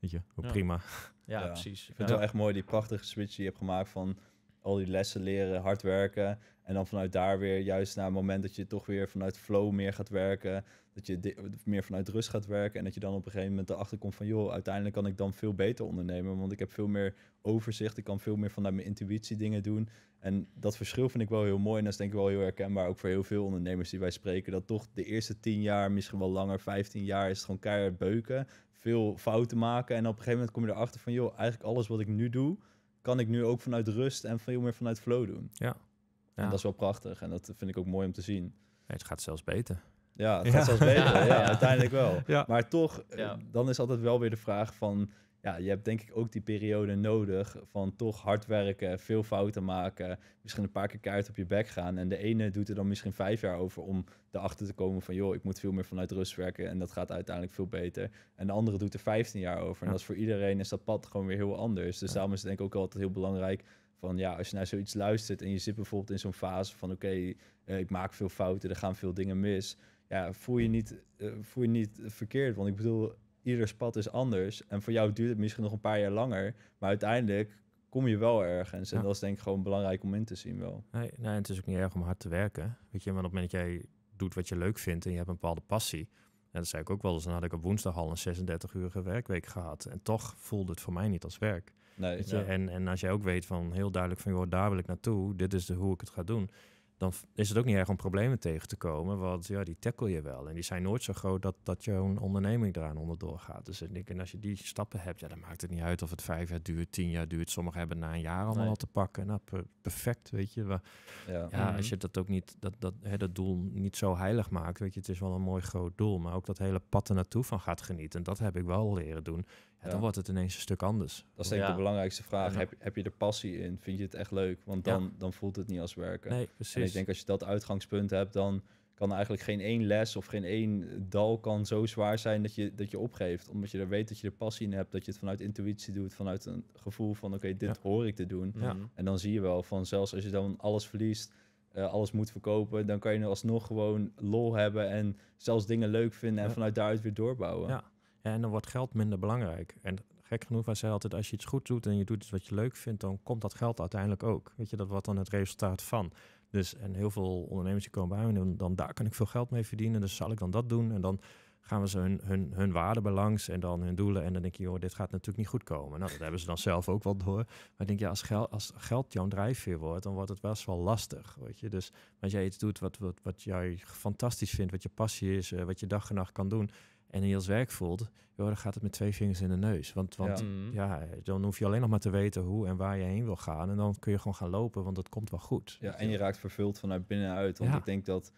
weet je, prima. Ja, ja, precies. Ik vind het wel echt mooi, die prachtige switch die je hebt gemaakt van al die lessen leren, hard werken. En dan vanuit daar weer juist naar het moment dat je toch weer vanuit flow meer gaat werken dat je meer vanuit rust gaat werken en dat je dan op een gegeven moment erachter komt van joh, uiteindelijk kan ik dan veel beter ondernemen, want ik heb veel meer overzicht, ik kan veel meer vanuit mijn intuïtie dingen doen. En dat verschil vind ik wel heel mooi en dat is denk ik wel heel herkenbaar ook voor heel veel ondernemers die wij spreken, dat toch de eerste tien jaar, misschien wel langer, vijftien jaar is gewoon keihard beuken, veel fouten maken en op een gegeven moment kom je erachter van joh, eigenlijk alles wat ik nu doe, kan ik nu ook vanuit rust en veel meer vanuit flow doen. Ja. ja. En dat is wel prachtig en dat vind ik ook mooi om te zien. Nee, het gaat zelfs beter. Ja, dat gaat zelfs beter. (laughs) Ja, uiteindelijk wel. Maar toch, eh, dan is altijd wel weer de vraag van... Ja, je hebt denk ik ook die periode nodig van toch hard werken, veel fouten maken, misschien een paar keer kaart op je bek gaan. En de ene doet er dan misschien vijf jaar over om erachter te komen van, joh, ik moet veel meer vanuit rust werken en dat gaat uiteindelijk veel beter. En de andere doet er vijftien jaar over. En ja. dat is voor iedereen is dat pad gewoon weer heel anders. Dus daarom is het denk ik ook altijd heel belangrijk van, ja, als je naar zoiets luistert en je zit bijvoorbeeld in zo'n fase van, oké, eh, ik maak veel fouten, er gaan veel dingen mis ja, voel je niet, eh, voel je niet verkeerd. Want ik bedoel, ieder pad is anders. En voor jou duurt het misschien nog een paar jaar langer. Maar uiteindelijk kom je wel ergens. En dat is denk ik gewoon belangrijk om in te zien wel. Nee, nee, het is ook niet erg om hard te werken. Weet je, maar op het moment dat jij doet wat je leuk vindt en je hebt een bepaalde passie. En dat zei ik ook wel eens, dan had ik op woensdag al een 36-urige werkweek gehad. En toch voelde het voor mij niet als werk. Nee, en, en als jij ook weet van heel duidelijk van, joh, daar wil ik naartoe. Dit is de, hoe ik het ga doen dan is het ook niet erg om problemen tegen te komen. Want ja, die tackle je wel. En die zijn nooit zo groot dat, dat jouw onderneming eraan onderdoor gaat. Dus en als je die stappen hebt, ja, dan maakt het niet uit of het vijf jaar duurt, tien jaar duurt. Sommigen hebben na een jaar allemaal al te pakken. Nou, perfect, weet je. Maar, ja. ja mhm. als je dat ook niet, dat, dat, hè, dat doel niet zo heilig maakt, weet je, het is wel een mooi groot doel. Maar ook dat hele pad er naartoe van gaat genieten. En dat heb ik wel leren doen dan wordt het ineens een stuk anders. Dat is denk ik de belangrijkste vraag. Heb, heb je er passie in? Vind je het echt leuk? Want dan, dan voelt het niet als werken. Nee, precies. En ik denk als je dat uitgangspunt hebt, dan kan eigenlijk geen één les of geen één dal kan zo zwaar zijn dat je, dat je opgeeft. Omdat je er weet dat je er passie in hebt, dat je het vanuit intuïtie doet, vanuit een gevoel van oké, dit hoor ik te doen. Mhm. En dan zie je wel van zelfs als je dan alles verliest, eh, alles moet verkopen, dan kan je alsnog gewoon lol hebben en zelfs dingen leuk vinden en vanuit daaruit weer doorbouwen. Ja en dan wordt geld minder belangrijk. En gek genoeg, wij zei altijd, als je iets goed doet en je doet iets wat je leuk vindt, dan komt dat geld uiteindelijk ook. Weet je, dat wordt dan het resultaat van. Dus, en heel veel ondernemers die komen bij me en dan, daar kan ik veel geld mee verdienen, dus zal ik dan dat doen? En dan gaan we ze hun, hun, hun waarden belangs en dan hun doelen. En dan denk je, joh, dit gaat natuurlijk niet goed komen. Nou, dat hebben ze dan zelf ook wel door. Maar denk, je als, geld als geld jouw drijfveer wordt, dan wordt het best wel lastig, weet je. Dus als jij iets doet wat, wat, wat jij fantastisch vindt, wat je passie is, eh, wat je dag en nacht kan doen en als werk voelt, joh, dan gaat het met twee vingers in de neus. Want, want mhm. ja. dan hoef je alleen nog maar te weten hoe en waar je heen wil gaan. En dan kun je gewoon gaan lopen, want dat komt wel goed. Ja, en je raakt vervuld vanuit binnenuit. Want ik denk dat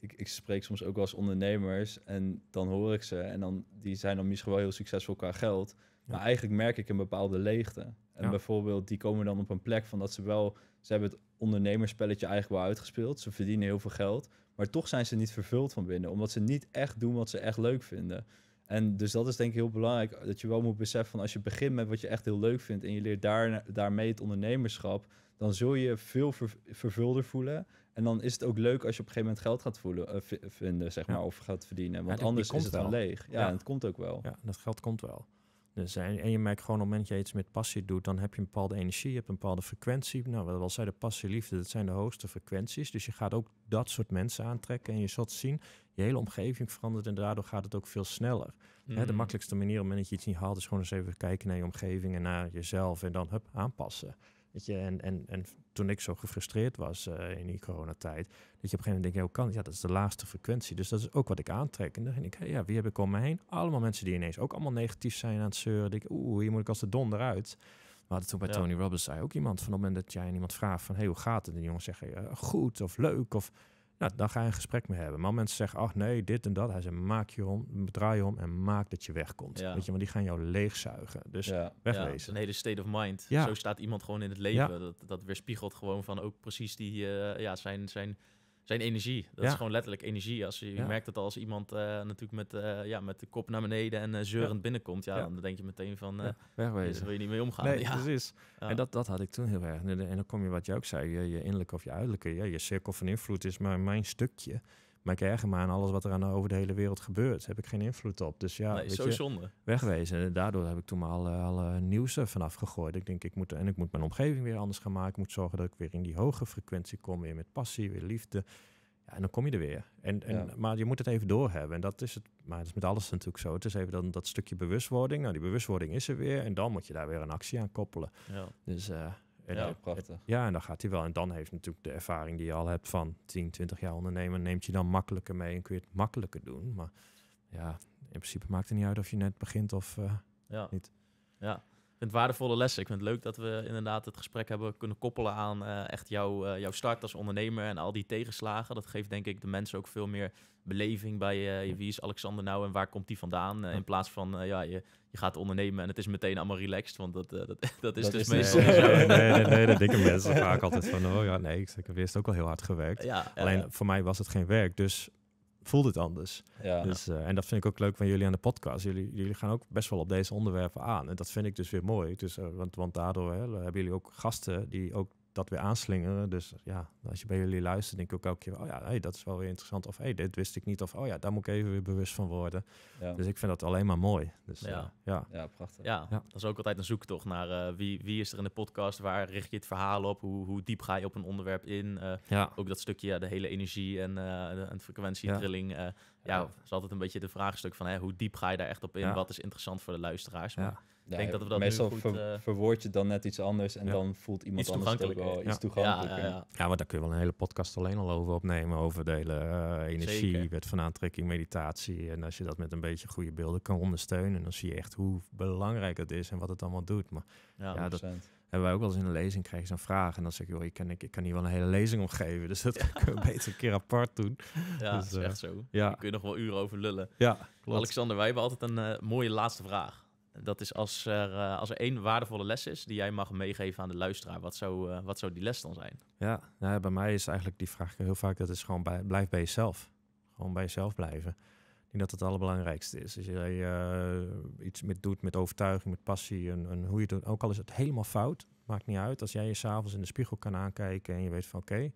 ik, ik, spreek soms ook wel als ondernemers en dan hoor ik ze en dan die zijn dan misschien wel heel succesvol qua geld, maar eigenlijk merk ik een bepaalde leegte. En bijvoorbeeld die komen dan op een plek van dat ze wel ze hebben het ondernemerspelletje eigenlijk wel uitgespeeld, ze verdienen heel veel geld, maar toch zijn ze niet vervuld van binnen, omdat ze niet echt doen wat ze echt leuk vinden. En dus dat is denk ik heel belangrijk, dat je wel moet beseffen van als je begint met wat je echt heel leuk vindt en je leert daar, daarmee het ondernemerschap, dan zul je veel vervulder voelen. En dan is het ook leuk als je op een gegeven moment geld gaat voelen, eh, vinden, zeg maar, of gaat verdienen. Want anders is het dan leeg. Ja, ja. En het komt ook wel. Ja, dat geld komt wel. Dus, en, je merkt gewoon op het moment dat je iets met passie doet, dan heb je een bepaalde energie, je hebt een bepaalde frequentie. Nou, wat al zei de passie, liefde, dat zijn de hoogste frequenties. Dus je gaat ook dat soort mensen aantrekken en je zult zien, je hele omgeving verandert en daardoor gaat het ook veel sneller. Hè, de mm. makkelijkste manier om dat je iets niet haalt, is gewoon eens even kijken naar je omgeving en naar jezelf en dan hup, aanpassen. Weet je, en, en, en toen ik zo gefrustreerd was eh, in die coronatijd, dat je op een gegeven moment denkt, ik, kan Ja, dat is de laagste frequentie. Dus dat is ook wat ik aantrek. En dan denk ik, ja, wie heb ik om me heen? Allemaal mensen die ineens ook allemaal negatief zijn aan het zeuren. Denk ik, oeh, hier moet ik als de donder uit. Maar hadden toen bij Tony Robbins zei ook iemand, van op het moment dat jij iemand vraagt van, hey, hoe gaat het? En jongen zegt: eh, goed of leuk of nou, dan ga je een gesprek mee hebben. Maar mensen zeggen, ach nee, dit en dat. Hij zegt, maak je om, draai je om en maak dat je wegkomt. Weet je, want die gaan jou leegzuigen. Dus ja. wegwezen. Ja, een hele state of mind. Zo staat iemand gewoon in het leven. Dat, dat weerspiegelt gewoon van ook precies die, eh, ja, zijn, zijn zijn energie. Dat is gewoon letterlijk energie. Als je, je merkt dat als iemand eh, natuurlijk met, eh, ja, met de kop naar beneden en eh, zeurend binnenkomt, ja, dan denk je meteen van wegwezen. wil je niet mee omgaan. Nee, precies. En dat, dat had ik toen heel erg. En dan kom je wat je ook zei, je, je innerlijke of je uiterlijke, je cirkel van invloed is maar mijn stukje maar erger me aan alles wat er aan over de hele wereld gebeurt. heb ik geen invloed op. Dus ja, zo je, zonde. wegwezen. En daardoor heb ik toen maar al, al nieuws eh, vanaf gegooid. Ik denk, ik moet, en ik moet mijn omgeving weer anders gaan maken. Ik moet zorgen dat ik weer in die hoge frequentie kom. Weer met passie, weer liefde. Ja, en dan kom je er weer. En, en, Maar je moet het even doorhebben. En dat is het. Maar dat is met alles natuurlijk zo. Het is even dan dat stukje bewustwording. Nou, die bewustwording is er weer. En dan moet je daar weer een actie aan koppelen. Ja. Dus uh, ja, prachtig. Ja, en dan gaat hij wel. En dan heeft natuurlijk de ervaring die je al hebt van 10, 20 jaar ondernemen, neemt je dan makkelijker mee en kun je het makkelijker doen. Maar ja, in principe maakt het niet uit of je net begint of eh, niet. Ja, ik vind het waardevolle lessen. Ik vind het leuk dat we inderdaad het gesprek hebben kunnen koppelen aan eh, echt jou, eh, jouw start als ondernemer en al die tegenslagen. Dat geeft denk ik de mensen ook veel meer beleving bij wie is Alexander nou en waar komt hij vandaan. in plaats van ja, je je gaat ondernemen en het is meteen allemaal relaxed. Want dat, uh, dat, (laughs) dat, is dus meestal dus- (laughs) nee, nee, nee, nee, dat denken mensen (laughs) vaak altijd van, oh ja, nee, ik heb eerst ook wel heel hard gewerkt. Alleen voor mij was het geen werk, dus voelde het anders. Dus, uh, en dat vind ik ook leuk van jullie aan de podcast. Jullie, jullie gaan ook best wel op deze onderwerpen aan. En dat vind ik dus weer mooi. Dus, eh, want, want daardoor hè, hebben jullie ook gasten die ook dat weer aanslingeren. Dus ja, als je bij jullie luistert, denk ik ook elke keer, oh ja, hey, dat is wel weer interessant. Of hey, dit wist ik niet. Of oh ja, daar moet ik even weer bewust van worden. Dus ik vind dat alleen maar mooi. Dus, ja. Eh, ja. ja. prachtig. Ja, dat is ook altijd een zoektocht naar eh, wie, wie is er in de podcast, waar richt je het verhaal op, hoe, hoe diep ga je op een onderwerp in. Uh, ook dat stukje, de hele energie en, de, en frequentietrilling. Ja. is altijd een beetje de vraagstuk van hè, hoe diep ga je daar echt op in, wat is interessant voor de luisteraars. Maar, ja, denk dat we dat meestal eh, verwoord je dan net iets anders en dan voelt iemand iets anders het wel ja. iets toegankelijker. Ja, ja, want daar kun je wel een hele podcast alleen al over opnemen, over delen eh, energie, Zeker. wet van aantrekking, meditatie. En als je dat met een beetje goede beelden kan ondersteunen, dan zie je echt hoe belangrijk het is en wat het allemaal doet. Maar ja, dat hebben wij ook wel eens in een lezing, krijgen ze een vraag en dan zeg ik, joh, ik kan, ik, kan hier wel een hele lezing om geven, dus dat kunnen we beter een keer apart doen. (laughs) Ja, dus, dat is eh, echt zo. Ja. kun je nog wel uren over lullen. Ja, Alexander, wij hebben altijd een mooie laatste vraag. Dat is als er, eh, als er één waardevolle les is die jij mag meegeven aan de luisteraar. Wat zou, eh, wat zou die les dan zijn? Ja, nou, bij mij is eigenlijk die vraag heel vaak: dat is gewoon blijf bij jezelf. Gewoon bij jezelf blijven. Ik denk dat het het allerbelangrijkste is. Als jij eh, iets met doet met overtuiging, met passie en, hoe je het ook al is het helemaal fout, maakt niet uit. Als jij je s'avonds in de spiegel kan aankijken en je weet van oké,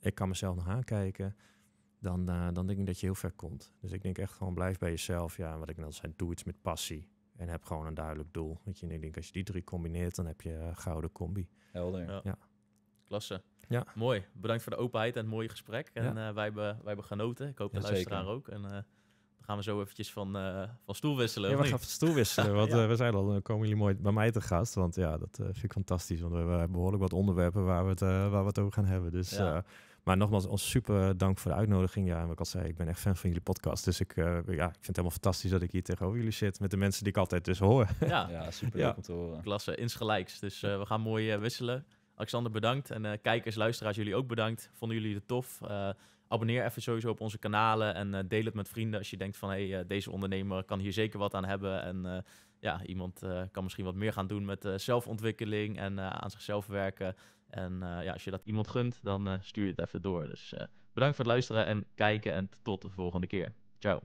ik kan mezelf nog aankijken. Dan, dan denk ik dat je heel ver komt. Dus ik denk echt gewoon blijf bij jezelf. Ja, wat ik net al zei, doe iets met passie en heb gewoon een duidelijk doel. Weet je, en ik denk als je die drie combineert, dan heb je eh, gouden combi. Helder. Ja. Klasse. Ja. Mooi. Bedankt voor de openheid en het mooie gesprek. En eh, wij, hebben, wij hebben genoten. Ik hoop de luisteraar ook. En eh, dan gaan we zo eventjes van, van stoel wisselen. Ja, we gaan van stoel wisselen. (laughs) want we zijn al, dan komen jullie mooi bij mij te gast. Want ja, dat vind ik fantastisch. Want we hebben behoorlijk wat onderwerpen waar we het, waar we het over gaan hebben. Dus maar nogmaals, ons super dank voor de uitnodiging. Ja, en wat ik al zei, ik ben echt fan van jullie podcast. Dus ik, eh, ja, ik vind het helemaal fantastisch dat ik hier tegenover jullie zit. Met de mensen die ik altijd dus hoor. Ja, ja super leuk om te horen. Klasse, insgelijks. Dus eh, we gaan mooi eh, wisselen. Alexander, bedankt. En kijkers, luisteraars, jullie ook bedankt. Vonden jullie het tof? abonneer even sowieso op onze kanalen en deel het met vrienden als je denkt van hey, deze ondernemer kan hier zeker wat aan hebben. En ja, iemand kan misschien wat meer gaan doen met zelfontwikkeling en aan zichzelf werken. En eh, ja, als je dat iemand gunt, dan eh, stuur je het even door. Dus eh, bedankt voor het luisteren en kijken en tot de volgende keer. Ciao.